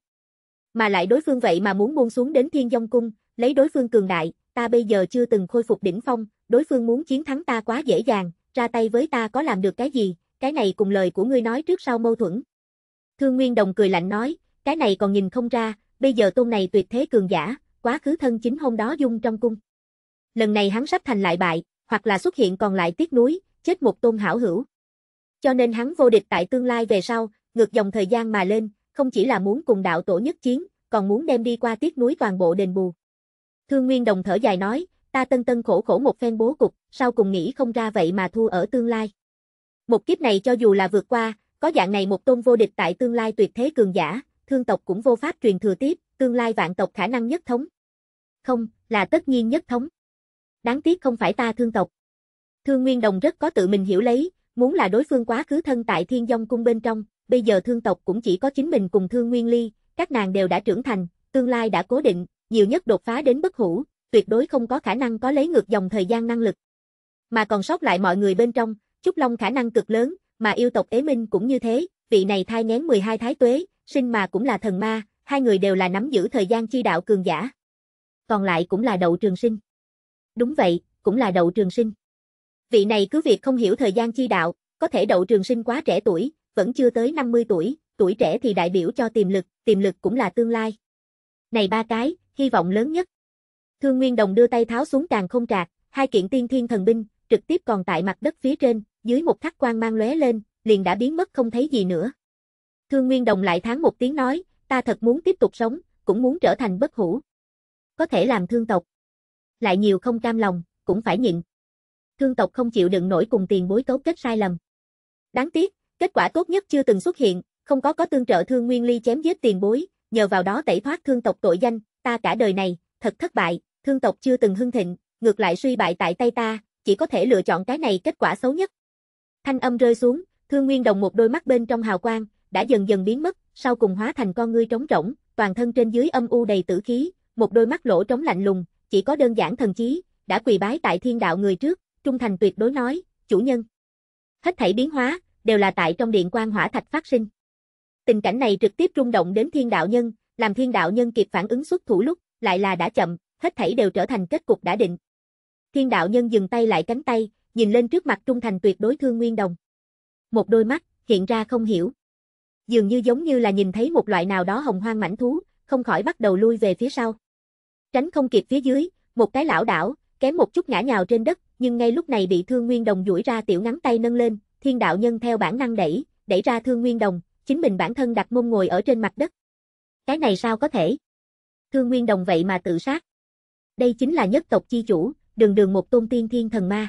Mà lại đối phương vậy mà muốn buông xuống đến thiên dông cung, lấy đối phương cường đại, ta bây giờ chưa từng khôi phục đỉnh phong, đối phương muốn chiến thắng ta quá dễ dàng, ra tay với ta có làm được cái gì, cái này cùng lời của ngươi nói trước sau mâu thuẫn. Thương Nguyên Đồng cười lạnh nói, cái này còn nhìn không ra, bây giờ tôn này tuyệt thế cường giả, quá khứ thân chính hôm đó dung trong cung. Lần này hắn sắp thành lại bại, hoặc là xuất hiện còn lại tiếc núi, chết một tôn hảo hữu. Cho nên hắn vô địch tại tương lai về sau, ngược dòng thời gian mà lên, không chỉ là muốn cùng đạo tổ nhất chiến, còn muốn đem đi qua tiếc núi toàn bộ đền bù. Thương Nguyên Đồng thở dài nói, ta tân tân khổ khổ một phen bố cục, sao cùng nghĩ không ra vậy mà thua ở tương lai. Một kiếp này cho dù là vượt qua, có dạng này một tôn vô địch tại tương lai tuyệt thế cường giả, thương tộc cũng vô pháp truyền thừa tiếp, tương lai vạn tộc khả năng nhất thống. Không, là tất nhiên nhất thống. Đáng tiếc không phải ta thương tộc. Thương Nguyên Đồng rất có tự mình hiểu lấy, muốn là đối phương quá khứ thân tại Thiên Dung cung bên trong, bây giờ thương tộc cũng chỉ có chính mình cùng Thương Nguyên Ly, các nàng đều đã trưởng thành, tương lai đã cố định, nhiều nhất đột phá đến bất hủ, tuyệt đối không có khả năng có lấy ngược dòng thời gian năng lực. Mà còn sót lại mọi người bên trong, Trúc Long khả năng cực lớn, mà yêu tộc Ế Minh cũng như thế, vị này thai nghén 12 thái tuế, sinh mà cũng là thần ma, hai người đều là nắm giữ thời gian chi đạo cường giả. Còn lại cũng là đậu trường sinh. Đúng vậy, cũng là đậu trường sinh. Vị này cứ việc không hiểu thời gian chi đạo, có thể đậu trường sinh quá trẻ tuổi, vẫn chưa tới 50 tuổi, tuổi trẻ thì đại biểu cho tiềm lực, tiềm lực cũng là tương lai. Này ba cái, hy vọng lớn nhất. Thương Nguyên Đồng đưa tay tháo xuống càng không trạc, hai kiện tiên thiên thần binh, trực tiếp còn tại mặt đất phía trên, dưới một thác quang mang lóe lên, liền đã biến mất không thấy gì nữa. Thương Nguyên Đồng lại tháng một tiếng nói, ta thật muốn tiếp tục sống, cũng muốn trở thành bất hủ. Có thể làm thương tộc. Lại nhiều không cam lòng, cũng phải nhịn. Thương tộc không chịu đựng nổi cùng tiền bối cấu kết sai lầm. Đáng tiếc, kết quả tốt nhất chưa từng xuất hiện, không có có tương trợ Thương Nguyên Ly chém giết tiền bối, nhờ vào đó tẩy thoát thương tộc tội danh, ta cả đời này, thật thất bại, thương tộc chưa từng hưng thịnh, ngược lại suy bại tại tay ta, chỉ có thể lựa chọn cái này kết quả xấu nhất. Thanh âm rơi xuống, Thương Nguyên Đồng một đôi mắt bên trong hào quang, đã dần dần biến mất, sau cùng hóa thành con ngươi trống rỗng, toàn thân trên dưới âm u đầy tử khí, một đôi mắt lỗ trống lạnh lùng, chỉ có đơn giản thần chí, đã quỳ bái tại thiên đạo người trước, trung thành tuyệt đối nói, chủ nhân. Hết thảy biến hóa, đều là tại trong điện quan hỏa thạch phát sinh. Tình cảnh này trực tiếp rung động đến thiên đạo nhân, làm thiên đạo nhân kịp phản ứng xuất thủ lúc, lại là đã chậm, hết thảy đều trở thành kết cục đã định. Thiên đạo nhân dừng tay lại cánh tay, nhìn lên trước mặt trung thành tuyệt đối thương nguyên đồng. Một đôi mắt, hiện ra không hiểu dường như giống như là nhìn thấy một loại nào đó hồng hoang mảnh thú, không khỏi bắt đầu lui về phía sau. Tránh không kịp phía dưới, một cái lão đảo, kém một chút ngã nhào trên đất, nhưng ngay lúc này bị Thương Nguyên Đồng duỗi ra tiểu ngắn tay nâng lên, Thiên đạo nhân theo bản năng đẩy, đẩy ra Thương Nguyên Đồng, chính mình bản thân đặt mông ngồi ở trên mặt đất. Cái này sao có thể? Thương Nguyên Đồng vậy mà tự sát. Đây chính là nhất tộc chi chủ, đường đường một tôn tiên thiên thần ma.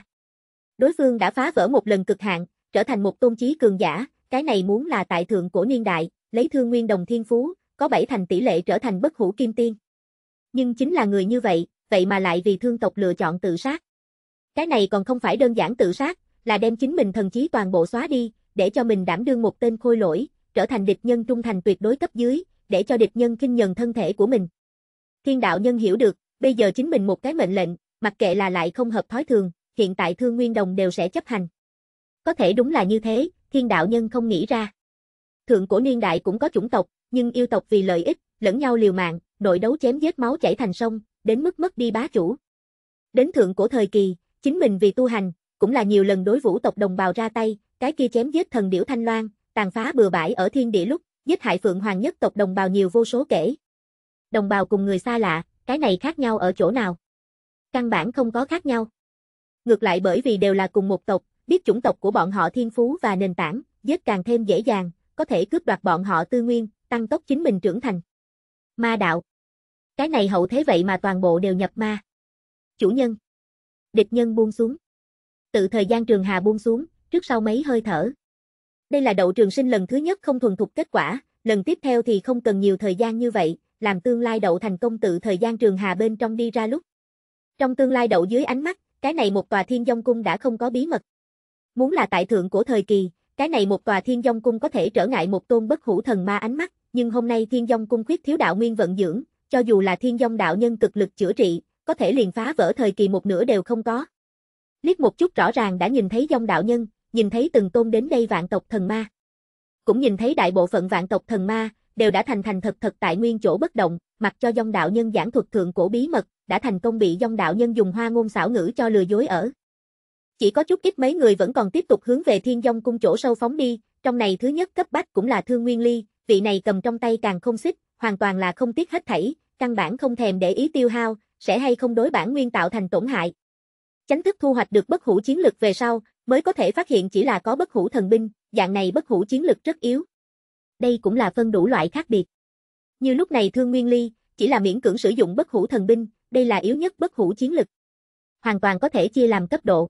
Đối phương đã phá vỡ một lần cực hạn, trở thành một tôn chí cường giả, cái này muốn là tại thượng cổ niên đại, lấy thương nguyên đồng thiên phú, có bảy thành tỷ lệ trở thành bất hủ kim tiên. Nhưng chính là người như vậy, vậy mà lại vì thương tộc lựa chọn tự sát. Cái này còn không phải đơn giản tự sát, là đem chính mình thần trí toàn bộ xóa đi, để cho mình đảm đương một tên khôi lỗi, trở thành địch nhân trung thành tuyệt đối cấp dưới, để cho địch nhân kinh nhận thân thể của mình. Thiên đạo nhân hiểu được, bây giờ chính mình một cái mệnh lệnh, mặc kệ là lại không hợp thói thường, hiện tại thương nguyên đồng đều sẽ chấp hành. Có thể đúng là như thế, thiên đạo nhân không nghĩ ra. Thượng cổ niên đại cũng có chủng tộc, nhưng yêu tộc vì lợi ích, lẫn nhau liều mạng, nội đấu chém giết máu chảy thành sông, đến mức mất đi bá chủ. Đến thượng cổ thời kỳ, chính mình vì tu hành, cũng là nhiều lần đối vũ tộc đồng bào ra tay, cái kia chém giết thần điểu Thanh Loan, tàn phá bừa bãi ở thiên địa lúc, giết hại phượng hoàng nhất tộc đồng bào nhiều vô số kể. Đồng bào cùng người xa lạ, cái này khác nhau ở chỗ nào? Căn bản không có khác nhau. Ngược lại bởi vì đều là cùng một tộc, Biết chủng tộc của bọn họ thiên phú và nền tảng, giết càng thêm dễ dàng, có thể cướp đoạt bọn họ tư nguyên, tăng tốc chính mình trưởng thành. Ma đạo. Cái này hậu thế vậy mà toàn bộ đều nhập ma. Chủ nhân. Địch nhân buông xuống. Tự thời gian trường hà buông xuống, trước sau mấy hơi thở. Đây là đậu trường sinh lần thứ nhất không thuần thục kết quả, lần tiếp theo thì không cần nhiều thời gian như vậy, làm tương lai đậu thành công tự thời gian trường hà bên trong đi ra lúc. Trong tương lai đậu dưới ánh mắt, cái này một tòa thiên dông cung đã không có bí mật, Muốn là tại thượng của thời kỳ, cái này một tòa thiên dông cung có thể trở ngại một tôn bất hủ thần ma ánh mắt, nhưng hôm nay thiên dông cung khuyết thiếu đạo nguyên vận dưỡng, cho dù là thiên dông đạo nhân cực lực chữa trị, có thể liền phá vỡ thời kỳ một nửa đều không có. Liếc một chút rõ ràng đã nhìn thấy dông đạo nhân, nhìn thấy từng tôn đến đây vạn tộc thần ma. Cũng nhìn thấy đại bộ phận vạn tộc thần ma, đều đã thành thành thật thật tại nguyên chỗ bất động, mặc cho dông đạo nhân giảng thuật thượng cổ bí mật, đã thành công bị dông đạo nhân dùng hoa ngôn xảo ngữ cho lừa dối ở. Chỉ có chút ít mấy người vẫn còn tiếp tục hướng về thiên dông cung chỗ sâu phóng đi, trong này thứ nhất cấp bách cũng là thương nguyên ly, vị này cầm trong tay càng không xích, hoàn toàn là không tiếc hết thảy, căn bản không thèm để ý tiêu hao, sẽ hay không đối bản nguyên tạo thành tổn hại. Chánh thức thu hoạch được bất hủ chiến lực về sau, mới có thể phát hiện chỉ là có bất hủ thần binh, dạng này bất hủ chiến lực rất yếu. Đây cũng là phân đủ loại khác biệt. Như lúc này Thương Nguyên Ly, chỉ là miễn cưỡng sử dụng bất hủ thần binh, đây là yếu nhất bất hủ chiến lực. Hoàn toàn có thể chia làm cấp độ.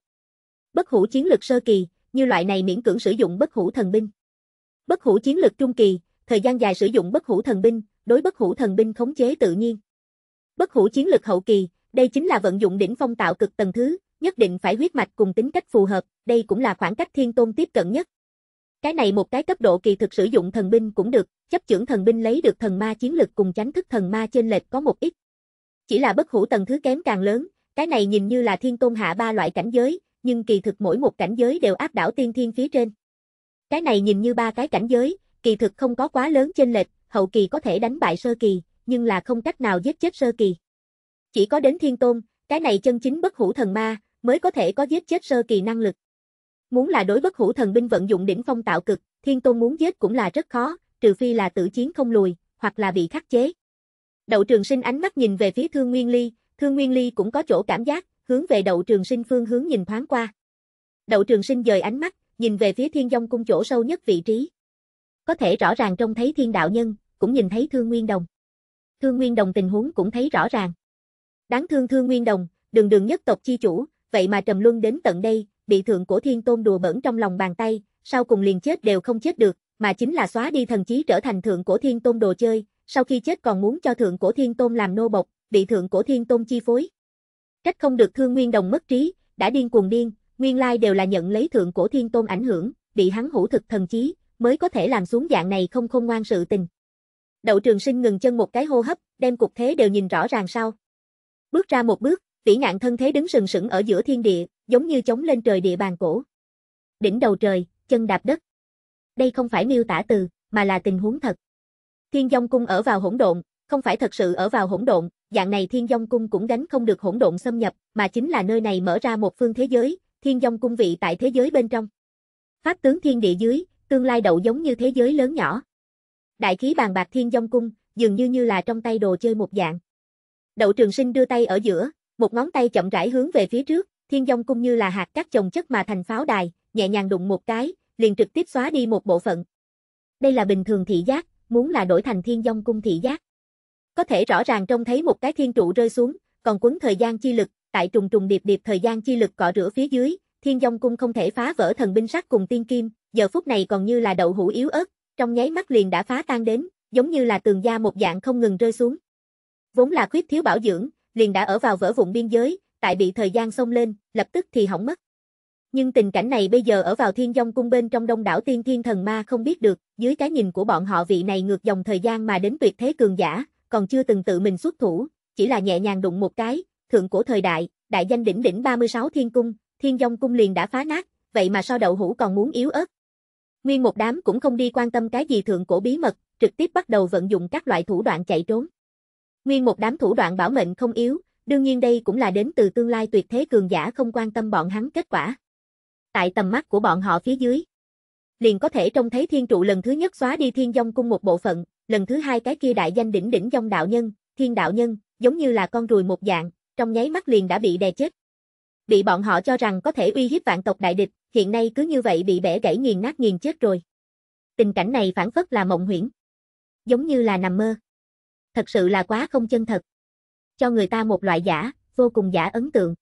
Bất hủ chiến lực sơ kỳ, như loại này miễn cưỡng sử dụng bất hủ thần binh. Bất hủ chiến lực trung kỳ, thời gian dài sử dụng bất hủ thần binh, đối bất hủ thần binh khống chế tự nhiên. Bất hủ chiến lực hậu kỳ, đây chính là vận dụng đỉnh phong tạo cực tầng thứ, nhất định phải huyết mạch cùng tính cách phù hợp, đây cũng là khoảng cách thiên tôn tiếp cận nhất. Cái này một cái cấp độ kỳ thực sử dụng thần binh cũng được, chấp trưởng thần binh lấy được thần ma chiến lực cùng chánh thức thần ma trên lệch có một ít. Chỉ là bất hủ tầng thứ kém càng lớn, cái này nhìn như là thiên tôn hạ ba loại cảnh giới, nhưng kỳ thực mỗi một cảnh giới đều áp đảo tiên thiên phía trên. Cái này nhìn như ba cái cảnh giới, kỳ thực không có quá lớn chênh lệch, hậu kỳ có thể đánh bại sơ kỳ, nhưng là không cách nào giết chết sơ kỳ. Chỉ có đến thiên tôn, cái này chân chính bất hủ thần ma, mới có thể có giết chết sơ kỳ năng lực. Muốn là đối bất hủ thần binh vận dụng đỉnh phong tạo cực, thiên tôn muốn giết cũng là rất khó, trừ phi là tử chiến không lùi, hoặc là bị khắc chế. Đậu trường sinh ánh mắt nhìn về phía Thương Nguyên Ly, Thương Nguyên Ly cũng có chỗ cảm giác, hướng về đậu trường sinh phương hướng nhìn thoáng qua. Đậu trường sinh dời ánh mắt, nhìn về phía thiên dông cung chỗ sâu nhất vị trí. Có thể rõ ràng trông thấy thiên đạo nhân, cũng nhìn thấy thương nguyên đồng. Thương nguyên đồng tình huống cũng thấy rõ ràng. Đáng thương thương nguyên đồng, đường đường nhất tộc chi chủ, vậy mà trầm luân đến tận đây, bị thượng cổ thiên tôn đùa bẩn trong lòng bàn tay, sau cùng liền chết đều không chết được, mà chính là xóa đi thần trí trở thành thượng cổ thiên tôn đồ chơi, sau khi chết còn muốn cho thượng cổ thiên tôn làm nô bộc, bị thượng cổ thiên tôn chi phối. Trách không được thương Nguyên Đồng mất trí, đã điên cuồng điên, nguyên lai đều là nhận lấy thượng cổ thiên tôn ảnh hưởng, bị hắn hữu thực thần chí, mới có thể làm xuống dạng này không không ngoan sự tình. Đậu trường sinh ngừng chân một cái hô hấp, đem cục thế đều nhìn rõ ràng sau. Bước ra một bước, vĩ ngạn thân thế đứng sừng sững ở giữa thiên địa, giống như chống lên trời địa bàn cổ. Đỉnh đầu trời, chân đạp đất. Đây không phải miêu tả từ, mà là tình huống thật. Thiên Dung cung ở vào hỗn độn, không phải thật sự ở vào hỗn độn, dạng này Thiên Dông Cung cũng đánh không được hỗn độn xâm nhập, mà chính là nơi này mở ra một phương thế giới, Thiên Dông Cung vị tại thế giới bên trong. Pháp tướng thiên địa dưới, tương lai đậu giống như thế giới lớn nhỏ. Đại khí bàn bạc Thiên Dông Cung, dường như như là trong tay đồ chơi một dạng. Đậu Trường Sinh đưa tay ở giữa, một ngón tay chậm rãi hướng về phía trước, Thiên Dông Cung như là hạt cát chồng chất mà thành pháo đài, nhẹ nhàng đụng một cái, liền trực tiếp xóa đi một bộ phận. Đây là bình thường thị giác, muốn là đổi thành Thiên Dông Cung thị giác. Có thể rõ ràng trông thấy một cái thiên trụ rơi xuống, còn cuốn thời gian chi lực, tại trùng trùng điệp điệp thời gian chi lực cọ rửa phía dưới, thiên dông cung không thể phá vỡ thần binh sắt cùng tiên kim, giờ phút này còn như là đậu hũ yếu ớt, trong nháy mắt liền đã phá tan đến, giống như là tường da một dạng không ngừng rơi xuống. Vốn là khuyết thiếu bảo dưỡng, liền đã ở vào vỡ vụn biên giới, tại bị thời gian xông lên, lập tức thì hỏng mất. Nhưng tình cảnh này bây giờ ở vào thiên dông cung bên trong đông đảo tiên thiên thần ma không biết được, dưới cái nhìn của bọn họ vị này ngược dòng thời gian mà đến tuyệt thế cường giả, còn chưa từng tự mình xuất thủ, chỉ là nhẹ nhàng đụng một cái, thượng cổ thời đại, đại danh đỉnh đỉnh 36 thiên cung, thiên dông cung liền đã phá nát, vậy mà so đậu hũ còn muốn yếu ớt. Nguyên một đám cũng không đi quan tâm cái gì thượng cổ bí mật, trực tiếp bắt đầu vận dụng các loại thủ đoạn chạy trốn. Nguyên một đám thủ đoạn bảo mệnh không yếu, đương nhiên đây cũng là đến từ tương lai tuyệt thế cường giả không quan tâm bọn hắn kết quả. Tại tầm mắt của bọn họ phía dưới, liền có thể trông thấy thiên trụ lần thứ nhất xóa đi thiên dông cung một bộ phận, lần thứ hai cái kia đại danh đỉnh đỉnh dòng đạo nhân, thiên đạo nhân, giống như là con ruồi một dạng, trong nháy mắt liền đã bị đè chết. Bị bọn họ cho rằng có thể uy hiếp vạn tộc đại địch, hiện nay cứ như vậy bị bẻ gãy nghiền nát nghiền chết rồi. Tình cảnh này phản phất là mộng huyễn. Giống như là nằm mơ. Thật sự là quá không chân thật. Cho người ta một loại giả, vô cùng giả ấn tượng.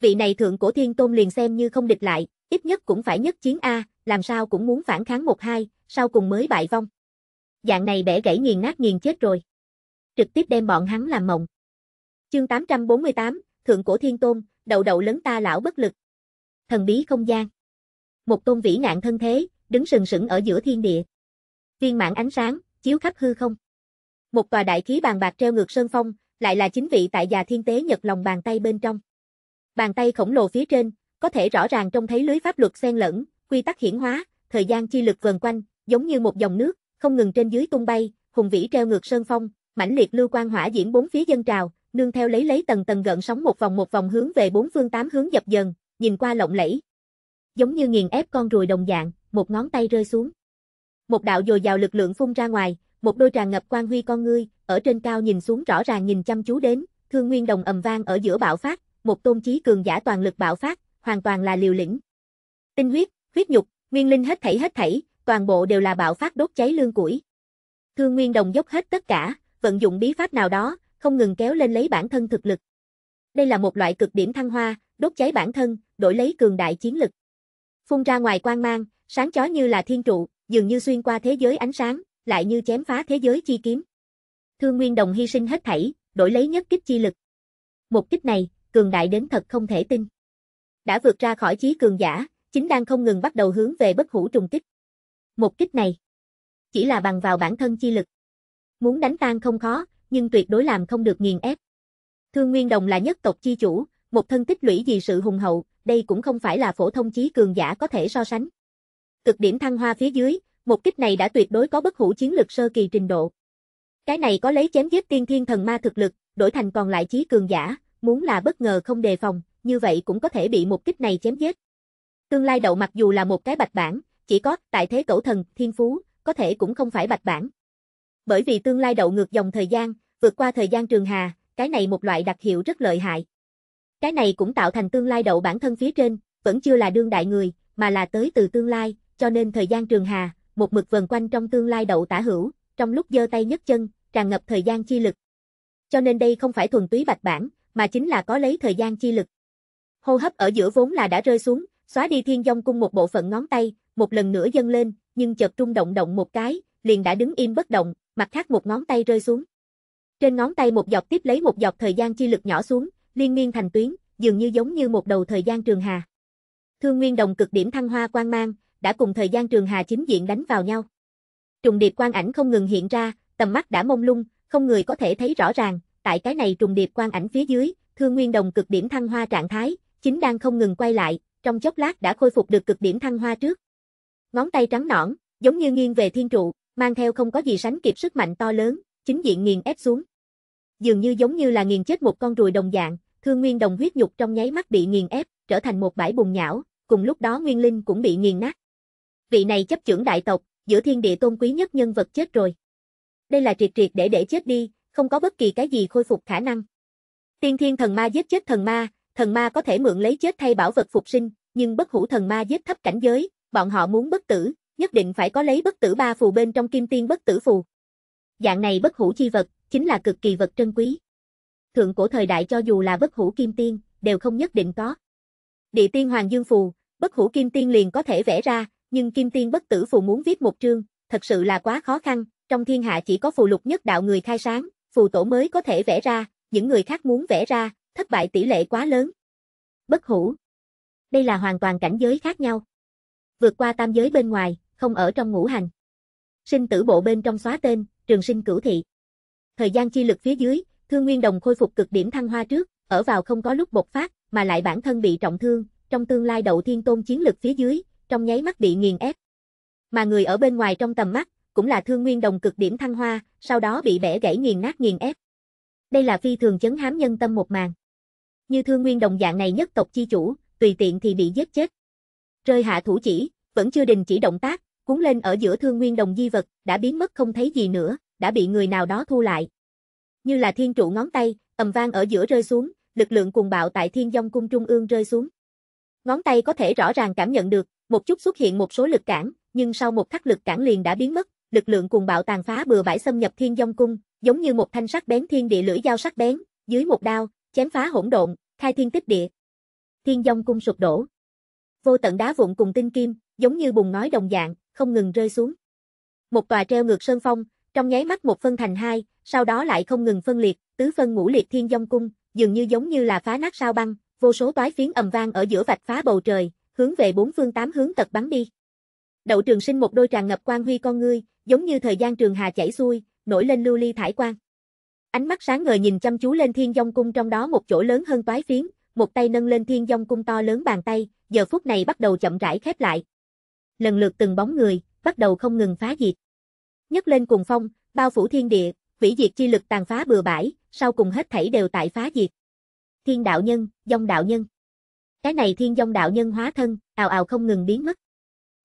Vị này thượng cổ thiên tôn liền xem như không địch lại, ít nhất cũng phải nhất chiến A, làm sao cũng muốn phản kháng một hai, sau cùng mới bại vong dạng này bẻ gãy nghiền nát nghiền chết rồi. Trực tiếp đem bọn hắn làm mộng. Chương 848, Thượng Cổ Thiên Tôn, đầu đầu lớn ta lão bất lực. Thần bí không gian. Một tôn vĩ ngạn thân thế, đứng sừng sững ở giữa thiên địa. Viên mãn ánh sáng, chiếu khắp hư không. Một tòa đại khí bàn bạc treo ngược sơn phong, lại là chính vị tại già thiên tế nhật lòng bàn tay bên trong. Bàn tay khổng lồ phía trên, có thể rõ ràng trông thấy lưới pháp luật xen lẫn, quy tắc hiển hóa, thời gian chi lực vần quanh, giống như một dòng nước, không ngừng trên dưới tung bay, hùng vĩ treo ngược sơn phong, mãnh liệt lưu quang hỏa diễn bốn phía dân trào, nương theo lấy lấy tầng tầng gợn sóng một vòng một vòng hướng về bốn phương tám hướng dập dần, nhìn qua lộng lẫy. Giống như nghiền ép con ruồi đồng dạng, một ngón tay rơi xuống. Một đạo dồi dào lực lượng phun ra ngoài, một đôi tràn ngập quang huy con ngươi, ở trên cao nhìn xuống rõ ràng nhìn chăm chú đến, Thương Nguyên Đồng ầm vang ở giữa bạo phát, một tôn chí cường giả toàn lực bạo phát, hoàn toàn là liều lĩnh. Tinh huyết, huyết nhục, nguyên linh hết thảy hết thảy, toàn bộ đều là bạo phát đốt cháy lương củi. Thương Nguyên Đồng dốc hết tất cả, vận dụng bí pháp nào đó, không ngừng kéo lên lấy bản thân thực lực. Đây là một loại cực điểm thăng hoa, đốt cháy bản thân, đổi lấy cường đại chiến lực. Phun ra ngoài quang mang, sáng chói như là thiên trụ, dường như xuyên qua thế giới ánh sáng, lại như chém phá thế giới chi kiếm. Thương Nguyên Đồng hy sinh hết thảy, đổi lấy nhất kích chi lực. Một kích này, cường đại đến thật không thể tin. Đã vượt ra khỏi chí cường giả, chính đang không ngừng bắt đầu hướng về bất hủ trùng kích. Một kích này chỉ là bằng vào bản thân chi lực. Muốn đánh tan không khó, nhưng tuyệt đối làm không được nghiền ép. Thương Nguyên Đồng là nhất tộc chi chủ, một thân tích lũy vì sự hùng hậu, đây cũng không phải là phổ thông chí cường giả có thể so sánh. Cực điểm thăng hoa phía dưới, một kích này đã tuyệt đối có bất hủ chiến lực sơ kỳ trình độ. Cái này có lấy chém giết tiên thiên thần ma thực lực, đổi thành còn lại chí cường giả, muốn là bất ngờ không đề phòng, như vậy cũng có thể bị một kích này chém giết. Tương lai đậu mặc dù là một cái bạch bản, chỉ có, tại thế cẩu thần, thiên phú, có thể cũng không phải bạch bản. Bởi vì tương lai đậu ngược dòng thời gian, vượt qua thời gian trường hà, cái này một loại đặc hiệu rất lợi hại. Cái này cũng tạo thành tương lai đậu bản thân phía trên, vẫn chưa là đương đại người, mà là tới từ tương lai, cho nên thời gian trường hà, một mực vần quanh trong tương lai đậu tả hữu, trong lúc giơ tay nhấc chân, tràn ngập thời gian chi lực. Cho nên đây không phải thuần túy bạch bản, mà chính là có lấy thời gian chi lực. Hô hấp ở giữa vốn là đã rơi xuống, xóa đi thiên dông cung một bộ phận ngón tay, một lần nữa dâng lên, nhưng chợt trung động động một cái, liền đã đứng im bất động, mặt khác một ngón tay rơi xuống. Trên ngón tay một dọc tiếp lấy một dọc thời gian chi lực nhỏ xuống, liên miên thành tuyến, dường như giống như một đầu thời gian trường hà. Thương Nguyên Đồng cực điểm thăng hoa quang mang, đã cùng thời gian trường hà chính diện đánh vào nhau. Trùng điệp quang ảnh không ngừng hiện ra, tầm mắt đã mông lung, không người có thể thấy rõ ràng, tại cái này trùng điệp quang ảnh phía dưới, Thương Nguyên Đồng cực điểm thăng hoa trạng thái, chính đang không ngừng quay lại, trong chốc lát đã khôi phục được cực điểm thăng hoa trước ngón tay trắng nõn, giống như nghiêng về thiên trụ, mang theo không có gì sánh kịp sức mạnh to lớn, chính diện nghiền ép xuống. Dường như giống như là nghiền chết một con ruồi đồng dạng, Thương Nguyên Đồng huyết nhục trong nháy mắt bị nghiền ép, trở thành một bãi bùn nhão, cùng lúc đó Nguyên Linh cũng bị nghiền nát. Vị này chấp trưởng đại tộc, giữa thiên địa tôn quý nhất nhân vật chết rồi. Đây là triệt triệt để để chết đi, không có bất kỳ cái gì khôi phục khả năng. Tiên thiên thần ma giết chết thần ma, thần ma có thể mượn lấy chết thay bảo vật phục sinh, nhưng bất hủ thần ma giết thấp cảnh giới, bọn họ muốn bất tử, nhất định phải có lấy bất tử ba phù bên trong kim tiên bất tử phù. Dạng này bất hủ chi vật, chính là cực kỳ vật trân quý. Thượng cổ thời đại cho dù là bất hủ kim tiên, đều không nhất định có. Địa tiên Hoàng Dương Phù, bất hủ kim tiên liền có thể vẽ ra, nhưng kim tiên bất tử phù muốn viết một chương, thật sự là quá khó khăn, trong thiên hạ chỉ có phù lục nhất đạo người khai sáng, phù tổ mới có thể vẽ ra, những người khác muốn vẽ ra, thất bại tỷ lệ quá lớn. Bất hủ. Đây là hoàn toàn cảnh giới khác nhau vượt qua tam giới bên ngoài, không ở trong ngũ hành. Sinh tử bộ bên trong xóa tên, trường sinh cửu thị. Thời gian chi lực phía dưới, Thương Nguyên Đồng khôi phục cực điểm thăng hoa trước, ở vào không có lúc bộc phát, mà lại bản thân bị trọng thương, trong tương lai đậu thiên tôn chiến lực phía dưới, trong nháy mắt bị nghiền ép. Mà người ở bên ngoài trong tầm mắt, cũng là Thương Nguyên Đồng cực điểm thăng hoa, sau đó bị bẻ gãy nghiền nát nghiền ép. Đây là phi thường chấn hám nhân tâm một màn. Như Thương Nguyên Đồng dạng này nhất tộc chi chủ, tùy tiện thì bị giết chết rơi hạ thủ chỉ, vẫn chưa đình chỉ động tác, cuốn lên ở giữa thương nguyên đồng di vật, đã biến mất không thấy gì nữa, đã bị người nào đó thu lại. Như là thiên trụ ngón tay, ầm vang ở giữa rơi xuống, lực lượng cùng bạo tại thiên dông cung trung ương rơi xuống. Ngón tay có thể rõ ràng cảm nhận được, một chút xuất hiện một số lực cản, nhưng sau một khắc lực cản liền đã biến mất, lực lượng cùng bạo tàn phá bừa bãi xâm nhập thiên dông cung, giống như một thanh sắc bén thiên địa lưỡi dao sắc bén, dưới một đao, chém phá hỗn độn, khai thiên tích địa. Thiên dông cung sụp đổ. Vô tận đá vụn cùng tinh kim, giống như bùng nói đồng dạng, không ngừng rơi xuống. Một tòa treo ngược sơn phong, trong nháy mắt một phân thành hai, sau đó lại không ngừng phân liệt, tứ phân ngũ liệt thiên dông cung, dường như giống như là phá nát sao băng, vô số toái phiến ầm vang ở giữa vạch phá bầu trời, hướng về bốn phương tám hướng tật bắn đi. Đậu Trường Sinh một đôi tràn ngập quang huy con ngươi, giống như thời gian trường hà chảy xuôi, nổi lên lưu ly thải quang. Ánh mắt sáng ngời nhìn chăm chú lên Thiên Dung cung trong đó một chỗ lớn hơn toái phiến, một tay nâng lên Thiên Dung cung to lớn bàn tay, giờ phút này bắt đầu chậm rãi khép lại. Lần lượt từng bóng người, bắt đầu không ngừng phá diệt. Nhấc lên cuồng phong, bao phủ thiên địa, vĩ diệt chi lực tàn phá bừa bãi, sau cùng hết thảy đều tại phá diệt. Thiên đạo nhân, dông đạo nhân. Cái này thiên dông đạo nhân hóa thân, ào ào không ngừng biến mất.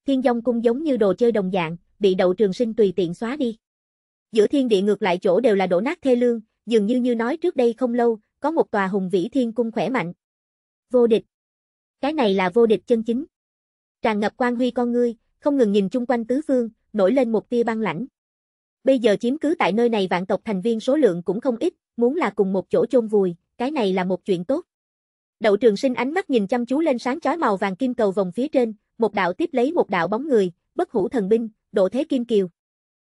Thiên dông cung giống như đồ chơi đồng dạng, bị đậu trường sinh tùy tiện xóa đi. Giữa thiên địa ngược lại chỗ đều là đổ nát thê lương, dường như như nói trước đây không lâu, có một tòa hùng vĩ thiên cung khỏe mạnh. Vô địch, cái này là vô địch chân chính. Tràn ngập quan huy con ngươi, không ngừng nhìn chung quanh tứ phương, nổi lên một tia băng lãnh. Bây giờ chiếm cứ tại nơi này vạn tộc thành viên số lượng cũng không ít, muốn là cùng một chỗ chôn vùi, cái này là một chuyện tốt. Đậu Trường Sinh ánh mắt nhìn chăm chú lên sáng chói màu vàng kim cầu vòng phía trên, một đạo tiếp lấy một đạo bóng người, bất hủ thần binh, độ thế kim kiều.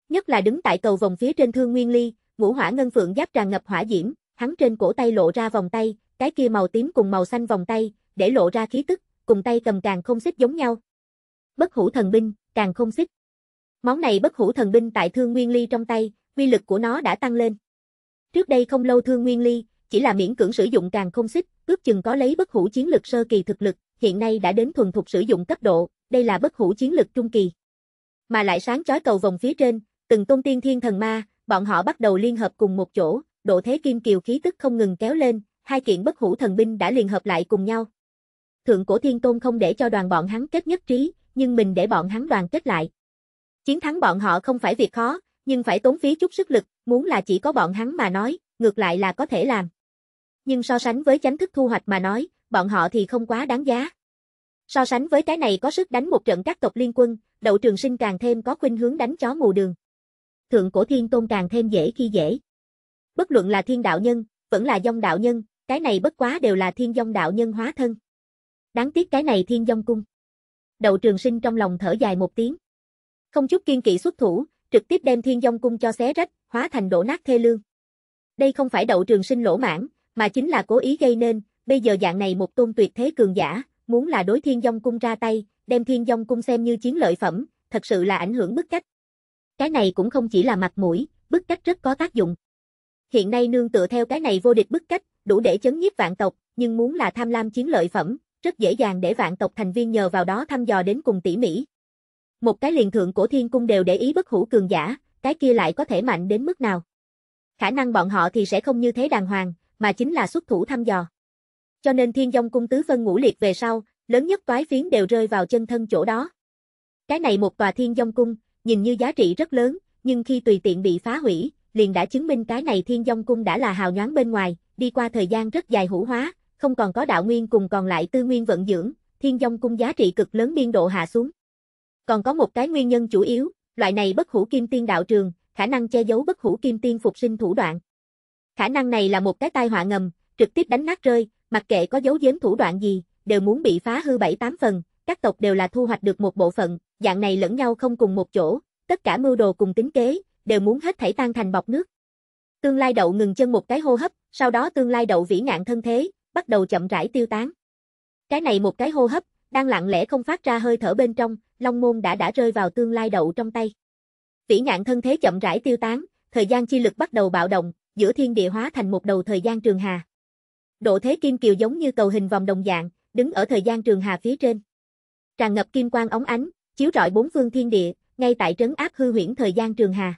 Nhất là đứng tại cầu vòng phía trên Thương Nguyên Ly, ngũ hỏa ngân phượng giáp tràn ngập hỏa diễm, hắn trên cổ tay lộ ra vòng tay, cái kia màu tím cùng màu xanh vòng tay, để lộ ra khí tức, cùng tay cầm càng không xích giống nhau. Bất hủ thần binh, càng không xích. Món này bất hủ thần binh tại Thương Nguyên Ly trong tay, uy lực của nó đã tăng lên. Trước đây không lâu Thương Nguyên Ly, chỉ là miễn cưỡng sử dụng càng không xích, ước chừng có lấy bất hủ chiến lực sơ kỳ thực lực, hiện nay đã đến thuần thục sử dụng cấp độ, đây là bất hủ chiến lực trung kỳ. Mà lại sáng chói cầu vòng phía trên, từng tôn tiên thiên thần ma, bọn họ bắt đầu liên hợp cùng một chỗ, độ thế kim kiều khí tức không ngừng kéo lên, hai kiện bất hủ thần binh đã liên hợp lại cùng nhau thượng cổ thiên tôn không để cho đoàn bọn hắn kết nhất trí, nhưng mình để bọn hắn đoàn kết lại. Chiến thắng bọn họ không phải việc khó, nhưng phải tốn phí chút sức lực, muốn là chỉ có bọn hắn mà nói, ngược lại là có thể làm. Nhưng so sánh với chánh thức thu hoạch mà nói, bọn họ thì không quá đáng giá. So sánh với cái này có sức đánh một trận các tộc liên quân, đậu trường sinh càng thêm có khuynh hướng đánh chó mù đường. Thượng cổ thiên tôn càng thêm dễ khi dễ. Bất luận là thiên đạo nhân, vẫn là dông đạo nhân, cái này bất quá đều là thiên dông đạo nhân hóa thân. Đáng tiếc cái này thiên dông cung. Đậu trường sinh trong lòng thở dài một tiếng. Không chút kiên kỵ xuất thủ, trực tiếp đem thiên dông cung cho xé rách, hóa thành đổ nát thê lương. Đây không phải đậu trường sinh lỗ mãn, mà chính là cố ý gây nên, bây giờ dạng này một tôn tuyệt thế cường giả, muốn là đối thiên dông cung ra tay, đem thiên dông cung xem như chiến lợi phẩm, thật sự là ảnh hưởng bức cách. Cái này cũng không chỉ là mặt mũi, bức cách rất có tác dụng. Hiện nay nương tựa theo cái này vô địch bức cách, đủ để chấn nhiếp vạn tộc, nhưng muốn là tham lam chiến lợi phẩm, rất dễ dàng để vạn tộc thành viên nhờ vào đó thăm dò đến cùng tỉ mỉ. Một cái liền thượng cổ thiên cung đều để ý bất hữu cường giả, cái kia lại có thể mạnh đến mức nào. Khả năng bọn họ thì sẽ không như thế đàng hoàng, mà chính là xuất thủ thăm dò. Cho nên thiên dông cung tứ phân ngũ liệt về sau, lớn nhất toái phiến đều rơi vào chân thân chỗ đó. Cái này một tòa thiên dông cung, nhìn như giá trị rất lớn, nhưng khi tùy tiện bị phá hủy, liền đã chứng minh cái này thiên dông cung đã là hào nhoáng bên ngoài, đi qua thời gian rất dài hữu hóa, không còn có đạo nguyên cùng còn lại tư nguyên vận dưỡng, thiên dông cung giá trị cực lớn biên độ hạ xuống. Còn có một cái nguyên nhân chủ yếu, loại này bất hủ kim tiên đạo trường, khả năng che giấu bất hủ kim tiên phục sinh thủ đoạn. Khả năng này là một cái tai họa ngầm, trực tiếp đánh nát rơi, mặc kệ có dấu giếm thủ đoạn gì, đều muốn bị phá hư bảy tám phần, các tộc đều là thu hoạch được một bộ phận, dạng này lẫn nhau không cùng một chỗ, tất cả mưu đồ cùng tính kế, đều muốn hết thảy tan thành bọc nước. Tương lai đậu ngừng chân một cái hô hấp, sau đó tương lai đậu vĩ ngạn thân thế, bắt đầu chậm rãi tiêu tán. Cái này một cái hô hấp, đang lặng lẽ không phát ra hơi thở bên trong, Long Môn đã đã rơi vào tương lai đậu trong tay. Vĩ nhạn thân thế chậm rãi tiêu tán, thời gian chi lực bắt đầu bạo động, giữa thiên địa hóa thành một đầu thời gian trường hà. Độ thế kim kiều giống như cầu hình vòng đồng dạng, đứng ở thời gian trường hà phía trên. Tràn ngập kim quang óng ánh, chiếu rọi bốn phương thiên địa, ngay tại trấn áp hư huyễn thời gian trường hà.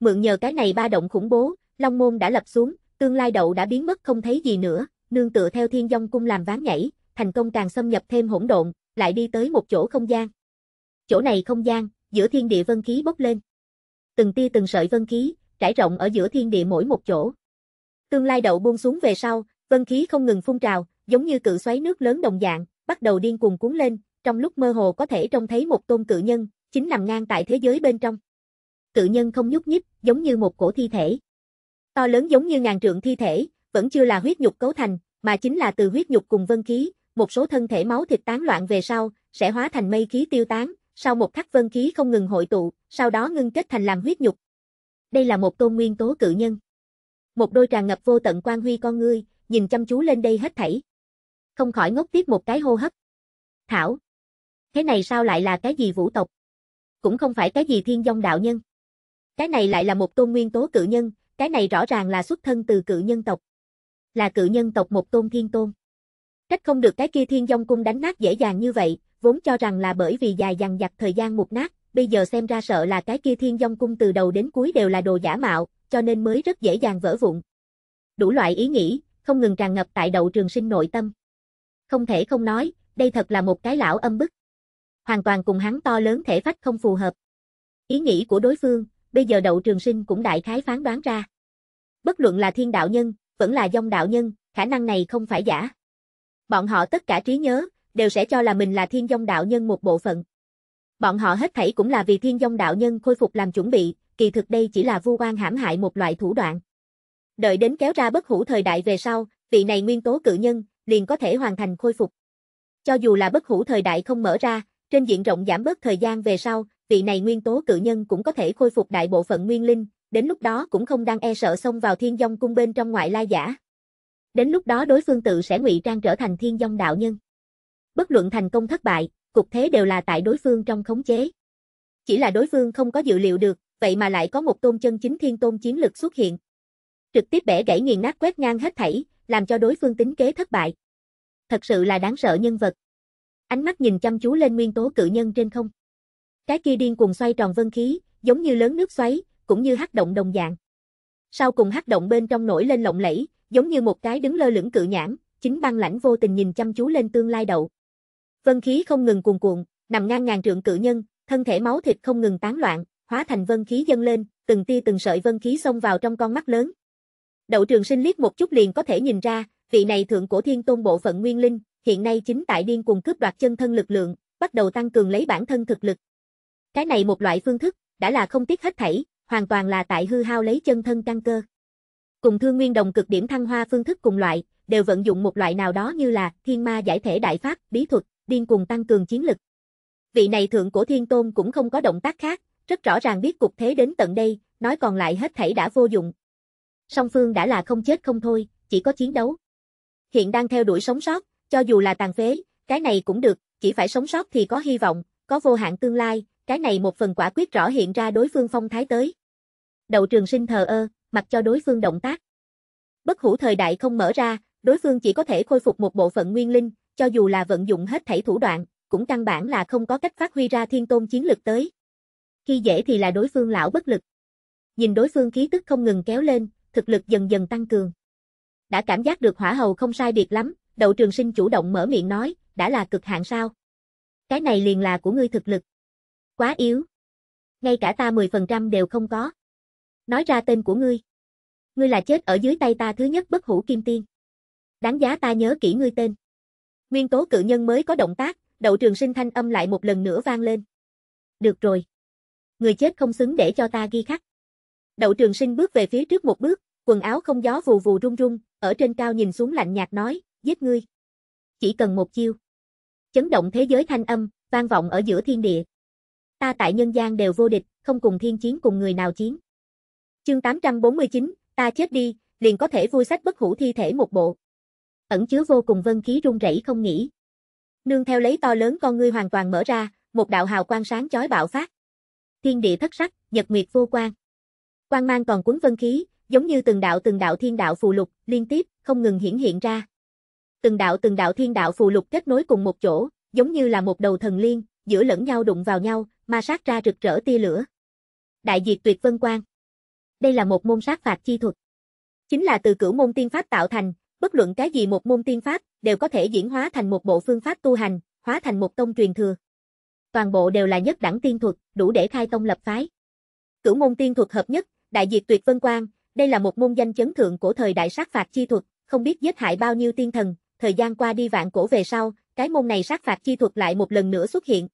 Mượn nhờ cái này ba động khủng bố, Long Môn đã lập xuống, tương lai đậu đã biến mất không thấy gì nữa, nương tựa theo thiên dông cung làm ván nhảy, thành công càng xâm nhập thêm hỗn độn, lại đi tới một chỗ không gian. Chỗ này không gian, giữa thiên địa vân khí bốc lên. Từng tia từng sợi vân khí, trải rộng ở giữa thiên địa mỗi một chỗ. Tương lai đậu buông xuống về sau, vân khí không ngừng phun trào, giống như cự xoáy nước lớn đồng dạng, bắt đầu điên cuồng cuốn lên, trong lúc mơ hồ có thể trông thấy một tôn cự nhân, chính nằm ngang tại thế giới bên trong. Cự nhân không nhúc nhích, giống như một cổ thi thể. To lớn giống như ngàn trượng thi thể, vẫn chưa là huyết nhục cấu thành, mà chính là từ huyết nhục cùng vân khí, một số thân thể máu thịt tán loạn về sau, sẽ hóa thành mây khí tiêu tán, sau một khắc vân khí không ngừng hội tụ, sau đó ngưng kết thành làm huyết nhục. Đây là một tôn nguyên tố cự nhân. Một đôi tràn ngập vô tận quan huy con ngươi, nhìn chăm chú lên đây hết thảy. Không khỏi ngốc tiếp một cái hô hấp. Thảo. Thế này sao lại là cái gì vũ tộc? Cũng không phải cái gì thiên dông đạo nhân. Cái này lại là một tôn nguyên tố cự nhân, cái này rõ ràng là xuất thân từ cự nhân tộc là cự nhân tộc một tôn thiên tôn. Trách không được cái kia thiên dông cung đánh nát dễ dàng như vậy, vốn cho rằng là bởi vì dài dằng dặc thời gian một nát, bây giờ xem ra sợ là cái kia thiên dông cung từ đầu đến cuối đều là đồ giả mạo, cho nên mới rất dễ dàng vỡ vụn. Đủ loại ý nghĩ, không ngừng tràn ngập tại đậu trường sinh nội tâm. Không thể không nói, đây thật là một cái lão âm bức. Hoàn toàn cùng hắn to lớn thể phách không phù hợp. Ý nghĩ của đối phương, bây giờ đậu trường sinh cũng đại khái phán đoán ra. Bất luận là thiên đạo nhân, vẫn là dòng đạo nhân, khả năng này không phải giả. Bọn họ tất cả trí nhớ, đều sẽ cho là mình là thiên dòng đạo nhân một bộ phận. Bọn họ hết thảy cũng là vì thiên dòng đạo nhân khôi phục làm chuẩn bị, kỳ thực đây chỉ là vu oan hãm hại một loại thủ đoạn. Đợi đến kéo ra bất hủ thời đại về sau, vị này nguyên tố cự nhân, liền có thể hoàn thành khôi phục. Cho dù là bất hủ thời đại không mở ra, trên diện rộng giảm bớt thời gian về sau, vị này nguyên tố cự nhân cũng có thể khôi phục đại bộ phận nguyên linh, đến lúc đó cũng không đang e sợ xông vào thiên dông cung bên trong ngoại lai giả. Đến lúc đó đối phương tự sẽ ngụy trang trở thành thiên dông đạo nhân. Bất luận thành công thất bại, cục thế đều là tại đối phương trong khống chế. Chỉ là đối phương không có dự liệu được, vậy mà lại có một tôn chân chính thiên tôn chiến lực xuất hiện. Trực tiếp bẻ gãy nghiền nát quét ngang hết thảy, làm cho đối phương tính kế thất bại. Thật sự là đáng sợ nhân vật. Ánh mắt nhìn chăm chú lên nguyên tố cự nhân trên không. Cái kia điên cuồng xoay tròn vân khí, giống như lớn nước xoáy, cũng như hắc động đồng dạng. Sau cùng hắc động bên trong nổi lên lộng lẫy, giống như một cái đứng lơ lửng cự nhãn, chính băng lãnh vô tình nhìn chăm chú lên tương lai đậu. Vân khí không ngừng cuồn cuộn, nằm ngang ngàn trượng cự nhân, thân thể máu thịt không ngừng tán loạn, hóa thành vân khí dâng lên, từng tia từng sợi vân khí xông vào trong con mắt lớn. Đậu Trường Sinh liếc một chút liền có thể nhìn ra, vị này thượng cổ thiên tôn bộ phận nguyên linh, hiện nay chính tại điên cuồng cướp đoạt chân thân lực lượng, bắt đầu tăng cường lấy bản thân thực lực. Cái này một loại phương thức, đã là không tiếc hết thảy, hoàn toàn là tại hư hao lấy chân thân căn cơ. Cùng thương nguyên đồng cực điểm thăng hoa phương thức cùng loại, đều vận dụng một loại nào đó như là thiên ma giải thể đại pháp, bí thuật, điên cùng tăng cường chiến lực. Vị này thượng cổ thiên tôn cũng không có động tác khác, rất rõ ràng biết cục thế đến tận đây, nói còn lại hết thảy đã vô dụng. Song phương đã là không chết không thôi, chỉ có chiến đấu. Hiện đang theo đuổi sống sót, cho dù là tàn phế, cái này cũng được, chỉ phải sống sót thì có hy vọng, có vô hạn tương lai, cái này một phần quả quyết rõ hiện ra đối phương phong thái tới. Đậu trường sinh thờ ơ, mặc cho đối phương động tác. Bất hủ thời đại không mở ra, đối phương chỉ có thể khôi phục một bộ phận nguyên linh, cho dù là vận dụng hết thảy thủ đoạn, cũng căn bản là không có cách phát huy ra thiên tôn chiến lực tới. Khi dễ thì là đối phương lão bất lực. Nhìn đối phương khí tức không ngừng kéo lên, thực lực dần dần tăng cường. Đã cảm giác được hỏa hầu không sai biệt lắm, đậu trường sinh chủ động mở miệng nói, đã là cực hạn sao. Cái này liền là của ngươi thực lực. Quá yếu. Ngay cả ta 10% đều không có. Nói ra tên của ngươi. Ngươi là chết ở dưới tay ta thứ nhất bất hữu kim tiên. Đáng giá ta nhớ kỹ ngươi tên. Nguyên tố cự nhân mới có động tác, đậu trường sinh thanh âm lại một lần nữa vang lên. Được rồi. Người chết không xứng để cho ta ghi khắc. Đậu trường sinh bước về phía trước một bước, quần áo không gió vù vù rung rung, ở trên cao nhìn xuống lạnh nhạt nói, giết ngươi. Chỉ cần một chiêu. Chấn động thế giới thanh âm, vang vọng ở giữa thiên địa. Ta tại nhân gian đều vô địch, không cùng thiên chiến cùng người nào chiến. Chương 849, ta chết đi, liền có thể vui sách bất hủ thi thể một bộ. Ẩn chứa vô cùng vân khí rung rẩy không nghĩ. Nương theo lấy to lớn con ngươi hoàn toàn mở ra, một đạo hào quang sáng chói bạo phát. Thiên địa thất sắc, nhật nguyệt vô quang. Quang mang còn cuốn vân khí, giống như từng đạo từng đạo thiên đạo phù lục, liên tiếp, không ngừng hiển hiện ra. Từng đạo từng đạo thiên đạo phù lục kết nối cùng một chỗ, giống như là một đầu thần liên, giữa lẫn nhau đụng vào nhau, ma sát ra rực rỡ tia lửa. Đại diệt tuyệt vân quang Đây là một môn sát phạt chi thuật. Chính là từ cửu môn tiên pháp tạo thành, bất luận cái gì một môn tiên pháp đều có thể diễn hóa thành một bộ phương pháp tu hành, hóa thành một tông truyền thừa. Toàn bộ đều là nhất đẳng tiên thuật, đủ để khai tông lập phái. Cửu môn tiên thuật hợp nhất, đại diệt tuyệt vân quang đây là một môn danh chấn thượng của thời đại sát phạt chi thuật, không biết giết hại bao nhiêu tiên thần, thời gian qua đi vạn cổ về sau, cái môn này sát phạt chi thuật lại một lần nữa xuất hiện,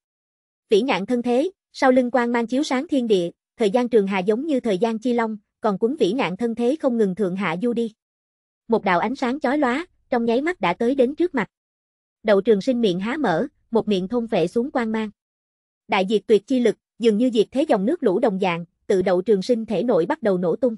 vĩ ngạn thân thế, sau lưng quang mang chiếu sáng thiên địa, thời gian trường hà giống như thời gian chi long, còn cuốn vĩ ngạn thân thế không ngừng thượng hạ du đi. Một đạo ánh sáng chói lóa, trong nháy mắt đã tới đến trước mặt. Đậu trường sinh miệng há mở, một miệng thôn vệ xuống quang mang. Đại diệt tuyệt chi lực, dường như diệt thế dòng nước lũ đồng dạng, tự đậu trường sinh thể nội bắt đầu nổ tung.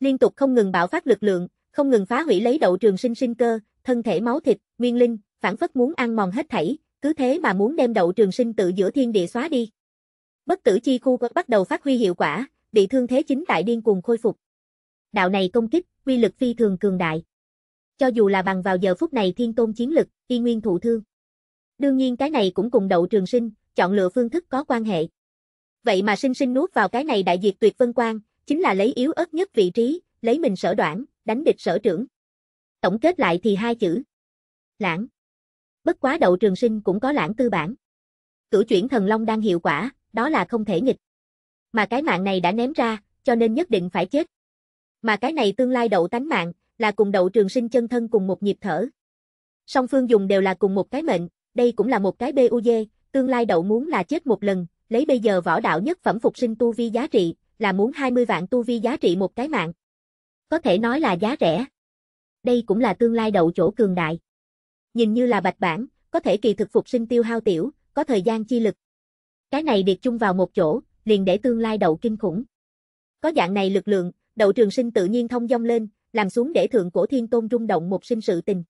Liên tục không ngừng bạo phát lực lượng, không ngừng phá hủy lấy đậu trường sinh sinh cơ, thân thể máu thịt, nguyên linh, phản phất muốn ăn mòn hết thảy, cứ thế mà muốn đem đậu trường sinh tự giữa thiên địa xóa đi. Bất tử chi khu bắt đầu phát huy hiệu quả, bị thương thế chính tại điên cuồng khôi phục. Đạo này công kích, quy lực phi thường cường đại. Cho dù là bằng vào giờ phút này thiên tôn chiến lực, y nguyên thụ thương. Đương nhiên cái này cũng cùng đậu trường sinh, chọn lựa phương thức có quan hệ. Vậy mà sinh sinh nuốt vào cái này đại diệt tuyệt vân quang, chính là lấy yếu ớt nhất vị trí, lấy mình sở đoạn, đánh địch sở trưởng. Tổng kết lại thì hai chữ. Lãng bất quá đậu trường sinh cũng có lãng tư bản. Cửu chuyển thần long đang hiệu quả, đó là không thể nghịch. Mà cái mạng này đã ném ra, cho nên nhất định phải chết. Mà cái này tương lai đậu tánh mạng, là cùng đậu trường sinh chân thân cùng một nhịp thở. Song phương dùng đều là cùng một cái mệnh, đây cũng là một cái BUD, tương lai đậu muốn là chết một lần, lấy bây giờ võ đạo nhất phẩm phục sinh tu vi giá trị, là muốn 20 vạn tu vi giá trị một cái mạng. Có thể nói là giá rẻ. Đây cũng là tương lai đậu chỗ cường đại nhìn như là bạch bản, có thể kỳ thực phục sinh tiêu hao tiểu, có thời gian chi lực. Cái này điệt chung vào một chỗ, liền để tương lai đậu kinh khủng. Có dạng này lực lượng, đậu trường sinh tự nhiên thông dong lên, làm xuống để thượng cổ thiên tôn rung động một sinh sự tình.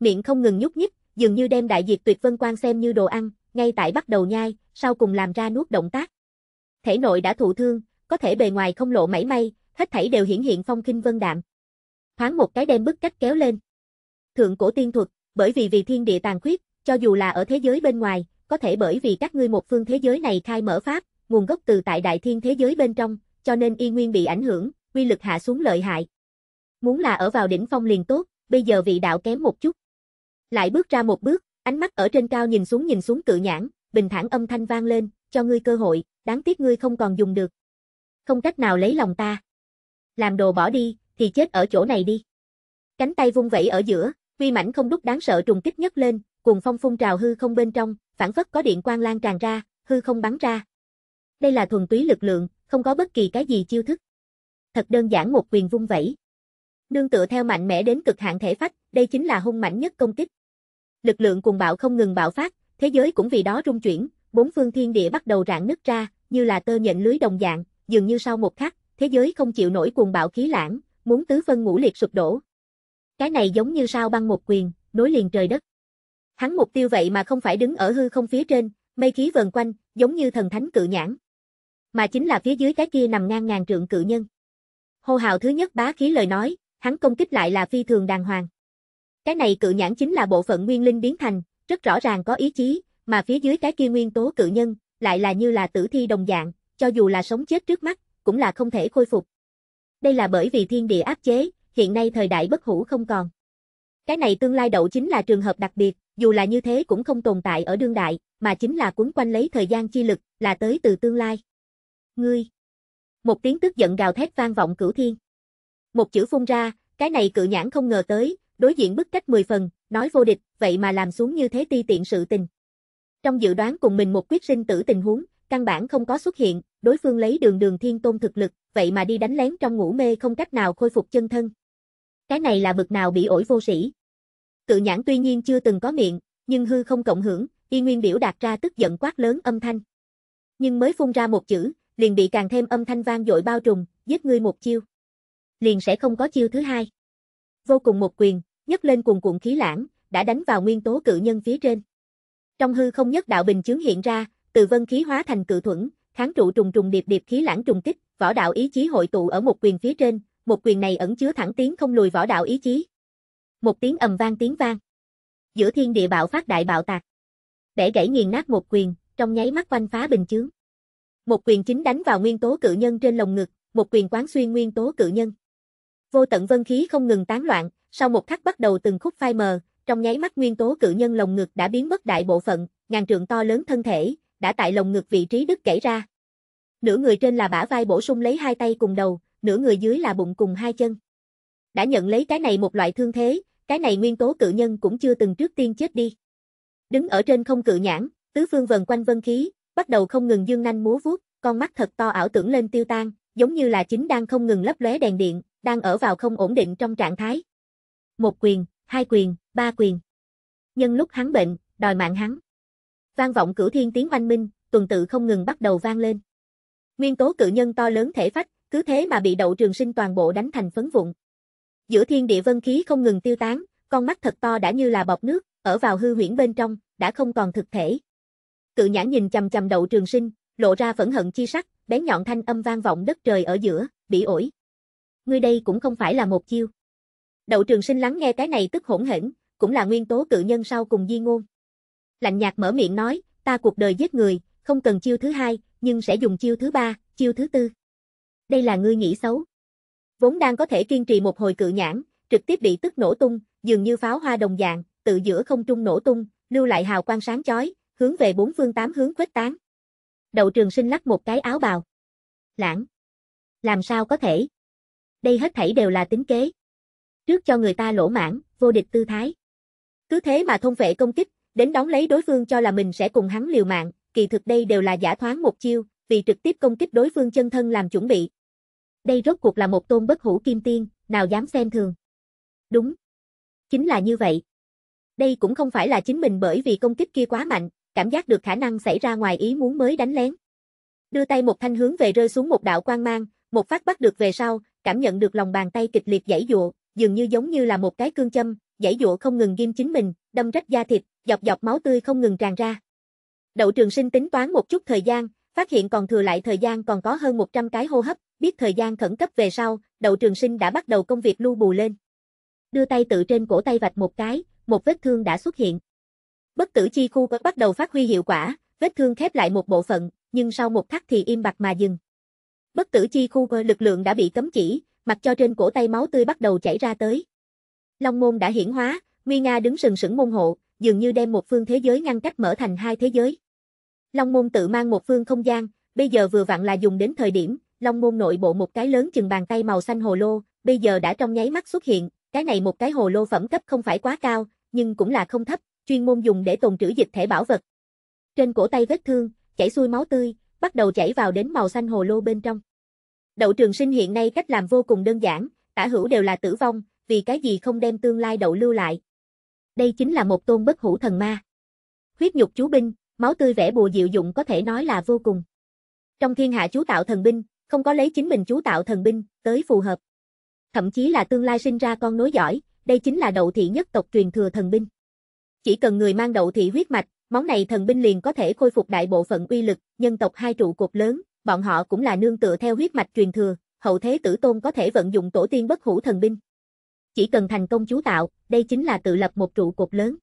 Miệng không ngừng nhúc nhích, dường như đem đại diệt tuyệt vân quan xem như đồ ăn, ngay tại bắt đầu nhai, sau cùng làm ra nuốt động tác. Thể nội đã thụ thương, có thể bề ngoài không lộ mảy may, hết thảy đều hiển hiện phong kinh vân đạm. Thoáng một cái đem bức cách kéo lên. Thượng cổ tiên thuật bởi vì vì thiên địa tàn khuyết, cho dù là ở thế giới bên ngoài, có thể bởi vì các ngươi một phương thế giới này khai mở pháp, nguồn gốc từ tại đại thiên thế giới bên trong, cho nên y nguyên bị ảnh hưởng, quy lực hạ xuống lợi hại. Muốn là ở vào đỉnh phong liền tốt, bây giờ vị đạo kém một chút. Lại bước ra một bước, ánh mắt ở trên cao nhìn xuống nhìn xuống cự nhãn, bình thản âm thanh vang lên, cho ngươi cơ hội, đáng tiếc ngươi không còn dùng được. Không cách nào lấy lòng ta. Làm đồ bỏ đi, thì chết ở chỗ này đi. Cánh tay vung vẩy ở giữa, Uy mãnh không đúc đáng sợ trùng kích nhất lên, cuồng phong phun trào hư không bên trong, phản phất có điện quang lan tràn ra, hư không bắn ra. Đây là thuần túy lực lượng, không có bất kỳ cái gì chiêu thức. Thật đơn giản một quyền vung vẩy. Nương tựa theo mạnh mẽ đến cực hạn thể phách, đây chính là hung mạnh nhất công kích. Lực lượng cuồng bạo không ngừng bạo phát, thế giới cũng vì đó rung chuyển, bốn phương thiên địa bắt đầu rạn nứt ra, như là tơ nhện lưới đồng dạng, dường như sau một khắc, thế giới không chịu nổi cuồng bạo khí lãng, muốn tứ phân ngũ liệt sụp đổ. Cái này giống như sao băng một quyền, nối liền trời đất. Hắn mục tiêu vậy mà không phải đứng ở hư không phía trên, mây khí vần quanh, giống như thần thánh cự nhãn. Mà chính là phía dưới cái kia nằm ngang ngàn trượng cự nhân. Hô hào thứ nhất bá khí lời nói, hắn công kích lại là phi thường đàng hoàng. Cái này cự nhãn chính là bộ phận nguyên linh biến thành, rất rõ ràng có ý chí, mà phía dưới cái kia nguyên tố cự nhân, lại là như là tử thi đồng dạng, cho dù là sống chết trước mắt, cũng là không thể khôi phục. Đây là bởi vì thiên địa áp chế, hiện nay thời đại bất hủ không còn. Cái này tương lai đậu chính là trường hợp đặc biệt, dù là như thế cũng không tồn tại ở đương đại, mà chính là cuốn quanh lấy thời gian chi lực, là tới từ tương lai. Ngươi! Một tiếng tức giận gào thét vang vọng cửu thiên. Một chữ phun ra, cái này cự nhãn không ngờ tới, đối diện bức cách 10 phần, nói vô địch, vậy mà làm xuống như thế ti tiện sự tình. Trong dự đoán cùng mình một quyết sinh tử tình huống, căn bản không có xuất hiện, đối phương lấy đường đường thiên tôn thực lực, vậy mà đi đánh lén trong ngủ mê không cách nào khôi phục chân thân. Cái này là bực nào bị ổi vô sĩ. Cự nhãn tuy nhiên chưa từng có miệng, nhưng hư không cộng hưởng, y nguyên biểu đạt ra tức giận quát lớn âm thanh. Nhưng mới phun ra một chữ, liền bị càng thêm âm thanh vang dội bao trùm, giết ngươi một chiêu. Liền sẽ không có chiêu thứ hai. Vô cùng một quyền, nhấc lên cuồng cuộn khí lãng, đã đánh vào nguyên tố cự nhân phía trên. Trong hư không nhất đạo bình chướng hiện ra, từ vân khí hóa thành cự thuẫn, kháng trụ trùng trùng điệp điệp khí lãng trùng kích, võ đạo ý chí hội tụ ở một quyền phía trên, một quyền này ẩn chứa thẳng tiến không lùi võ đạo ý chí. Một tiếng ầm vang tiếng vang. Giữa thiên địa bạo phát đại bạo tạc. Để gãy nghiền nát một quyền, trong nháy mắt quanh phá bình chướng. Một quyền chính đánh vào nguyên tố cự nhân trên lồng ngực, một quyền quán xuyên nguyên tố cự nhân. Vô tận vân khí không ngừng tán loạn, sau một khắc bắt đầu từng khúc phai mờ, trong nháy mắt nguyên tố cự nhân lồng ngực đã biến mất đại bộ phận, ngàn trượng to lớn thân thể, đã tại lồng ngực vị trí đứt gãy ra. Nửa người trên là bả vai bổ sung lấy hai tay cùng đầu, nửa người dưới là bụng cùng hai chân. Đã nhận lấy cái này một loại thương thế, cái này nguyên tố cự nhân cũng chưa từng trước tiên chết đi. Đứng ở trên không cự nhãn, tứ phương vần quanh vân khí, bắt đầu không ngừng dương nanh múa vuốt, con mắt thật to ảo tưởng lên tiêu tan, giống như là chính đang không ngừng lấp lóe đèn điện, đang ở vào không ổn định trong trạng thái. Một quyền, hai quyền, ba quyền. Nhân lúc hắn bệnh, đòi mạng hắn. Vang vọng cửu thiên tiếng oanh minh, tuần tự không ngừng bắt đầu vang lên. Nguyên tố cự nhân to lớn thể phách, cứ thế mà bị đậu trường sinh toàn bộ đánh thành phấn vụn. Giữa thiên địa vân khí không ngừng tiêu tán, con mắt thật to đã như là bọc nước, ở vào hư huyễn bên trong, đã không còn thực thể. Cự nhãn nhìn chầm chầm đậu trường sinh, lộ ra phẫn hận chi sắc, bén nhọn thanh âm vang vọng đất trời ở giữa, bị ổi. Ngươi đây cũng không phải là một chiêu. Đậu trường sinh lắng nghe cái này tức hỗn hển, cũng là nguyên tố cự nhân sau cùng di ngôn. Lạnh nhạt mở miệng nói, ta cuộc đời giết người, không cần chiêu thứ hai, nhưng sẽ dùng chiêu thứ ba, chiêu thứ tư đây là ngươi nghĩ xấu. Vốn đang có thể kiên trì một hồi cự nhãn, trực tiếp bị tức nổ tung, dường như pháo hoa đồng dạng, tự giữa không trung nổ tung, lưu lại hào quang sáng chói, hướng về bốn phương tám hướng khuếch tán. Đậu trường sinh lắc một cái áo bào. Lãng. Làm sao có thể? Đây hết thảy đều là tính kế. Trước cho người ta lỗ mãn, vô địch tư thái. Cứ thế mà thông vệ công kích, đến đón lấy đối phương cho là mình sẽ cùng hắn liều mạng, kỳ thực đây đều là giả thoáng một chiêu, vì trực tiếp công kích đối phương chân thân làm chuẩn bị, đây rốt cuộc là một tôn bất hủ kim tiên, nào dám xem thường. Đúng. Chính là như vậy. Đây cũng không phải là chính mình bởi vì công kích kia quá mạnh, cảm giác được khả năng xảy ra ngoài ý muốn mới đánh lén. Đưa tay một thanh hướng về rơi xuống một đạo quang mang, một phát bắt được về sau, cảm nhận được lòng bàn tay kịch liệt giãy dụa, dường như giống như là một cái cương châm, giãy dụa không ngừng ghim chính mình, đâm rách da thịt, dọc dọc máu tươi không ngừng tràn ra. Đậu Trường Sinh tính toán một chút thời gian, Phát hiện còn thừa lại thời gian còn có hơn 100 cái hô hấp, biết thời gian khẩn cấp về sau, đậu trường sinh đã bắt đầu công việc lưu bù lên. Đưa tay tự trên cổ tay vạch một cái, một vết thương đã xuất hiện. Bất tử chi khu bắt đầu phát huy hiệu quả, vết thương khép lại một bộ phận, nhưng sau một khắc thì im bặt mà dừng. Bất tử chi khu lực lượng đã bị cấm chỉ, mặc cho trên cổ tay máu tươi bắt đầu chảy ra tới. Long môn đã hiển hóa, Nguy Nga đứng sừng sững môn hộ, dường như đem một phương thế giới ngăn cách mở thành hai thế giới. Long môn tự mang một phương không gian, bây giờ vừa vặn là dùng đến thời điểm, Long môn nội bộ một cái lớn chừng bàn tay màu xanh hồ lô, bây giờ đã trong nháy mắt xuất hiện, cái này một cái hồ lô phẩm cấp không phải quá cao, nhưng cũng là không thấp, chuyên môn dùng để tồn trữ dịch thể bảo vật. Trên cổ tay vết thương, chảy xuôi máu tươi, bắt đầu chảy vào đến màu xanh hồ lô bên trong. Đậu trường sinh hiện nay cách làm vô cùng đơn giản, tả hữu đều là tử vong, vì cái gì không đem tương lai đậu lưu lại. Đây chính là một tôn bất hủ thần ma. Huyết nhục chú binh, máu tươi vẽ bùa diệu dụng có thể nói là vô cùng. Trong thiên hạ chú tạo thần binh, không có lấy chính mình chú tạo thần binh, tới phù hợp. Thậm chí là tương lai sinh ra con nối giỏi, đây chính là đậu thị nhất tộc truyền thừa thần binh. Chỉ cần người mang đậu thị huyết mạch, món này thần binh liền có thể khôi phục đại bộ phận uy lực, nhân tộc hai trụ cột lớn, bọn họ cũng là nương tựa theo huyết mạch truyền thừa, hậu thế tử tôn có thể vận dụng tổ tiên bất hủ thần binh. Chỉ cần thành công chú tạo, đây chính là tự lập một trụ cột lớn.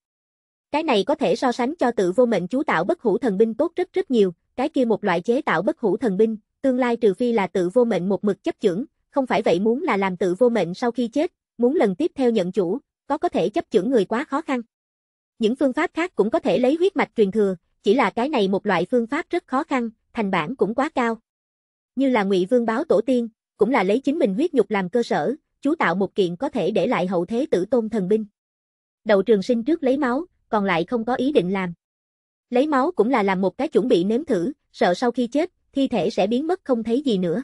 Cái này có thể so sánh cho tự vô mệnh chú tạo bất hủ thần binh tốt rất rất nhiều, cái kia một loại chế tạo bất hủ thần binh, tương lai trừ phi là tự vô mệnh một mực chấp chưởng, không phải vậy muốn là làm tự vô mệnh sau khi chết, muốn lần tiếp theo nhận chủ, có có thể chấp chưởng người quá khó khăn. Những phương pháp khác cũng có thể lấy huyết mạch truyền thừa, chỉ là cái này một loại phương pháp rất khó khăn, thành bản cũng quá cao. Như là Ngụy Vương báo tổ tiên, cũng là lấy chính mình huyết nhục làm cơ sở, chú tạo một kiện có thể để lại hậu thế tử tôn thần binh. Đầu trường sinh trước lấy máu, còn lại không có ý định làm. Lấy máu cũng là làm một cái chuẩn bị nếm thử, sợ sau khi chết, thi thể sẽ biến mất không thấy gì nữa.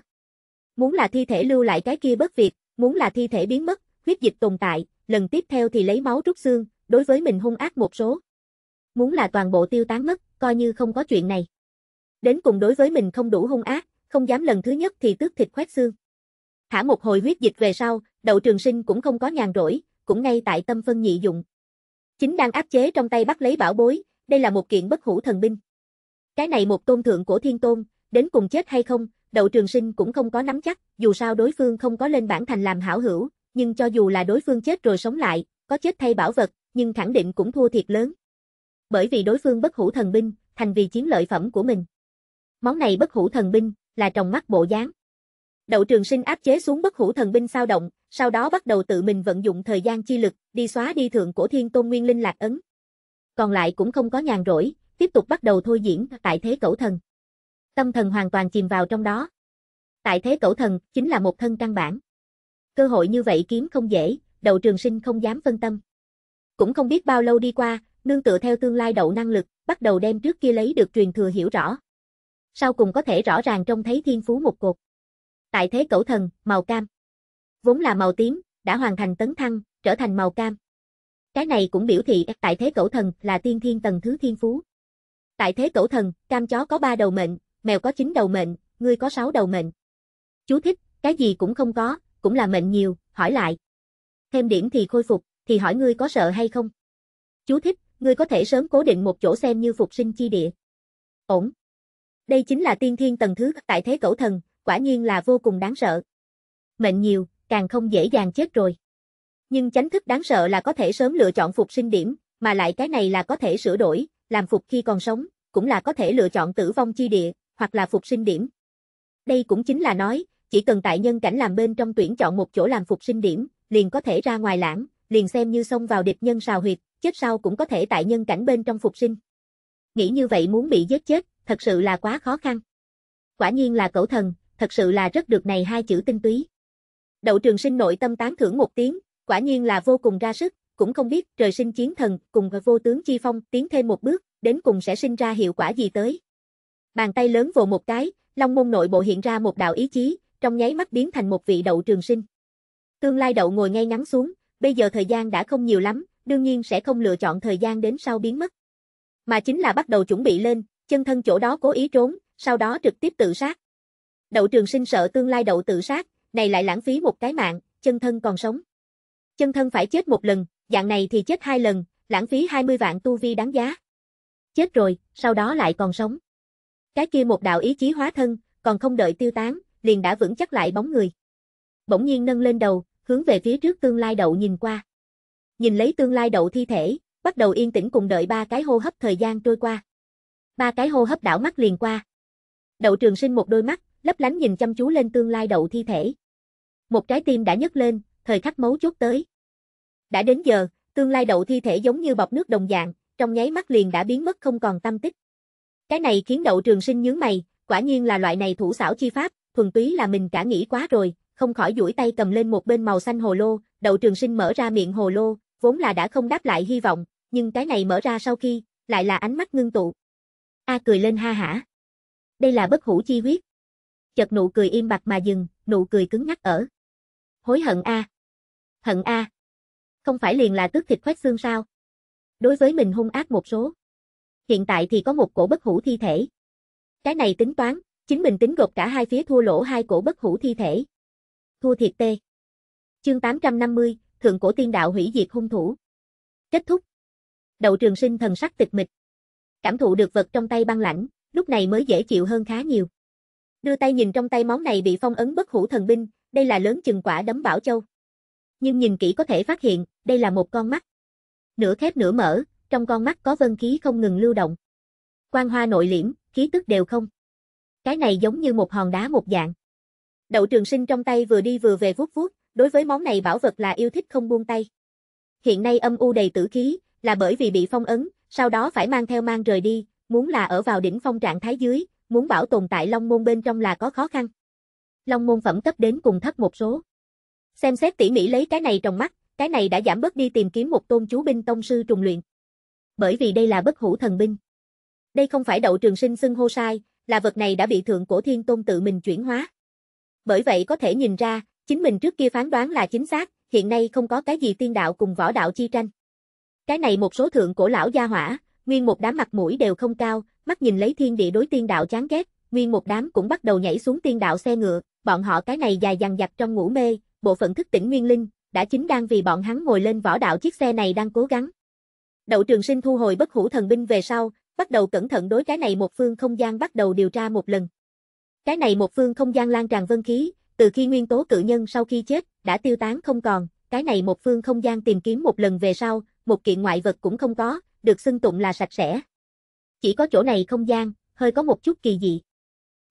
Muốn là thi thể lưu lại cái kia bất việc, muốn là thi thể biến mất, huyết dịch tồn tại, lần tiếp theo thì lấy máu rút xương, đối với mình hung ác một số. Muốn là toàn bộ tiêu tán mất, coi như không có chuyện này. Đến cùng đối với mình không đủ hung ác, không dám lần thứ nhất thì tước thịt khoét xương. Thả một hồi huyết dịch về sau, đậu trường sinh cũng không có nhàn rỗi, cũng ngay tại tâm phân nhị dụng, Chính đang áp chế trong tay bắt lấy bảo bối, đây là một kiện bất hủ thần binh. Cái này một tôn thượng của thiên tôn, đến cùng chết hay không, đậu trường sinh cũng không có nắm chắc, dù sao đối phương không có lên bản thành làm hảo hữu, nhưng cho dù là đối phương chết rồi sống lại, có chết thay bảo vật, nhưng khẳng định cũng thua thiệt lớn. Bởi vì đối phương bất hủ thần binh, thành vì chiến lợi phẩm của mình. Món này bất hủ thần binh, là trong mắt bộ dáng. Đậu Trường Sinh áp chế xuống bất hủ thần binh sao động, sau đó bắt đầu tự mình vận dụng thời gian chi lực, đi xóa đi thượng cổ thiên tôn nguyên linh lạc ấn. Còn lại cũng không có nhàn rỗi, tiếp tục bắt đầu thôi diễn tại thế cẩu thần. Tâm thần hoàn toàn chìm vào trong đó. Tại thế cẩu thần chính là một thân căn bản. Cơ hội như vậy kiếm không dễ, Đậu Trường Sinh không dám phân tâm. Cũng không biết bao lâu đi qua, nương tựa theo tương lai đậu năng lực, bắt đầu đem trước kia lấy được truyền thừa hiểu rõ. Sau cùng có thể rõ ràng trông thấy thiên phú một cột tại thế cẩu thần, màu cam. Vốn là màu tím, đã hoàn thành tấn thăng, trở thành màu cam. Cái này cũng biểu thị tại thế cẩu thần là tiên thiên tầng thứ thiên phú. Tại thế cẩu thần, cam chó có 3 đầu mệnh, mèo có 9 đầu mệnh, ngươi có 6 đầu mệnh. Chú thích, cái gì cũng không có, cũng là mệnh nhiều, hỏi lại. Thêm điểm thì khôi phục, thì hỏi ngươi có sợ hay không? Chú thích, ngươi có thể sớm cố định một chỗ xem như phục sinh chi địa. Ổn. Đây chính là tiên thiên tầng thứ tại thế cẩu thần, quả nhiên là vô cùng đáng sợ. Mệnh nhiều, càng không dễ dàng chết rồi. Nhưng chánh thức đáng sợ là có thể sớm lựa chọn phục sinh điểm, mà lại cái này là có thể sửa đổi, làm phục khi còn sống, cũng là có thể lựa chọn tử vong chi địa, hoặc là phục sinh điểm. Đây cũng chính là nói, chỉ cần tại nhân cảnh làm bên trong tuyển chọn một chỗ làm phục sinh điểm, liền có thể ra ngoài lãng, liền xem như xông vào địch nhân xào huyệt, chết sau cũng có thể tại nhân cảnh bên trong phục sinh. Nghĩ như vậy muốn bị giết chết, thật sự là quá khó khăn. Quả nhiên là cẩu thần, thật sự là rất được này hai chữ tinh túy. Đậu trường sinh nội tâm tán thưởng một tiếng, quả nhiên là vô cùng ra sức, cũng không biết trời sinh chiến thần cùng với vô tướng chi phong tiến thêm một bước, đến cùng sẽ sinh ra hiệu quả gì tới. Bàn tay lớn vồ một cái, Long môn nội bộ hiện ra một đạo ý chí, trong nháy mắt biến thành một vị đậu trường sinh. Tương lai đậu ngồi ngay ngắn xuống, bây giờ thời gian đã không nhiều lắm, đương nhiên sẽ không lựa chọn thời gian đến sau biến mất. Mà chính là bắt đầu chuẩn bị lên, chân thân chỗ đó cố ý trốn, sau đó trực tiếp tự sát. Đậu trường sinh sợ tương lai đậu tự sát, này lại lãng phí một cái mạng, chân thân còn sống. Chân thân phải chết một lần, dạng này thì chết hai lần, lãng phí 20 vạn tu vi đáng giá. Chết rồi, sau đó lại còn sống. Cái kia một đạo ý chí hóa thân, còn không đợi tiêu tán, liền đã vững chắc lại bóng người. Bỗng nhiên nâng lên đầu, hướng về phía trước tương lai đậu nhìn qua. Nhìn lấy tương lai đậu thi thể, bắt đầu yên tĩnh cùng đợi ba cái hô hấp thời gian trôi qua. Ba cái hô hấp đảo mắt liền qua. Đậu trường sinh một đôi mắt, lấp lánh nhìn chăm chú lên tương lai đậu thi thể. Một trái tim đã nhấc lên, thời khắc mấu chốt tới. Đã đến giờ, tương lai đậu thi thể giống như bọc nước đồng dạng, trong nháy mắt liền đã biến mất không còn tâm tích. Cái này khiến đậu trường sinh nhướng mày, quả nhiên là loại này thủ xảo chi pháp, thuần túy là mình cả nghĩ quá rồi, không khỏi duỗi tay cầm lên một bên màu xanh hồ lô, đậu trường sinh mở ra miệng hồ lô, vốn là đã không đáp lại hy vọng, nhưng cái này mở ra sau khi, lại là ánh mắt ngưng tụ. A cười lên ha hả. Đây là bất hủ chi huyết, chợt nụ cười im bặt mà dừng, nụ cười cứng ngắc ở. Hối hận a. Hận a. Không phải liền là tước thịt khoét xương sao? Đối với mình hung ác một số. Hiện tại thì có một cổ bất hủ thi thể. Cái này tính toán, chính mình tính gộp cả hai phía thua lỗ hai cổ bất hủ thi thể. Thua thiệt tê. Chương 850, thượng cổ tiên đạo hủy diệt hung thủ. Kết thúc. Đậu trường sinh thần sắc tịch mịch. Cảm thụ được vật trong tay băng lãnh, lúc này mới dễ chịu hơn khá nhiều. Đưa tay nhìn trong tay món này bị phong ấn bất hủ thần binh, đây là lớn chừng quả đấm bảo châu. Nhưng nhìn kỹ có thể phát hiện, đây là một con mắt. Nửa khép nửa mở, trong con mắt có vân khí không ngừng lưu động. Quang hoa nội liễm, khí tức đều không. Cái này giống như một hòn đá một dạng. Đậu trường sinh trong tay vừa đi vừa về vuốt vuốt, đối với món này bảo vật là yêu thích không buông tay. Hiện nay âm u đầy tử khí, là bởi vì bị phong ấn, sau đó phải mang theo mang rời đi, muốn là ở vào đỉnh phong trạng thái dưới, muốn bảo tồn tại Long Môn bên trong là có khó khăn. Long Môn phẩm cấp đến cùng thấp một số. Xem xét tỉ mỉ lấy cái này trong mắt, cái này đã giảm bớt đi tìm kiếm một tôn chú binh tông sư trùng luyện. Bởi vì đây là bất hủ thần binh. Đây không phải đậu trường sinh xưng hô sai, là vật này đã bị thượng cổ thiên tôn tự mình chuyển hóa. Bởi vậy có thể nhìn ra, chính mình trước kia phán đoán là chính xác, hiện nay không có cái gì tiên đạo cùng võ đạo chi tranh. Cái này một số thượng cổ lão gia hỏa, nguyên một đám mặt mũi đều không cao, mắt nhìn lấy thiên địa đối tiên đạo chán ghét, nguyên một đám cũng bắt đầu nhảy xuống tiên đạo xe ngựa, bọn họ cái này dài dằng dặc trong ngủ mê, bộ phận thức tỉnh nguyên linh, đã chính đang vì bọn hắn ngồi lên võ đạo chiếc xe này đang cố gắng. Đậu Trường Sinh thu hồi bất hủ thần binh về sau, bắt đầu cẩn thận đối cái này một phương không gian bắt đầu điều tra một lần. Cái này một phương không gian lan tràn vân khí, từ khi nguyên tố cự nhân sau khi chết, đã tiêu tán không còn, cái này một phương không gian tìm kiếm một lần về sau, một kiện ngoại vật cũng không có, được xưng tụng là sạch sẽ. Chỉ có chỗ này không gian, hơi có một chút kỳ dị.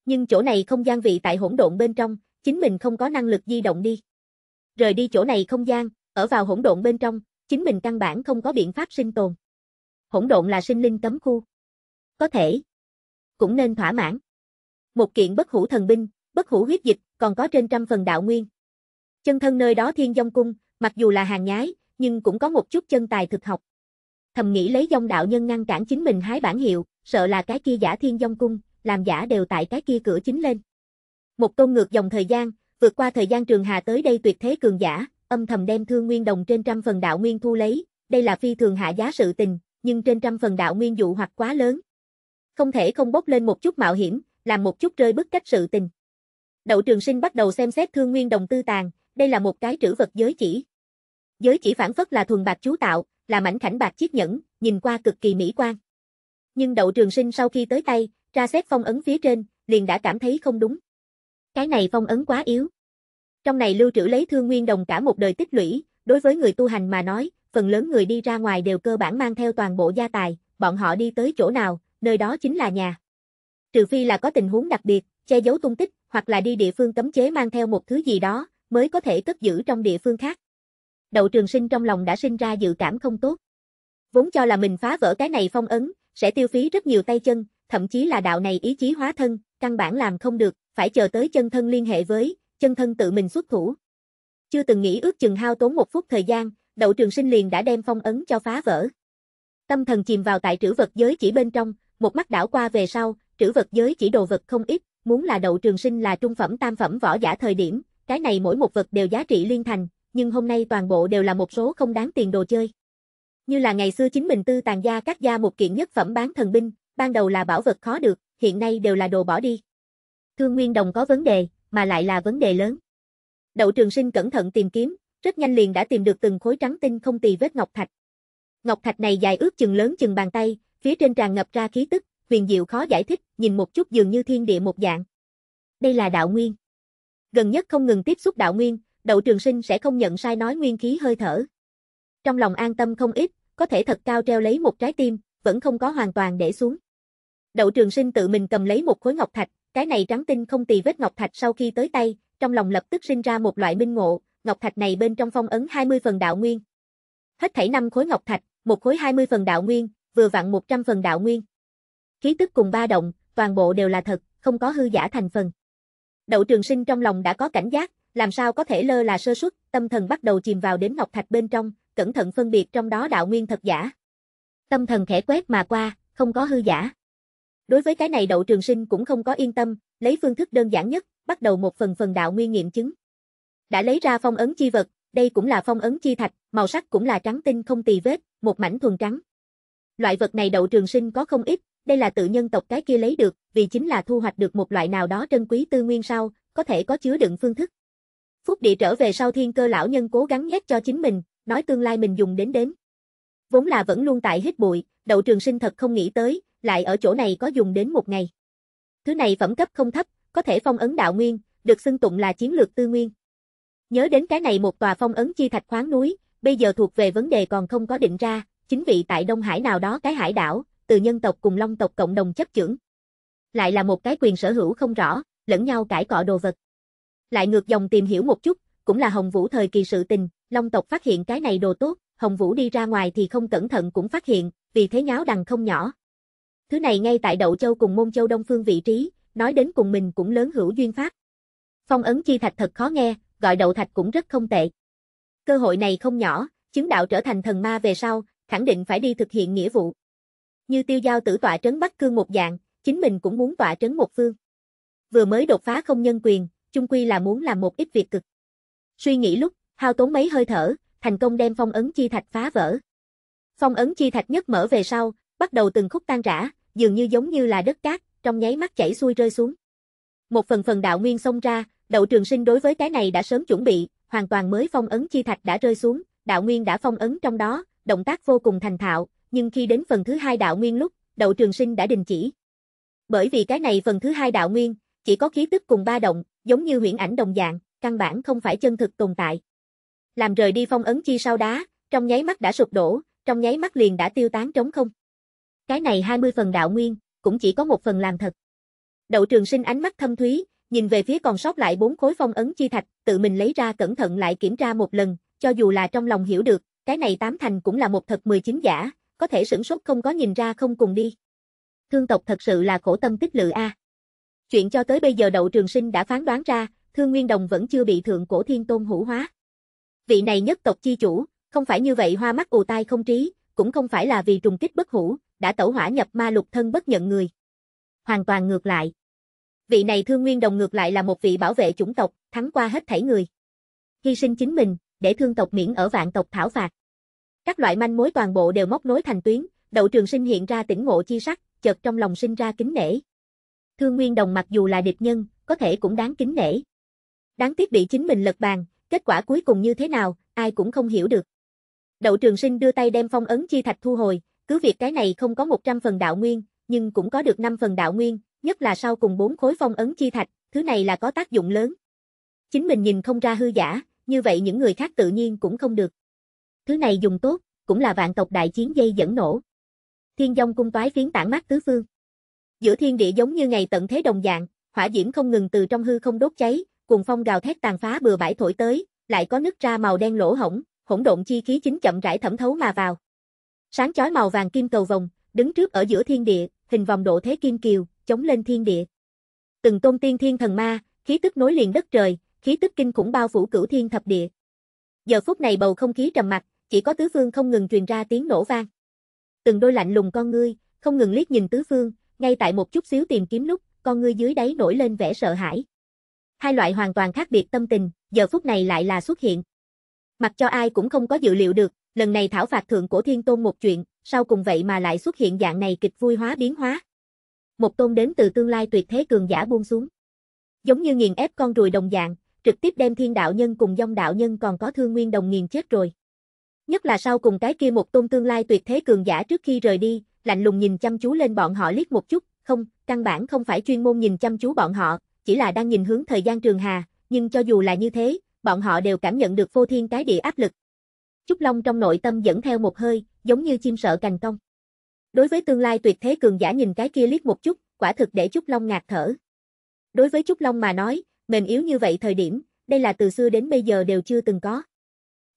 Nhưng chỗ này không gian vị tại hỗn độn bên trong, chính mình không có năng lực di động đi. Rời đi chỗ này không gian, ở vào hỗn độn bên trong, chính mình căn bản không có biện pháp sinh tồn. Hỗn độn là sinh linh cấm khu. Có thể. Cũng nên thỏa mãn. Một kiện bất hủ thần binh, bất hủ huyết dịch, còn có trên trăm phần đạo nguyên. Chân thân nơi đó thiên dông cung, mặc dù là hàng nhái, nhưng cũng có một chút chân tài thực học thầm nghĩ lấy dông đạo nhân ngăn cản chính mình hái bản hiệu, sợ là cái kia giả thiên dông cung, làm giả đều tại cái kia cửa chính lên. Một công ngược dòng thời gian, vượt qua thời gian trường hà tới đây tuyệt thế cường giả, âm thầm đem thương nguyên đồng trên trăm phần đạo nguyên thu lấy, đây là phi thường hạ giá sự tình, nhưng trên trăm phần đạo nguyên dụ hoặc quá lớn. Không thể không bốc lên một chút mạo hiểm, làm một chút rơi bức cách sự tình. Đậu trường sinh bắt đầu xem xét thương nguyên đồng tư tàng, đây là một cái trữ vật giới chỉ. Giới chỉ phản phất là thuần bạc chú tạo, là mảnh khảnh bạc chiếc nhẫn, nhìn qua cực kỳ mỹ quan. Nhưng đậu trường sinh sau khi tới tay, ra xét phong ấn phía trên, liền đã cảm thấy không đúng. Cái này phong ấn quá yếu. Trong này lưu trữ lấy thương nguyên đồng cả một đời tích lũy, đối với người tu hành mà nói, phần lớn người đi ra ngoài đều cơ bản mang theo toàn bộ gia tài, bọn họ đi tới chỗ nào, nơi đó chính là nhà. Trừ phi là có tình huống đặc biệt, che giấu tung tích, hoặc là đi địa phương cấm chế mang theo một thứ gì đó, mới có thể cất giữ trong địa phương khác đậu trường sinh trong lòng đã sinh ra dự cảm không tốt. Vốn cho là mình phá vỡ cái này phong ấn, sẽ tiêu phí rất nhiều tay chân, thậm chí là đạo này ý chí hóa thân, căn bản làm không được, phải chờ tới chân thân liên hệ với, chân thân tự mình xuất thủ. Chưa từng nghĩ ước chừng hao tốn một phút thời gian, đậu trường sinh liền đã đem phong ấn cho phá vỡ. Tâm thần chìm vào tại trữ vật giới chỉ bên trong, một mắt đảo qua về sau, trữ vật giới chỉ đồ vật không ít, muốn là đậu trường sinh là trung phẩm tam phẩm võ giả thời điểm, cái này mỗi một vật đều giá trị liên thành, nhưng hôm nay toàn bộ đều là một số không đáng tiền đồ chơi. Như là ngày xưa chính mình tư tàn gia các gia một kiện nhất phẩm bán thần binh, ban đầu là bảo vật khó được, hiện nay đều là đồ bỏ đi. Thương Nguyên Đồng có vấn đề, mà lại là vấn đề lớn. Đậu Trường Sinh cẩn thận tìm kiếm, rất nhanh liền đã tìm được từng khối trắng tinh không tì vết ngọc thạch. Ngọc thạch này dài ước chừng lớn chừng bàn tay, phía trên tràn ngập ra khí tức, huyền diệu khó giải thích, nhìn một chút dường như thiên địa một dạng. Đây là đạo nguyên. Gần nhất không ngừng tiếp xúc đạo nguyên, đậu trường sinh sẽ không nhận sai nói nguyên khí hơi thở. Trong lòng an tâm không ít, có thể thật cao treo lấy một trái tim, vẫn không có hoàn toàn để xuống. Đậu trường sinh tự mình cầm lấy một khối ngọc thạch, cái này trắng tinh không tì vết ngọc thạch sau khi tới tay, trong lòng lập tức sinh ra một loại minh ngộ, ngọc thạch này bên trong phong ấn 20 phần đạo nguyên. Hết thảy năm khối ngọc thạch, một khối 20 phần đạo nguyên, vừa vặn 100 phần đạo nguyên. Khí tức cùng ba động, toàn bộ đều là thật, không có hư giả thành phần. Đậu Trường Sinh trong lòng đã có cảnh giác, làm sao có thể lơ là sơ suất, tâm thần bắt đầu chìm vào đến ngọc thạch bên trong, cẩn thận phân biệt trong đó đạo nguyên thật giả. Tâm thần khẽ quét mà qua, không có hư giả. Đối với cái này đậu trường sinh cũng không có yên tâm, lấy phương thức đơn giản nhất, bắt đầu một phần phần đạo nguyên nghiệm chứng. Đã lấy ra phong ấn chi vật, đây cũng là phong ấn chi thạch, màu sắc cũng là trắng tinh không tì vết, một mảnh thuần trắng. Loại vật này đậu trường sinh có không ít, đây là tự nhân tộc cái kia lấy được, vì chính là thu hoạch được một loại nào đó trân quý tư nguyên sau, có thể có chứa đựng phương thức. Phúc địa trở về sau thiên cơ lão nhân cố gắng nhét cho chính mình, nói tương lai mình dùng đến đến. Vốn là vẫn luôn tại hít bụi, đậu trường sinh thật không nghĩ tới, lại ở chỗ này có dùng đến một ngày. Thứ này phẩm cấp không thấp, có thể phong ấn đạo nguyên, được xưng tụng là chiến lược tư nguyên. Nhớ đến cái này một tòa phong ấn chi thạch khoáng núi, bây giờ thuộc về vấn đề còn không có định ra, chính vị tại Đông Hải nào đó cái hải đảo, từ nhân tộc cùng long tộc cộng đồng chấp chưởng. Lại là một cái quyền sở hữu không rõ, lẫn nhau cãi cọ đồ vật. Lại ngược dòng tìm hiểu một chút, cũng là Hồng Vũ thời kỳ sự tình, Long tộc phát hiện cái này đồ tốt, Hồng Vũ đi ra ngoài thì không cẩn thận cũng phát hiện, vì thế nháo đằng không nhỏ. Thứ này ngay tại Đậu Châu cùng Môn Châu Đông Phương vị trí, nói đến cùng mình cũng lớn hữu duyên pháp. Phong ấn chi thạch thật khó nghe, gọi đậu thạch cũng rất không tệ. Cơ hội này không nhỏ, chứng đạo trở thành thần ma về sau, khẳng định phải đi thực hiện nghĩa vụ. Như tiêu giao tử tọa trấn Bắc Cương một dạng, chính mình cũng muốn tọa trấn một phương. Vừa mới đột phá không nhân quyền, chung quy là muốn làm một ít việc cực. Suy nghĩ lúc, hao tốn mấy hơi thở, thành công đem phong ấn chi thạch phá vỡ. Phong ấn chi thạch nhất mở về sau, bắt đầu từng khúc tan rã, dường như giống như là đất cát, trong nháy mắt chảy xuôi rơi xuống. Một phần phần đạo nguyên xông ra, đậu trường sinh đối với cái này đã sớm chuẩn bị, hoàn toàn mới phong ấn chi thạch đã rơi xuống, đạo nguyên đã phong ấn trong đó, động tác vô cùng thành thạo, nhưng khi đến phần thứ hai đạo nguyên lúc, đậu trường sinh đã đình chỉ. Bởi vì cái này phần thứ hai đạo nguyên, chỉ có khí tức cùng ba động, giống như huyễn ảnh đồng dạng, căn bản không phải chân thực tồn tại. Làm rời đi phong ấn chi sau đá, trong nháy mắt đã sụp đổ, trong nháy mắt liền đã tiêu tán trống không. Cái này 20 phần đạo nguyên, cũng chỉ có một phần làm thật. Đậu trường sinh ánh mắt thâm thúy, nhìn về phía còn sót lại bốn khối phong ấn chi thạch, tự mình lấy ra cẩn thận lại kiểm tra một lần, cho dù là trong lòng hiểu được, cái này tám thành cũng là một thật 19 giả, có thể sửng sốt không có nhìn ra không cùng đi. Thương tộc thật sự là khổ tâm tích lự a. Chuyện cho tới bây giờ Đậu Trường Sinh đã phán đoán ra, Thương Nguyên Đồng vẫn chưa bị Thượng Cổ Thiên Tôn hữu hóa. Vị này nhất tộc chi chủ, không phải như vậy hoa mắt ù tai không trí, cũng không phải là vì trùng kích bất hủ, đã tẩu hỏa nhập ma lục thân bất nhận người. Hoàn toàn ngược lại. Vị này Thương Nguyên Đồng ngược lại là một vị bảo vệ chủng tộc, thắng qua hết thảy người. Hy sinh chính mình, để thương tộc miễn ở vạn tộc thảo phạt. Các loại manh mối toàn bộ đều móc nối thành tuyến, Đậu Trường Sinh hiện ra tỉnh ngộ chi sắc, chợt trong lòng sinh ra kính nể. Thương Nguyên Đồng mặc dù là địch nhân, có thể cũng đáng kính nể. Đáng tiếc bị chính mình lật bàn, kết quả cuối cùng như thế nào, ai cũng không hiểu được. Đậu Trường Sinh đưa tay đem phong ấn chi thạch thu hồi, cứ việc cái này không có 100 phần đạo nguyên, nhưng cũng có được 5 phần đạo nguyên, nhất là sau cùng 4 khối phong ấn chi thạch, thứ này là có tác dụng lớn. Chính mình nhìn không ra hư giả, như vậy những người khác tự nhiên cũng không được. Thứ này dùng tốt, cũng là vạn tộc đại chiến dây dẫn nổ. Thiên Dung cung toái phiến tản mát tứ phương. Giữa thiên địa giống như ngày tận thế đồng dạng, hỏa diễm không ngừng từ trong hư không đốt cháy, cuồng phong gào thét tàn phá bừa bãi thổi tới, lại có nứt ra màu đen lỗ hổng, hỗn độn chi khí chính chậm rãi thẩm thấu mà vào. Sáng chói màu vàng kim cầu vồng, đứng trước ở giữa thiên địa, hình vòng độ thế kim kiều, chống lên thiên địa. Từng tôn tiên thiên thần ma, khí tức nối liền đất trời, khí tức kinh khủng bao phủ cửu thiên thập địa. Giờ phút này bầu không khí trầm mặc, chỉ có tứ phương không ngừng truyền ra tiếng nổ vang. Từng đôi lạnh lùng con ngươi, không ngừng liếc nhìn tứ phương, ngay tại một chút xíu tìm kiếm lúc, con ngươi dưới đáy nổi lên vẻ sợ hãi. Hai loại hoàn toàn khác biệt tâm tình, giờ phút này lại là xuất hiện. Mặc cho ai cũng không có dự liệu được, lần này thảo phạt thượng cổ thiên tôn một chuyện, sau cùng vậy mà lại xuất hiện dạng này kịch vui hóa biến hóa. Một tôn đến từ tương lai tuyệt thế cường giả buông xuống. Giống như nghiền ép con ruồi đồng dạng, trực tiếp đem thiên đạo nhân cùng dòng đạo nhân còn có thương nguyên đồng nghiền chết rồi. Nhất là sau cùng cái kia một tôn tương lai tuyệt thế cường giả trước khi rời đi, lạnh lùng nhìn chăm chú lên bọn họ liếc một chút, không, căn bản không phải chuyên môn nhìn chăm chú bọn họ, chỉ là đang nhìn hướng thời gian trường hà, nhưng cho dù là như thế, bọn họ đều cảm nhận được vô thiên cái địa áp lực. Trúc Long trong nội tâm dẫn theo một hơi, giống như chim sợ cành cong. Đối với tương lai tuyệt thế cường giả nhìn cái kia liếc một chút, quả thực để Trúc Long ngạt thở. Đối với Trúc Long mà nói, mềm yếu như vậy thời điểm, đây là từ xưa đến bây giờ đều chưa từng có.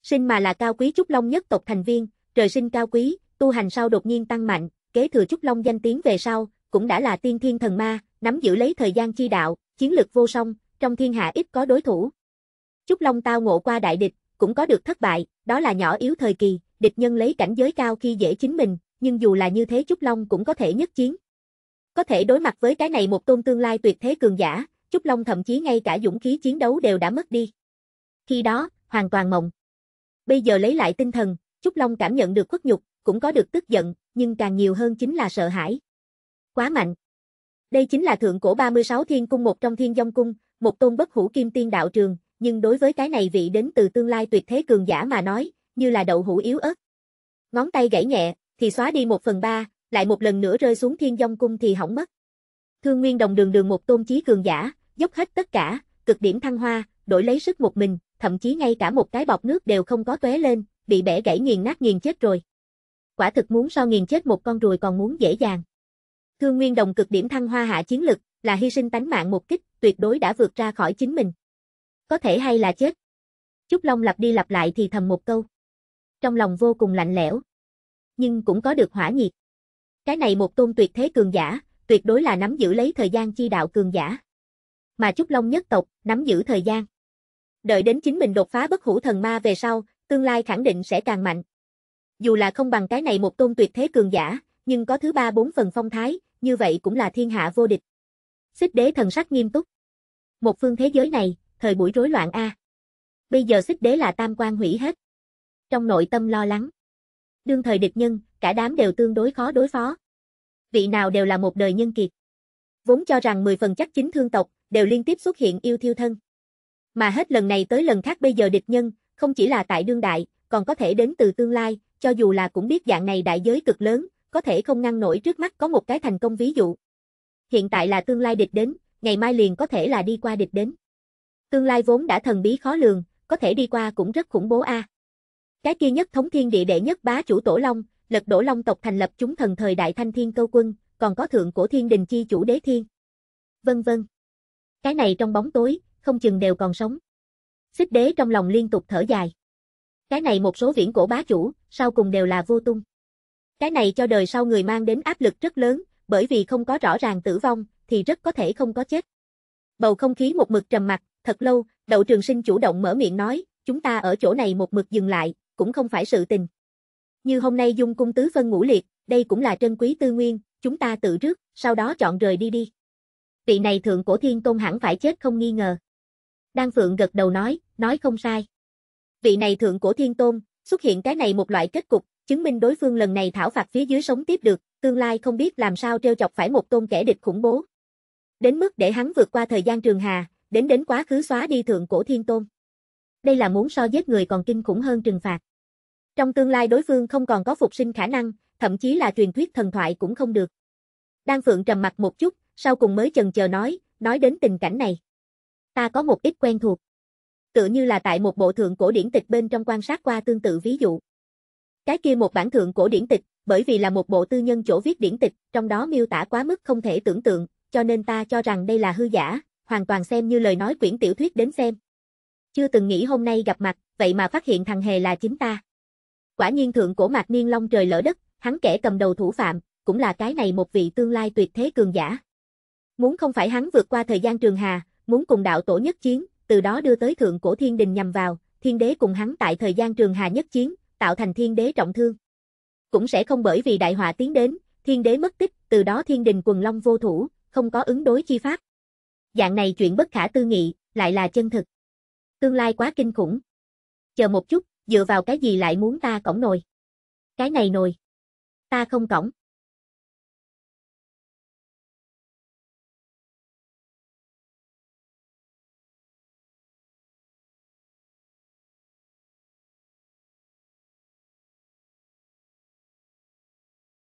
Sinh mà là cao quý Trúc Long nhất tộc thành viên, trời sinh cao quý, tu hành sau đột nhiên tăng mạnh, kế thừa Trúc Long danh tiếng về sau, cũng đã là tiên thiên thần ma, nắm giữ lấy thời gian chi đạo, chiến lực vô song, trong thiên hạ ít có đối thủ. Trúc Long tao ngộ qua đại địch, cũng có được thất bại, đó là nhỏ yếu thời kỳ, địch nhân lấy cảnh giới cao khi dễ chính mình, nhưng dù là như thế Trúc Long cũng có thể nhất chiến. Có thể đối mặt với cái này một tôn tương lai tuyệt thế cường giả, Trúc Long thậm chí ngay cả dũng khí chiến đấu đều đã mất đi. Khi đó, hoàn toàn mộng. Bây giờ lấy lại tinh thần, Trúc Long cảm nhận được khuất nhục, cũng có được tức giận, nhưng càng nhiều hơn chính là sợ hãi. Quá mạnh. Đây chính là thượng cổ 36 thiên cung một trong thiên dông cung, một tôn bất hủ kim tiên đạo trường, nhưng đối với cái này vị đến từ tương lai tuyệt thế cường giả mà nói, như là đậu hủ yếu ớt. Ngón tay gãy nhẹ, thì xóa đi một phần ba, lại một lần nữa rơi xuống thiên dông cung thì hỏng mất. Thương Nguyên Đồng đường đường một tôn chí cường giả, dốc hết tất cả, cực điểm thăng hoa, đổi lấy sức một mình, thậm chí ngay cả một cái bọc nước đều không có tuế lên, bị bẻ gãy nghiền nát nghiền chết rồi quả thực muốn so nghiền chết một con ruồi còn muốn dễ dàng. Thương Nguyên Đồng cực điểm thăng hoa hạ chiến lực, là hy sinh tánh mạng một kích, tuyệt đối đã vượt ra khỏi chính mình. Có thể hay là chết. Trúc Long lặp đi lặp lại thì thầm một câu. Trong lòng vô cùng lạnh lẽo. Nhưng cũng có được hỏa nhiệt. Cái này một tôn tuyệt thế cường giả, tuyệt đối là nắm giữ lấy thời gian chi đạo cường giả. Mà Trúc Long nhất tộc, nắm giữ thời gian. Đợi đến chính mình đột phá bất hủ thần ma về sau, tương lai khẳng định sẽ càng mạnh dù là không bằng cái này một tôn tuyệt thế cường giả, nhưng có thứ ba bốn phần phong thái, như vậy cũng là thiên hạ vô địch. Xích đế thần sắc nghiêm túc. Một phương thế giới này, thời buổi rối loạn A. Bây giờ xích đế là tam quan hủy hết. Trong nội tâm lo lắng. Đương thời địch nhân, cả đám đều tương đối khó đối phó. Vị nào đều là một đời nhân kiệt. Vốn cho rằng 10 phần chắc chính thương tộc, đều liên tiếp xuất hiện yêu thiêu thân. Mà hết lần này tới lần khác bây giờ địch nhân, không chỉ là tại đương đại, còn có thể đến từ tương lai, cho dù là cũng biết dạng này đại giới cực lớn, có thể không ngăn nổi trước mắt có một cái thành công ví dụ. Hiện tại là tương lai địch đến, ngày mai liền có thể là đi qua địch đến. Tương lai vốn đã thần bí khó lường, có thể đi qua cũng rất khủng bố a. À. Cái kia nhất thống thiên địa đệ nhất bá chủ Tổ Long, lật đổ Long tộc thành lập chúng thần thời đại Thanh Thiên Câu Quân, còn có thượng cổ thiên đình chi chủ Đế Thiên. Vân vân. Cái này trong bóng tối, không chừng đều còn sống. Xích đế trong lòng liên tục thở dài. Cái này một số viễn cổ bá chủ, sau cùng đều là vô tung. Cái này cho đời sau người mang đến áp lực rất lớn, bởi vì không có rõ ràng tử vong, thì rất có thể không có chết. Bầu không khí một mực trầm mặc, thật lâu, đậu trường sinh chủ động mở miệng nói, chúng ta ở chỗ này một mực dừng lại, cũng không phải sự tình. Như hôm nay dung cung tứ phân ngũ liệt, đây cũng là trân quý tư nguyên, chúng ta tự rước, sau đó chọn rời đi đi. Vị này thượng cổ thiên tôn hẳn phải chết không nghi ngờ. Đan Phượng gật đầu nói, nói không sai vị này thượng cổ thiên tôn, xuất hiện cái này một loại kết cục, chứng minh đối phương lần này thảo phạt phía dưới sống tiếp được, tương lai không biết làm sao treo chọc phải một tôn kẻ địch khủng bố. Đến mức để hắn vượt qua thời gian trường hà, đến đến quá khứ xóa đi thượng cổ thiên tôn. Đây là muốn so giết người còn kinh khủng hơn trừng phạt. Trong tương lai đối phương không còn có phục sinh khả năng, thậm chí là truyền thuyết thần thoại cũng không được. Đan Phượng trầm mặt một chút, sau cùng mới chần chờ nói, nói đến tình cảnh này. Ta có một ít quen thuộc tựa như là tại một bộ thượng cổ điển tịch bên trong quan sát qua tương tự ví dụ. Cái kia một bản thượng cổ điển tịch, bởi vì là một bộ tư nhân chỗ viết điển tịch, trong đó miêu tả quá mức không thể tưởng tượng, cho nên ta cho rằng đây là hư giả, hoàn toàn xem như lời nói quyển tiểu thuyết đến xem. Chưa từng nghĩ hôm nay gặp mặt, vậy mà phát hiện thằng hề là chính ta. Quả nhiên thượng cổ mạc niên long trời lỡ đất, hắn kẻ cầm đầu thủ phạm, cũng là cái này một vị tương lai tuyệt thế cường giả. Muốn không phải hắn vượt qua thời gian trường hà, muốn cùng đạo tổ nhất chiến, từ đó đưa tới thượng cổ thiên đình nhằm vào, thiên đế cùng hắn tại thời gian trường hà nhất chiến, tạo thành thiên đế trọng thương. Cũng sẽ không bởi vì đại họa tiến đến, thiên đế mất tích, từ đó thiên đình quần long vô thủ, không có ứng đối chi pháp. Dạng này chuyện bất khả tư nghị, lại là chân thực. Tương lai quá kinh khủng. Chờ một chút, dựa vào cái gì lại muốn ta cổng nồi? Cái này nồi. Ta không cổng.